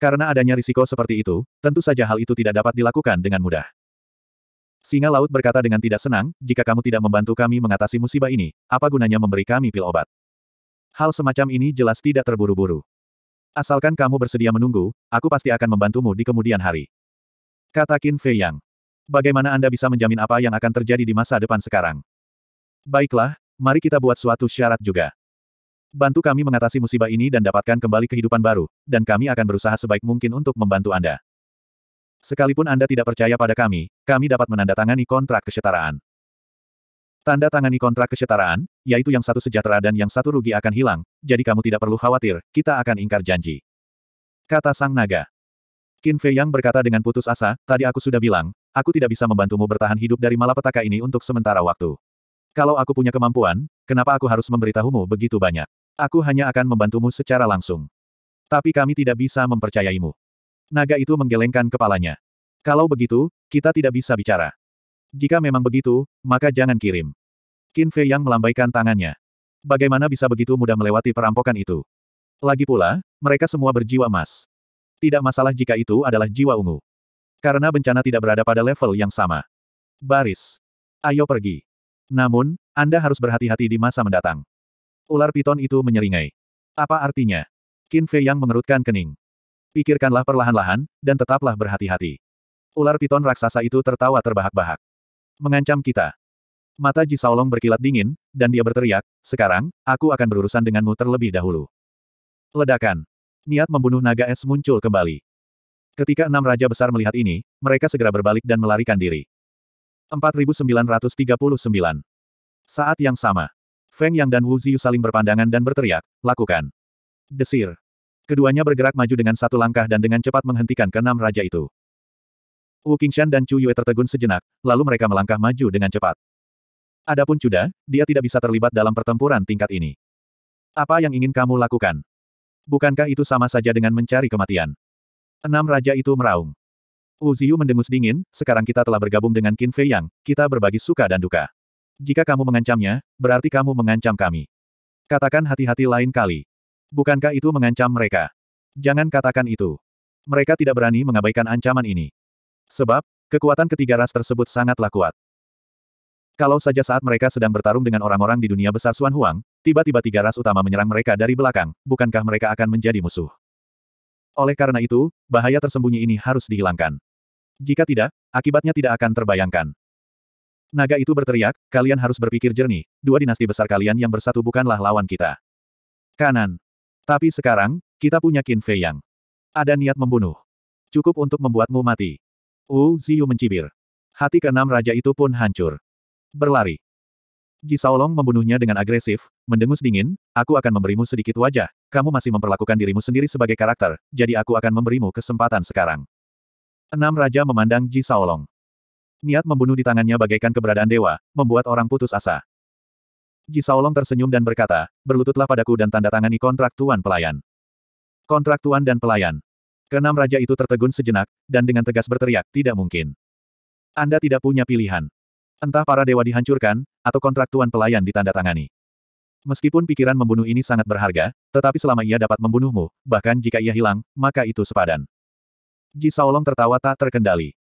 Karena adanya risiko seperti itu, tentu saja hal itu tidak dapat dilakukan dengan mudah. Singa laut berkata dengan tidak senang, jika kamu tidak membantu kami mengatasi musibah ini, apa gunanya memberi kami pil obat? Hal semacam ini jelas tidak terburu-buru. Asalkan kamu bersedia menunggu, aku pasti akan membantumu di kemudian hari. Kata Qin Fei Yang. Bagaimana Anda bisa menjamin apa yang akan terjadi di masa depan sekarang? Baiklah, mari kita buat suatu syarat juga. Bantu kami mengatasi musibah ini dan dapatkan kembali kehidupan baru, dan kami akan berusaha sebaik mungkin untuk membantu Anda. Sekalipun Anda tidak percaya pada kami, kami dapat menandatangani kontrak kesetaraan. Tanda tangani kontrak kesetaraan, yaitu yang satu sejahtera dan yang satu rugi akan hilang, jadi kamu tidak perlu khawatir, kita akan ingkar janji. Kata Sang Naga. Qin Fei Yang berkata dengan putus asa, tadi aku sudah bilang, aku tidak bisa membantumu bertahan hidup dari malapetaka ini untuk sementara waktu. Kalau aku punya kemampuan, kenapa aku harus memberitahumu begitu banyak? Aku hanya akan membantumu secara langsung. Tapi kami tidak bisa mempercayaimu. Naga itu menggelengkan kepalanya. Kalau begitu, kita tidak bisa bicara. Jika memang begitu, maka jangan kirim. Qin Fei yang melambaikan tangannya. Bagaimana bisa begitu mudah melewati perampokan itu? Lagi pula, mereka semua berjiwa emas. Tidak masalah jika itu adalah jiwa ungu. Karena bencana tidak berada pada level yang sama. Baris. Ayo pergi. Namun, Anda harus berhati-hati di masa mendatang. Ular piton itu menyeringai. Apa artinya? Qin Fei yang mengerutkan kening. Pikirkanlah perlahan-lahan, dan tetaplah berhati-hati. Ular piton raksasa itu tertawa terbahak-bahak. Mengancam kita. Mata Ji Saolong berkilat dingin, dan dia berteriak, sekarang, aku akan berurusan denganmu terlebih dahulu. Ledakan. Niat membunuh naga es muncul kembali. Ketika enam raja besar melihat ini, mereka segera berbalik dan melarikan diri. 4939 Saat yang sama, Feng Yang dan Wu Ziyu saling berpandangan dan berteriak, lakukan. Desir. Keduanya bergerak maju dengan satu langkah dan dengan cepat menghentikan keenam raja itu. Wu Qingshan dan Chu Yue tertegun sejenak, lalu mereka melangkah maju dengan cepat. Adapun Cuda, dia tidak bisa terlibat dalam pertempuran tingkat ini. Apa yang ingin kamu lakukan? Bukankah itu sama saja dengan mencari kematian? Enam raja itu meraung. Wu Ziyu mendengus dingin, sekarang kita telah bergabung dengan Qin Fei Yang, kita berbagi suka dan duka. Jika kamu mengancamnya, berarti kamu mengancam kami. Katakan hati-hati lain kali. Bukankah itu mengancam mereka? Jangan katakan itu. Mereka tidak berani mengabaikan ancaman ini. Sebab, kekuatan ketiga ras tersebut sangatlah kuat. Kalau saja saat mereka sedang bertarung dengan orang-orang di dunia besar Suan Huang, tiba-tiba tiga ras utama menyerang mereka dari belakang, bukankah mereka akan menjadi musuh? Oleh karena itu, bahaya tersembunyi ini harus dihilangkan. Jika tidak, akibatnya tidak akan terbayangkan. Naga itu berteriak, kalian harus berpikir jernih, dua dinasti besar kalian yang bersatu bukanlah lawan kita. Kanan. Tapi sekarang, kita punya Qin Fei Yang. Ada niat membunuh. Cukup untuk membuatmu mati. Wu Ziyu mencibir. Hati keenam raja itu pun hancur. Berlari. Ji Saolong membunuhnya dengan agresif, mendengus dingin, aku akan memberimu sedikit wajah, kamu masih memperlakukan dirimu sendiri sebagai karakter, jadi aku akan memberimu kesempatan sekarang. Enam raja memandang Ji Saolong. Niat membunuh di tangannya bagaikan keberadaan dewa, membuat orang putus asa. Ji Saolong tersenyum dan berkata, berlututlah padaku dan tanda tangani kontrak tuan pelayan. Kontrak tuan dan pelayan. Keenam raja itu tertegun sejenak, dan dengan tegas berteriak, tidak mungkin. Anda tidak punya pilihan. Entah para dewa dihancurkan, atau kontrak tuan pelayan ditandatangani. Meskipun pikiran membunuh ini sangat berharga, tetapi selama ia dapat membunuhmu, bahkan jika ia hilang, maka itu sepadan. Ji Saolong tertawa tak terkendali.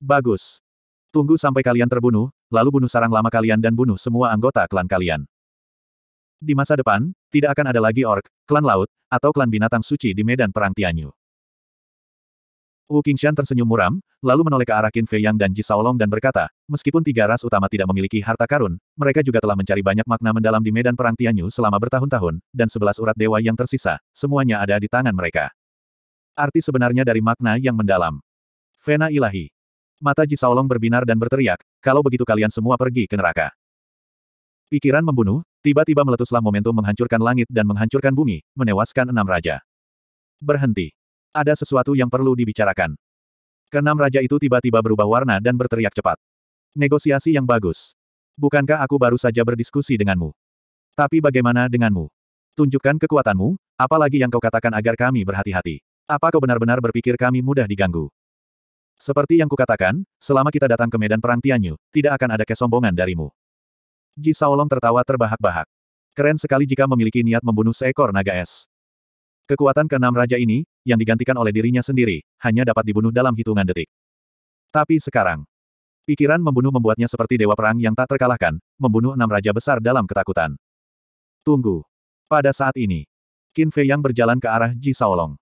Bagus. Tunggu sampai kalian terbunuh, lalu bunuh sarang lama kalian dan bunuh semua anggota klan kalian. Di masa depan, tidak akan ada lagi ork, klan laut, atau klan binatang suci di medan perang Tianyu. Wu Qingshan tersenyum muram, lalu menoleh ke arah Qin Fei Yang dan Ji Saolong dan berkata, meskipun tiga ras utama tidak memiliki harta karun, mereka juga telah mencari banyak makna mendalam di medan perang Tianyu selama bertahun-tahun, dan sebelas urat dewa yang tersisa, semuanya ada di tangan mereka. Arti sebenarnya dari makna yang mendalam. Vena ilahi. Mata Ji Saolong berbinar dan berteriak, kalau begitu kalian semua pergi ke neraka. Pikiran membunuh, tiba-tiba meletuslah momentum menghancurkan langit dan menghancurkan bumi, menewaskan enam raja. Berhenti. Ada sesuatu yang perlu dibicarakan. Kenam raja itu tiba-tiba berubah warna dan berteriak cepat. Negosiasi yang bagus. Bukankah aku baru saja berdiskusi denganmu? Tapi bagaimana denganmu? Tunjukkan kekuatanmu, apalagi yang kau katakan agar kami berhati-hati. Apa kau benar-benar berpikir kami mudah diganggu? Seperti yang kukatakan, selama kita datang ke medan perang Tianyu, tidak akan ada kesombongan darimu. Ji Saolong tertawa terbahak-bahak. Keren sekali jika memiliki niat membunuh seekor naga es. Kekuatan keenam raja ini, yang digantikan oleh dirinya sendiri, hanya dapat dibunuh dalam hitungan detik. Tapi sekarang, pikiran membunuh membuatnya seperti dewa perang yang tak terkalahkan, membunuh enam raja besar dalam ketakutan. Tunggu. Pada saat ini, Qin Fei yang berjalan ke arah Ji Saolong.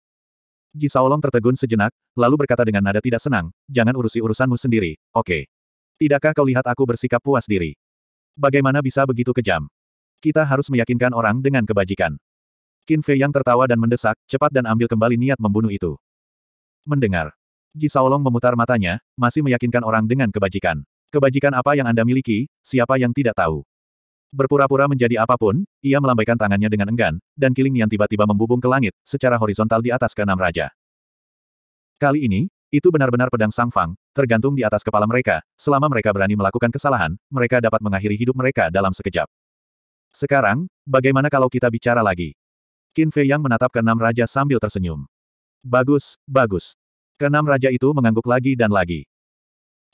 Ji Saolong tertegun sejenak, lalu berkata dengan nada tidak senang, jangan urusi urusanmu sendiri, oke. Okay. Tidakkah kau lihat aku bersikap puas diri? Bagaimana bisa begitu kejam? Kita harus meyakinkan orang dengan kebajikan. Qin Fei yang tertawa dan mendesak, cepat dan ambil kembali niat membunuh itu. Mendengar. Ji Saolong memutar matanya, masih meyakinkan orang dengan kebajikan. Kebajikan apa yang Anda miliki, siapa yang tidak tahu. Berpura-pura menjadi apapun, ia melambaikan tangannya dengan enggan, dan Kiling yang tiba-tiba membubung ke langit, secara horizontal di atas keenam raja. Kali ini, itu benar-benar pedang Sang Fang, tergantung di atas kepala mereka, selama mereka berani melakukan kesalahan, mereka dapat mengakhiri hidup mereka dalam sekejap. Sekarang, bagaimana kalau kita bicara lagi? Qin Fei Yang menatap keenam raja sambil tersenyum. Bagus, bagus. Keenam raja itu mengangguk lagi dan lagi.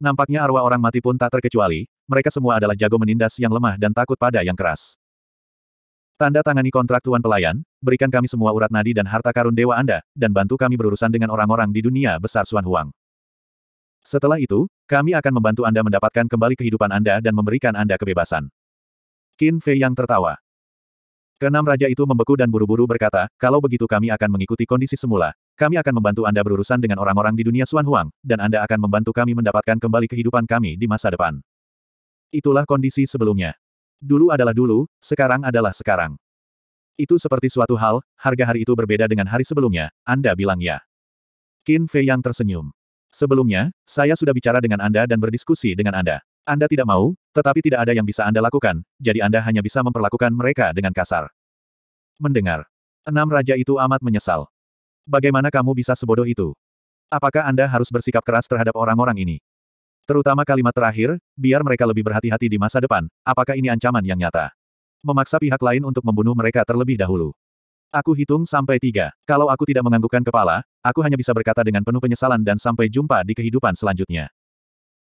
Nampaknya arwah orang mati pun tak terkecuali, mereka semua adalah jago menindas yang lemah dan takut pada yang keras. Tanda tangani kontrak Tuan Pelayan, berikan kami semua urat nadi dan harta karun dewa Anda, dan bantu kami berurusan dengan orang-orang di dunia besar Suan Huang. Setelah itu, kami akan membantu Anda mendapatkan kembali kehidupan Anda dan memberikan Anda kebebasan. Qin Fei yang tertawa. Keenam raja itu membeku dan buru-buru berkata, kalau begitu kami akan mengikuti kondisi semula. Kami akan membantu Anda berurusan dengan orang-orang di dunia Suan Huang, dan Anda akan membantu kami mendapatkan kembali kehidupan kami di masa depan. Itulah kondisi sebelumnya. Dulu adalah dulu, sekarang adalah sekarang. Itu seperti suatu hal, harga hari itu berbeda dengan hari sebelumnya, Anda bilang ya. Qin Fei yang tersenyum. Sebelumnya, saya sudah bicara dengan Anda dan berdiskusi dengan Anda. Anda tidak mau, tetapi tidak ada yang bisa Anda lakukan, jadi Anda hanya bisa memperlakukan mereka dengan kasar. Mendengar. Enam raja itu amat menyesal. Bagaimana kamu bisa sebodoh itu? Apakah Anda harus bersikap keras terhadap orang-orang ini? Terutama kalimat terakhir, biar mereka lebih berhati-hati di masa depan, apakah ini ancaman yang nyata? Memaksa pihak lain untuk membunuh mereka terlebih dahulu. Aku hitung sampai tiga. Kalau aku tidak menganggukkan kepala, aku hanya bisa berkata dengan penuh penyesalan dan sampai jumpa di kehidupan selanjutnya.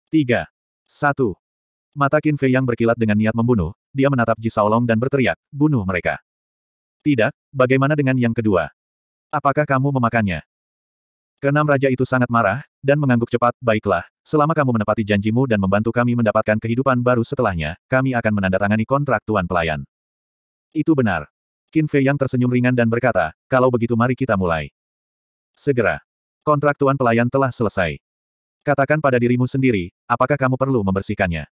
Tiga. Satu. Mata Qin Fei yang berkilat dengan niat membunuh, dia menatap Ji Saolong dan berteriak, bunuh mereka. Tidak, bagaimana dengan yang kedua? Apakah kamu memakannya? Kenam raja itu sangat marah, dan mengangguk cepat, baiklah, selama kamu menepati janjimu dan membantu kami mendapatkan kehidupan baru setelahnya, kami akan menandatangani kontrak Tuan Pelayan. Itu benar. Qin Fei yang tersenyum ringan dan berkata, kalau begitu mari kita mulai. Segera. Kontrak Tuan Pelayan telah selesai. Katakan pada dirimu sendiri, apakah kamu perlu membersihkannya?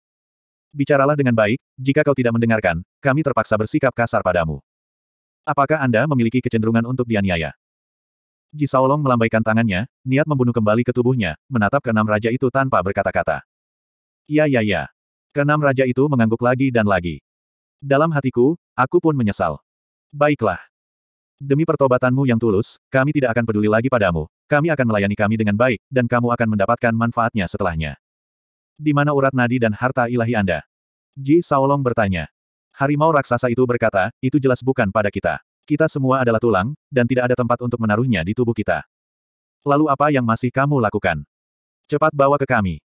Bicaralah dengan baik, jika kau tidak mendengarkan, kami terpaksa bersikap kasar padamu. Apakah Anda memiliki kecenderungan untuk dianiaya? Ji Saolong melambaikan tangannya, niat membunuh kembali ke tubuhnya, menatap keenam raja itu tanpa berkata-kata. Ya ya ya. Keenam raja itu mengangguk lagi dan lagi. Dalam hatiku, aku pun menyesal. Baiklah. Demi pertobatanmu yang tulus, kami tidak akan peduli lagi padamu. Kami akan melayani kami dengan baik, dan kamu akan mendapatkan manfaatnya setelahnya. Di mana urat nadi dan harta ilahi Anda? Ji Saolong bertanya. Harimau raksasa itu berkata, itu jelas bukan pada kita. Kita semua adalah tulang, dan tidak ada tempat untuk menaruhnya di tubuh kita. Lalu apa yang masih kamu lakukan? Cepat bawa ke kami.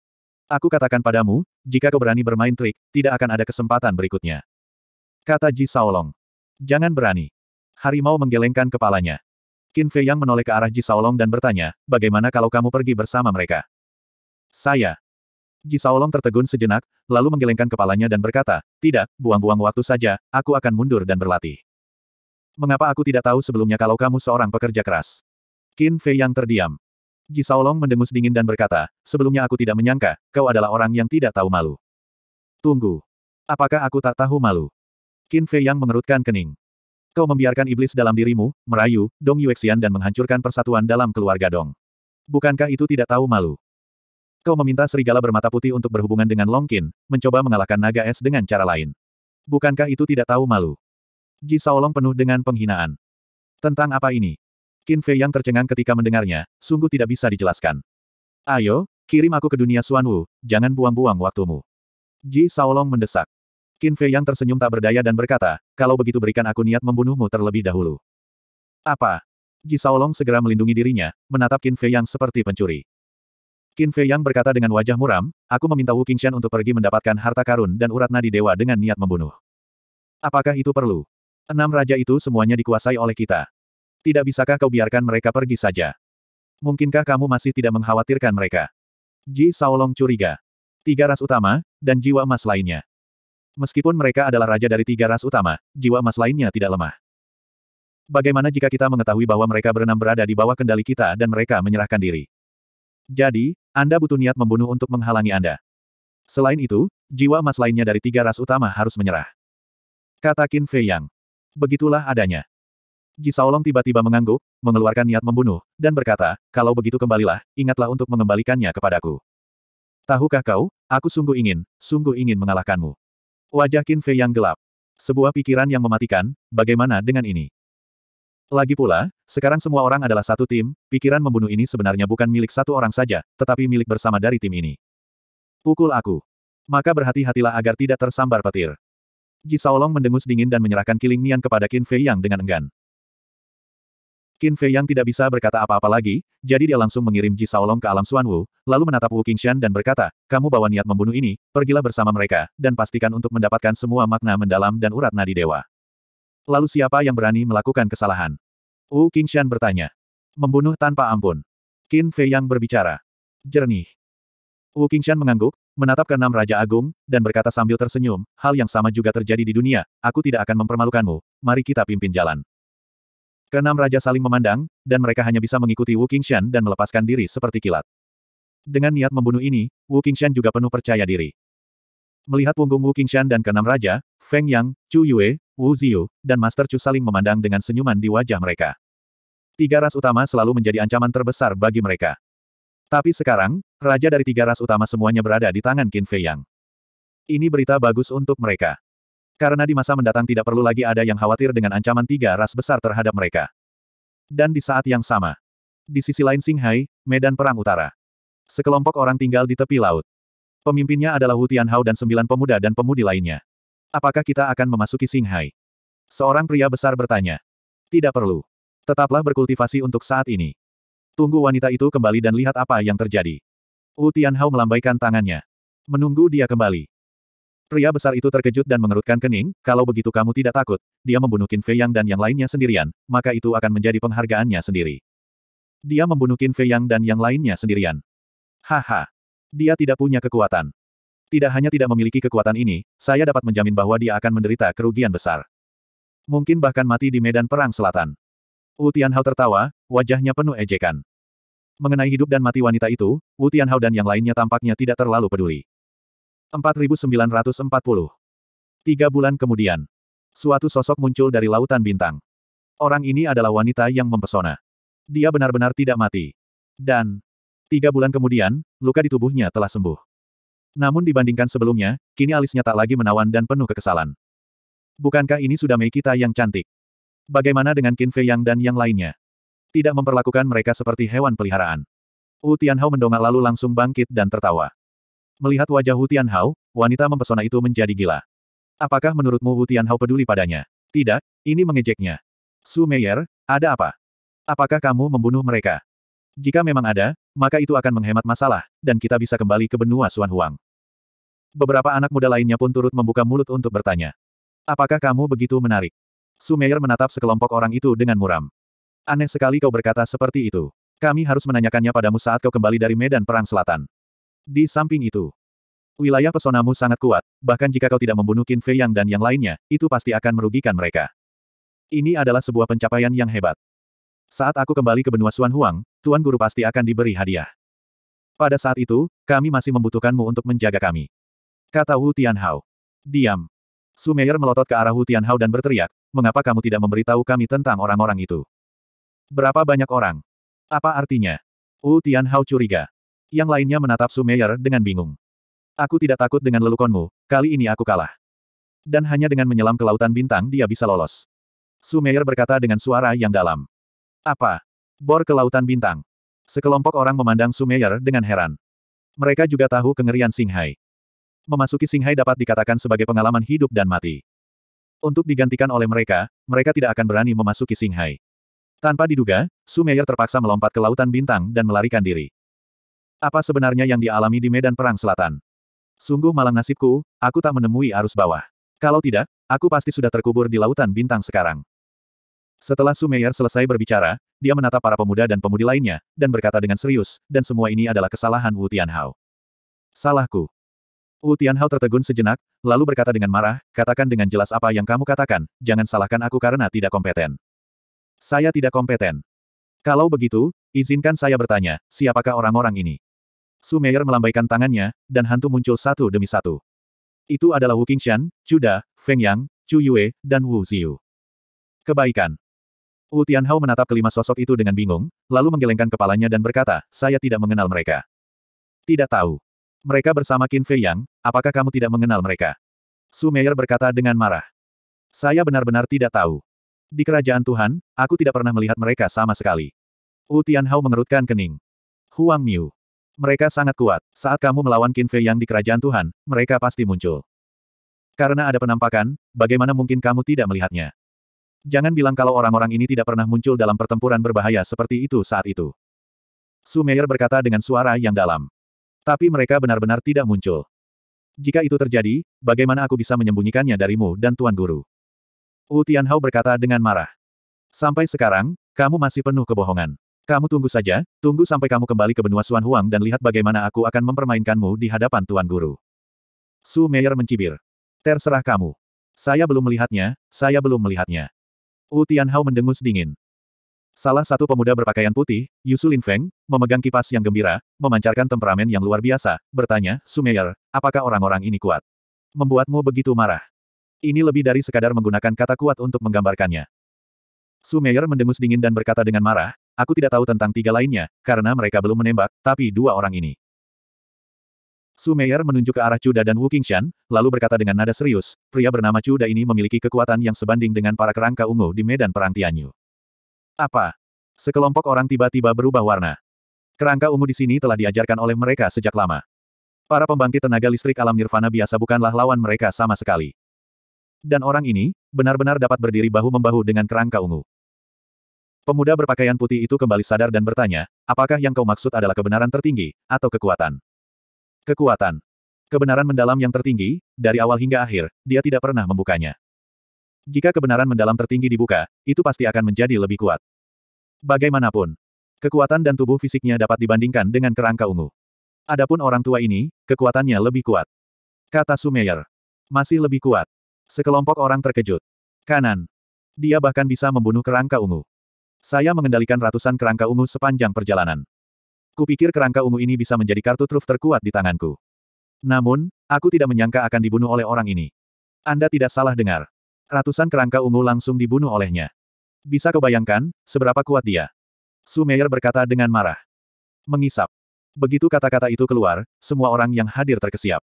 Aku katakan padamu, jika kau berani bermain trik, tidak akan ada kesempatan berikutnya. Kata Ji Saolong. Jangan berani. Harimau menggelengkan kepalanya. Qin Fei Yang menoleh ke arah Ji Saolong dan bertanya, bagaimana kalau kamu pergi bersama mereka? Saya. Ji Saolong tertegun sejenak, lalu menggelengkan kepalanya dan berkata, tidak, buang-buang waktu saja, aku akan mundur dan berlatih. Mengapa aku tidak tahu sebelumnya kalau kamu seorang pekerja keras? Qin Fei Yang terdiam. Ji Saolong mendengus dingin dan berkata, sebelumnya aku tidak menyangka, kau adalah orang yang tidak tahu malu. Tunggu. Apakah aku tak tahu malu? Qin Fei Yang mengerutkan kening. Kau membiarkan iblis dalam dirimu, merayu, Dong Yuexian dan menghancurkan persatuan dalam keluarga Dong. Bukankah itu tidak tahu malu? Kau meminta serigala bermata putih untuk berhubungan dengan Long Qin, mencoba mengalahkan naga es dengan cara lain. Bukankah itu tidak tahu malu? Ji Saolong penuh dengan penghinaan. Tentang apa ini? Qin Fei yang tercengang ketika mendengarnya, sungguh tidak bisa dijelaskan. Ayo, kirim aku ke dunia Suan Wu, jangan buang-buang waktumu. Ji Saolong mendesak. Qin Fei yang tersenyum tak berdaya dan berkata, kalau begitu berikan aku niat membunuhmu terlebih dahulu. Apa? Ji Saolong segera melindungi dirinya, menatap Qin Fei yang seperti pencuri. Qin Fei yang berkata dengan wajah muram, aku meminta Wu Qingshan untuk pergi mendapatkan harta karun dan urat nadi dewa dengan niat membunuh. Apakah itu perlu? Enam raja itu semuanya dikuasai oleh kita. Tidak bisakah kau biarkan mereka pergi saja? Mungkinkah kamu masih tidak mengkhawatirkan mereka? Ji Saolong curiga. Tiga ras utama, dan jiwa emas lainnya. Meskipun mereka adalah raja dari tiga ras utama, jiwa emas lainnya tidak lemah. Bagaimana jika kita mengetahui bahwa mereka berenam berada di bawah kendali kita dan mereka menyerahkan diri? Jadi, Anda butuh niat membunuh untuk menghalangi Anda. Selain itu, jiwa emas lainnya dari tiga ras utama harus menyerah. Kata Qin Fei Yang. Begitulah adanya. Ji Saolong tiba-tiba mengangguk, mengeluarkan niat membunuh, dan berkata, kalau begitu kembalilah, ingatlah untuk mengembalikannya kepadaku. Tahukah kau, aku sungguh ingin, sungguh ingin mengalahkanmu. Wajah Qin Fei yang gelap. Sebuah pikiran yang mematikan, bagaimana dengan ini? Lagi pula, sekarang semua orang adalah satu tim, pikiran membunuh ini sebenarnya bukan milik satu orang saja, tetapi milik bersama dari tim ini. Pukul aku. Maka berhati-hatilah agar tidak tersambar petir. Ji Saolong mendengus dingin dan menyerahkan kiling nian kepada Qin Fei Yang dengan enggan. Qin Fei yang tidak bisa berkata apa-apa lagi, jadi dia langsung mengirim Ji Saolong ke alam Wu, lalu menatap Wu Qingshan dan berkata, kamu bawa niat membunuh ini, pergilah bersama mereka, dan pastikan untuk mendapatkan semua makna mendalam dan urat nadi dewa. Lalu siapa yang berani melakukan kesalahan? Wu Qingshan bertanya. Membunuh tanpa ampun. Qin Fei yang berbicara. Jernih. Wu Qingshan mengangguk, menatap ke enam Raja Agung, dan berkata sambil tersenyum, hal yang sama juga terjadi di dunia, aku tidak akan mempermalukanmu, mari kita pimpin jalan. Keenam raja saling memandang, dan mereka hanya bisa mengikuti Wu Qingshan dan melepaskan diri seperti kilat. Dengan niat membunuh ini, Wu Qingshan juga penuh percaya diri. Melihat punggung Wu Qingshan dan keenam raja, Feng Yang, Chu Yue, Wu Ziyu, dan Master Chu saling memandang dengan senyuman di wajah mereka. Tiga ras utama selalu menjadi ancaman terbesar bagi mereka. Tapi sekarang, raja dari tiga ras utama semuanya berada di tangan Qin Fei Yang. Ini berita bagus untuk mereka. Karena di masa mendatang tidak perlu lagi ada yang khawatir dengan ancaman tiga ras besar terhadap mereka. Dan di saat yang sama. Di sisi lain Singhai, Medan Perang Utara. Sekelompok orang tinggal di tepi laut. Pemimpinnya adalah Hu Tianhao dan sembilan pemuda dan pemudi lainnya. Apakah kita akan memasuki Singhai? Seorang pria besar bertanya. Tidak perlu. Tetaplah berkultivasi untuk saat ini. Tunggu wanita itu kembali dan lihat apa yang terjadi. Wu Tianhao melambaikan tangannya. Menunggu dia kembali. Pria besar itu terkejut dan mengerutkan kening, kalau begitu kamu tidak takut, dia membunuh Qin Fei Yang dan yang lainnya sendirian, maka itu akan menjadi penghargaannya sendiri. Dia membunuh Qin Fei Yang dan yang lainnya sendirian. Haha. Dia tidak punya kekuatan. Tidak hanya tidak memiliki kekuatan ini, saya dapat menjamin bahwa dia akan menderita kerugian besar. Mungkin bahkan mati di medan perang selatan. Wu Tianhao tertawa, wajahnya penuh ejekan. Mengenai hidup dan mati wanita itu, Wu Tianhao dan yang lainnya tampaknya tidak terlalu peduli. 4940. Tiga bulan kemudian, suatu sosok muncul dari lautan bintang. Orang ini adalah wanita yang mempesona. Dia benar-benar tidak mati. Dan, tiga bulan kemudian, luka di tubuhnya telah sembuh. Namun dibandingkan sebelumnya, kini alisnya tak lagi menawan dan penuh kekesalan. Bukankah ini sudah Mei kita yang cantik? Bagaimana dengan Qin Fei Yang dan yang lainnya? Tidak memperlakukan mereka seperti hewan peliharaan. Wu Tianhao mendongak lalu langsung bangkit dan tertawa. Melihat wajah Hu Tianhao, wanita mempesona itu menjadi gila. Apakah menurutmu Hu Tianhao peduli padanya? Tidak, ini mengejeknya. Su Meyer, ada apa? Apakah kamu membunuh mereka? Jika memang ada, maka itu akan menghemat masalah, dan kita bisa kembali ke benua Suan Huang. Beberapa anak muda lainnya pun turut membuka mulut untuk bertanya. Apakah kamu begitu menarik? Su Meier menatap sekelompok orang itu dengan muram. Aneh sekali kau berkata seperti itu. Kami harus menanyakannya padamu saat kau kembali dari medan perang selatan. Di samping itu, wilayah pesonamu sangat kuat, bahkan jika kau tidak membunuh Qin Fei Yang dan yang lainnya, itu pasti akan merugikan mereka. Ini adalah sebuah pencapaian yang hebat. Saat aku kembali ke benua Suan Huang, Tuan Guru pasti akan diberi hadiah. Pada saat itu, kami masih membutuhkanmu untuk menjaga kami. Kata Wu Tianhao. Diam. Sumeyer melotot ke arah Wu Tianhao dan berteriak, mengapa kamu tidak memberitahu kami tentang orang-orang itu? Berapa banyak orang? Apa artinya? Wu Tianhao curiga. Yang lainnya menatap Sumeyer dengan bingung. Aku tidak takut dengan lelukonmu, kali ini aku kalah. Dan hanya dengan menyelam ke lautan bintang dia bisa lolos. Sumeyer berkata dengan suara yang dalam. Apa? Bor ke lautan bintang. Sekelompok orang memandang Sumeyer dengan heran. Mereka juga tahu kengerian Singhai. Memasuki Singhai dapat dikatakan sebagai pengalaman hidup dan mati. Untuk digantikan oleh mereka, mereka tidak akan berani memasuki Singhai. Tanpa diduga, Sumeyer terpaksa melompat ke lautan bintang dan melarikan diri. Apa sebenarnya yang dialami di medan perang selatan? Sungguh malang nasibku, aku tak menemui arus bawah. Kalau tidak, aku pasti sudah terkubur di lautan bintang sekarang. Setelah Sumeyer selesai berbicara, dia menatap para pemuda dan pemudi lainnya, dan berkata dengan serius, dan semua ini adalah kesalahan Wu Tianhao. Salahku. Wu Tianhao tertegun sejenak, lalu berkata dengan marah, katakan dengan jelas apa yang kamu katakan, jangan salahkan aku karena tidak kompeten. Saya tidak kompeten. Kalau begitu, izinkan saya bertanya, siapakah orang-orang ini? Sumeyer melambaikan tangannya, dan hantu muncul satu demi satu. Itu adalah Wu Qingshan, Chuda, Feng Yang, Chu Yue, dan Wu Ziyu. Kebaikan. Wu Tianhao menatap kelima sosok itu dengan bingung, lalu menggelengkan kepalanya dan berkata, saya tidak mengenal mereka. Tidak tahu. Mereka bersama Qin Fei Yang, apakah kamu tidak mengenal mereka? Sumeyer berkata dengan marah. Saya benar-benar tidak tahu. Di kerajaan Tuhan, aku tidak pernah melihat mereka sama sekali. Wu Tianhao mengerutkan kening. Huang Miu. Mereka sangat kuat. Saat kamu melawan Qin Fei yang di kerajaan Tuhan, mereka pasti muncul. Karena ada penampakan, bagaimana mungkin kamu tidak melihatnya? Jangan bilang kalau orang-orang ini tidak pernah muncul dalam pertempuran berbahaya seperti itu saat itu. Su Meier berkata dengan suara yang dalam. Tapi mereka benar-benar tidak muncul. Jika itu terjadi, bagaimana aku bisa menyembunyikannya darimu dan Tuan Guru? Wu Tianhao berkata dengan marah. Sampai sekarang, kamu masih penuh kebohongan. Kamu tunggu saja, tunggu sampai kamu kembali ke benua Suan Huang dan lihat bagaimana aku akan mempermainkanmu di hadapan Tuan Guru. Su Meyer mencibir. Terserah kamu. Saya belum melihatnya, saya belum melihatnya. Wu Tianhao mendengus dingin. Salah satu pemuda berpakaian putih, Yusu Lin Feng, memegang kipas yang gembira, memancarkan temperamen yang luar biasa, bertanya, Su Meier, apakah orang-orang ini kuat? Membuatmu begitu marah. Ini lebih dari sekadar menggunakan kata kuat untuk menggambarkannya. Su Meier mendengus dingin dan berkata dengan marah, Aku tidak tahu tentang tiga lainnya, karena mereka belum menembak, tapi dua orang ini. Sumeyer menunjuk ke arah Cuda dan Wu Qingshan, lalu berkata dengan nada serius, pria bernama Cuda ini memiliki kekuatan yang sebanding dengan para kerangka ungu di medan perang Tianyu. Apa? Sekelompok orang tiba-tiba berubah warna. Kerangka ungu di sini telah diajarkan oleh mereka sejak lama. Para pembangkit tenaga listrik alam nirvana biasa bukanlah lawan mereka sama sekali. Dan orang ini, benar-benar dapat berdiri bahu-membahu dengan kerangka ungu. Pemuda berpakaian putih itu kembali sadar dan bertanya, apakah yang kau maksud adalah kebenaran tertinggi, atau kekuatan? Kekuatan. Kebenaran mendalam yang tertinggi, dari awal hingga akhir, dia tidak pernah membukanya. Jika kebenaran mendalam tertinggi dibuka, itu pasti akan menjadi lebih kuat. Bagaimanapun, kekuatan dan tubuh fisiknya dapat dibandingkan dengan kerangka ungu. Adapun orang tua ini, kekuatannya lebih kuat. Kata Sumeyer. Masih lebih kuat. Sekelompok orang terkejut. Kanan. Dia bahkan bisa membunuh kerangka ungu. Saya mengendalikan ratusan kerangka ungu sepanjang perjalanan. Kupikir kerangka ungu ini bisa menjadi kartu truf terkuat di tanganku. Namun, aku tidak menyangka akan dibunuh oleh orang ini. Anda tidak salah dengar. Ratusan kerangka ungu langsung dibunuh olehnya. Bisa kau bayangkan, seberapa kuat dia? Sumeyer berkata dengan marah. Mengisap. Begitu kata-kata itu keluar, semua orang yang hadir terkesiap.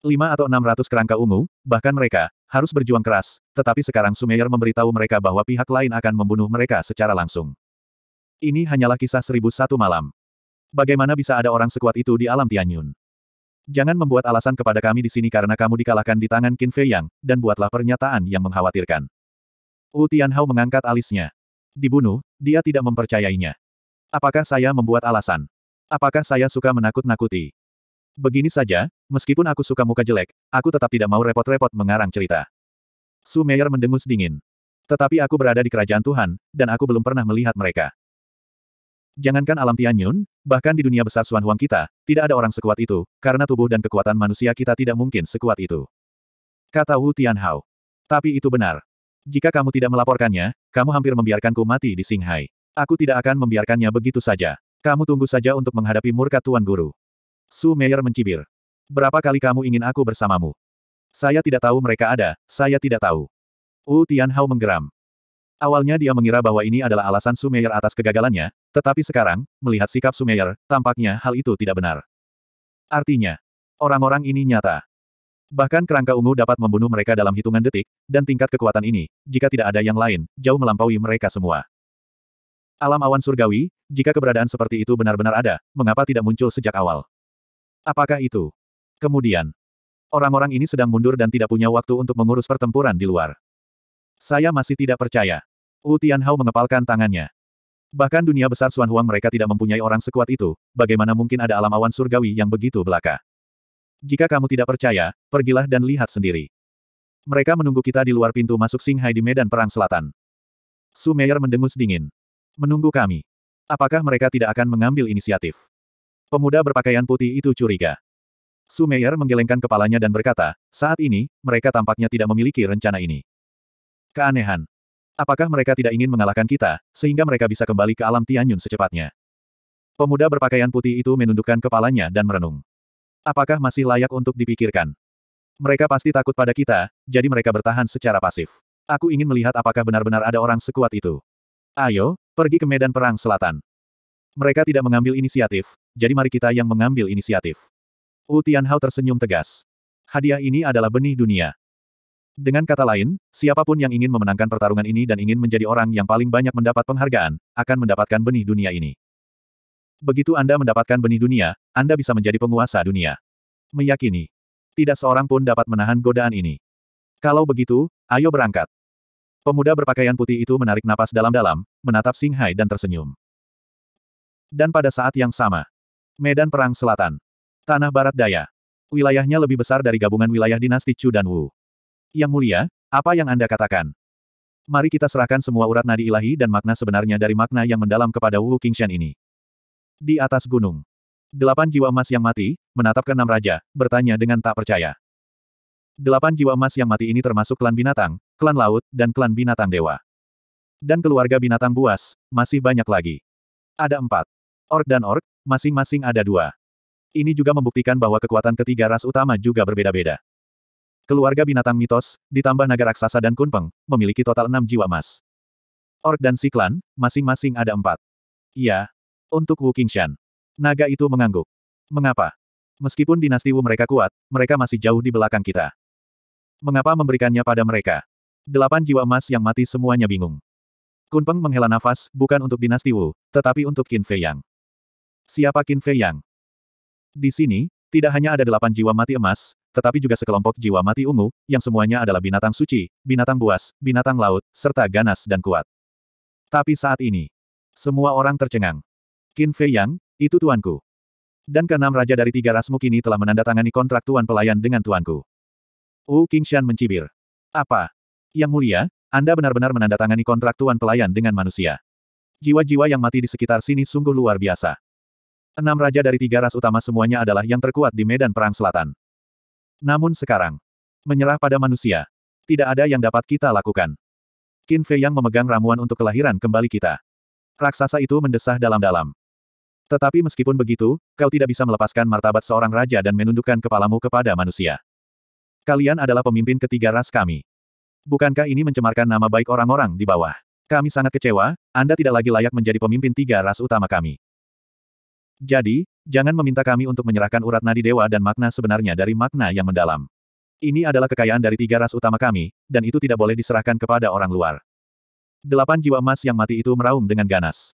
Lima atau enam ratus kerangka ungu, bahkan mereka, harus berjuang keras, tetapi sekarang Sumeyer memberitahu mereka bahwa pihak lain akan membunuh mereka secara langsung. Ini hanyalah kisah seribu satu malam. Bagaimana bisa ada orang sekuat itu di alam Tianyun? Jangan membuat alasan kepada kami di sini karena kamu dikalahkan di tangan Qin Fei Yang, dan buatlah pernyataan yang mengkhawatirkan. Wu Tianhao mengangkat alisnya. Dibunuh, dia tidak mempercayainya. Apakah saya membuat alasan? Apakah saya suka menakut-nakuti? Begini saja, meskipun aku suka muka jelek, aku tetap tidak mau repot-repot mengarang cerita. Su Meier mendengus dingin. Tetapi aku berada di kerajaan Tuhan, dan aku belum pernah melihat mereka. Jangankan alam Tianyun, bahkan di dunia besar Suan Huang kita, tidak ada orang sekuat itu, karena tubuh dan kekuatan manusia kita tidak mungkin sekuat itu. Kata Wu Tianhao. Tapi itu benar. Jika kamu tidak melaporkannya, kamu hampir membiarkanku mati di Shanghai. Aku tidak akan membiarkannya begitu saja. Kamu tunggu saja untuk menghadapi murka Tuan Guru. Su Meyer mencibir. Berapa kali kamu ingin aku bersamamu? Saya tidak tahu mereka ada, saya tidak tahu. Wu Tianhao menggeram. Awalnya dia mengira bahwa ini adalah alasan Sumeyer atas kegagalannya, tetapi sekarang, melihat sikap Sumeyer, tampaknya hal itu tidak benar. Artinya, orang-orang ini nyata. Bahkan kerangka ungu dapat membunuh mereka dalam hitungan detik, dan tingkat kekuatan ini, jika tidak ada yang lain, jauh melampaui mereka semua. Alam awan surgawi, jika keberadaan seperti itu benar-benar ada, mengapa tidak muncul sejak awal? Apakah itu? Kemudian, orang-orang ini sedang mundur dan tidak punya waktu untuk mengurus pertempuran di luar. Saya masih tidak percaya. Wu Tianhao mengepalkan tangannya. Bahkan dunia besar Xuan Huang mereka tidak mempunyai orang sekuat itu, bagaimana mungkin ada alam awan surgawi yang begitu belaka? Jika kamu tidak percaya, pergilah dan lihat sendiri. Mereka menunggu kita di luar pintu masuk Singhai di medan perang selatan. Sumeyer mendengus dingin. Menunggu kami. Apakah mereka tidak akan mengambil inisiatif? Pemuda berpakaian putih itu curiga. Sumeyer menggelengkan kepalanya dan berkata, saat ini, mereka tampaknya tidak memiliki rencana ini. Keanehan. Apakah mereka tidak ingin mengalahkan kita, sehingga mereka bisa kembali ke alam Tianyun secepatnya? Pemuda berpakaian putih itu menundukkan kepalanya dan merenung. Apakah masih layak untuk dipikirkan? Mereka pasti takut pada kita, jadi mereka bertahan secara pasif. Aku ingin melihat apakah benar-benar ada orang sekuat itu. Ayo, pergi ke medan perang selatan. Mereka tidak mengambil inisiatif, jadi mari kita yang mengambil inisiatif. Wu Tianhao tersenyum tegas. Hadiah ini adalah benih dunia. Dengan kata lain, siapapun yang ingin memenangkan pertarungan ini dan ingin menjadi orang yang paling banyak mendapat penghargaan, akan mendapatkan benih dunia ini. Begitu Anda mendapatkan benih dunia, Anda bisa menjadi penguasa dunia. Meyakini. Tidak seorang pun dapat menahan godaan ini. Kalau begitu, ayo berangkat. Pemuda berpakaian putih itu menarik napas dalam-dalam, menatap Singhai dan tersenyum. Dan pada saat yang sama, Medan Perang Selatan, Tanah Barat Daya, wilayahnya lebih besar dari gabungan wilayah dinasti Chu dan Wu. Yang mulia, apa yang Anda katakan? Mari kita serahkan semua urat nadi ilahi dan makna sebenarnya dari makna yang mendalam kepada Wu Qingshan ini. Di atas gunung, delapan jiwa emas yang mati, menatap ke enam raja, bertanya dengan tak percaya. Delapan jiwa emas yang mati ini termasuk klan binatang, klan laut, dan klan binatang dewa. Dan keluarga binatang buas, masih banyak lagi. Ada empat. Ork dan Ork, masing-masing ada dua. Ini juga membuktikan bahwa kekuatan ketiga ras utama juga berbeda-beda. Keluarga binatang mitos, ditambah naga raksasa dan kunpeng, memiliki total enam jiwa emas. Ork dan Siklan, masing-masing ada empat. Iya. Untuk Wu Qingshan. Naga itu mengangguk. Mengapa? Meskipun dinasti Wu mereka kuat, mereka masih jauh di belakang kita. Mengapa memberikannya pada mereka? Delapan jiwa emas yang mati semuanya bingung. Kunpeng menghela nafas, bukan untuk dinasti Wu, tetapi untuk Qin Fei Yang. Siapa Qin Fei Yang? Di sini, tidak hanya ada delapan jiwa mati emas, tetapi juga sekelompok jiwa mati ungu, yang semuanya adalah binatang suci, binatang buas, binatang laut, serta ganas dan kuat. Tapi saat ini, semua orang tercengang. Qin Fei Yang, itu tuanku. Dan keenam raja dari tiga rasmu kini telah menandatangani kontrak tuan pelayan dengan tuanku. Wu Qingshan mencibir. Apa? Yang mulia, Anda benar-benar menandatangani kontrak tuan pelayan dengan manusia. Jiwa-jiwa yang mati di sekitar sini sungguh luar biasa. Enam raja dari tiga ras utama semuanya adalah yang terkuat di medan perang selatan. Namun sekarang, menyerah pada manusia. Tidak ada yang dapat kita lakukan. Qin Fei yang memegang ramuan untuk kelahiran kembali kita. Raksasa itu mendesah dalam-dalam. Tetapi meskipun begitu, kau tidak bisa melepaskan martabat seorang raja dan menundukkan kepalamu kepada manusia. Kalian adalah pemimpin ketiga ras kami. Bukankah ini mencemarkan nama baik orang-orang di bawah? Kami sangat kecewa, Anda tidak lagi layak menjadi pemimpin tiga ras utama kami. Jadi, jangan meminta kami untuk menyerahkan urat nadi dewa dan makna sebenarnya dari makna yang mendalam. Ini adalah kekayaan dari tiga ras utama kami, dan itu tidak boleh diserahkan kepada orang luar. Delapan jiwa emas yang mati itu meraung dengan ganas.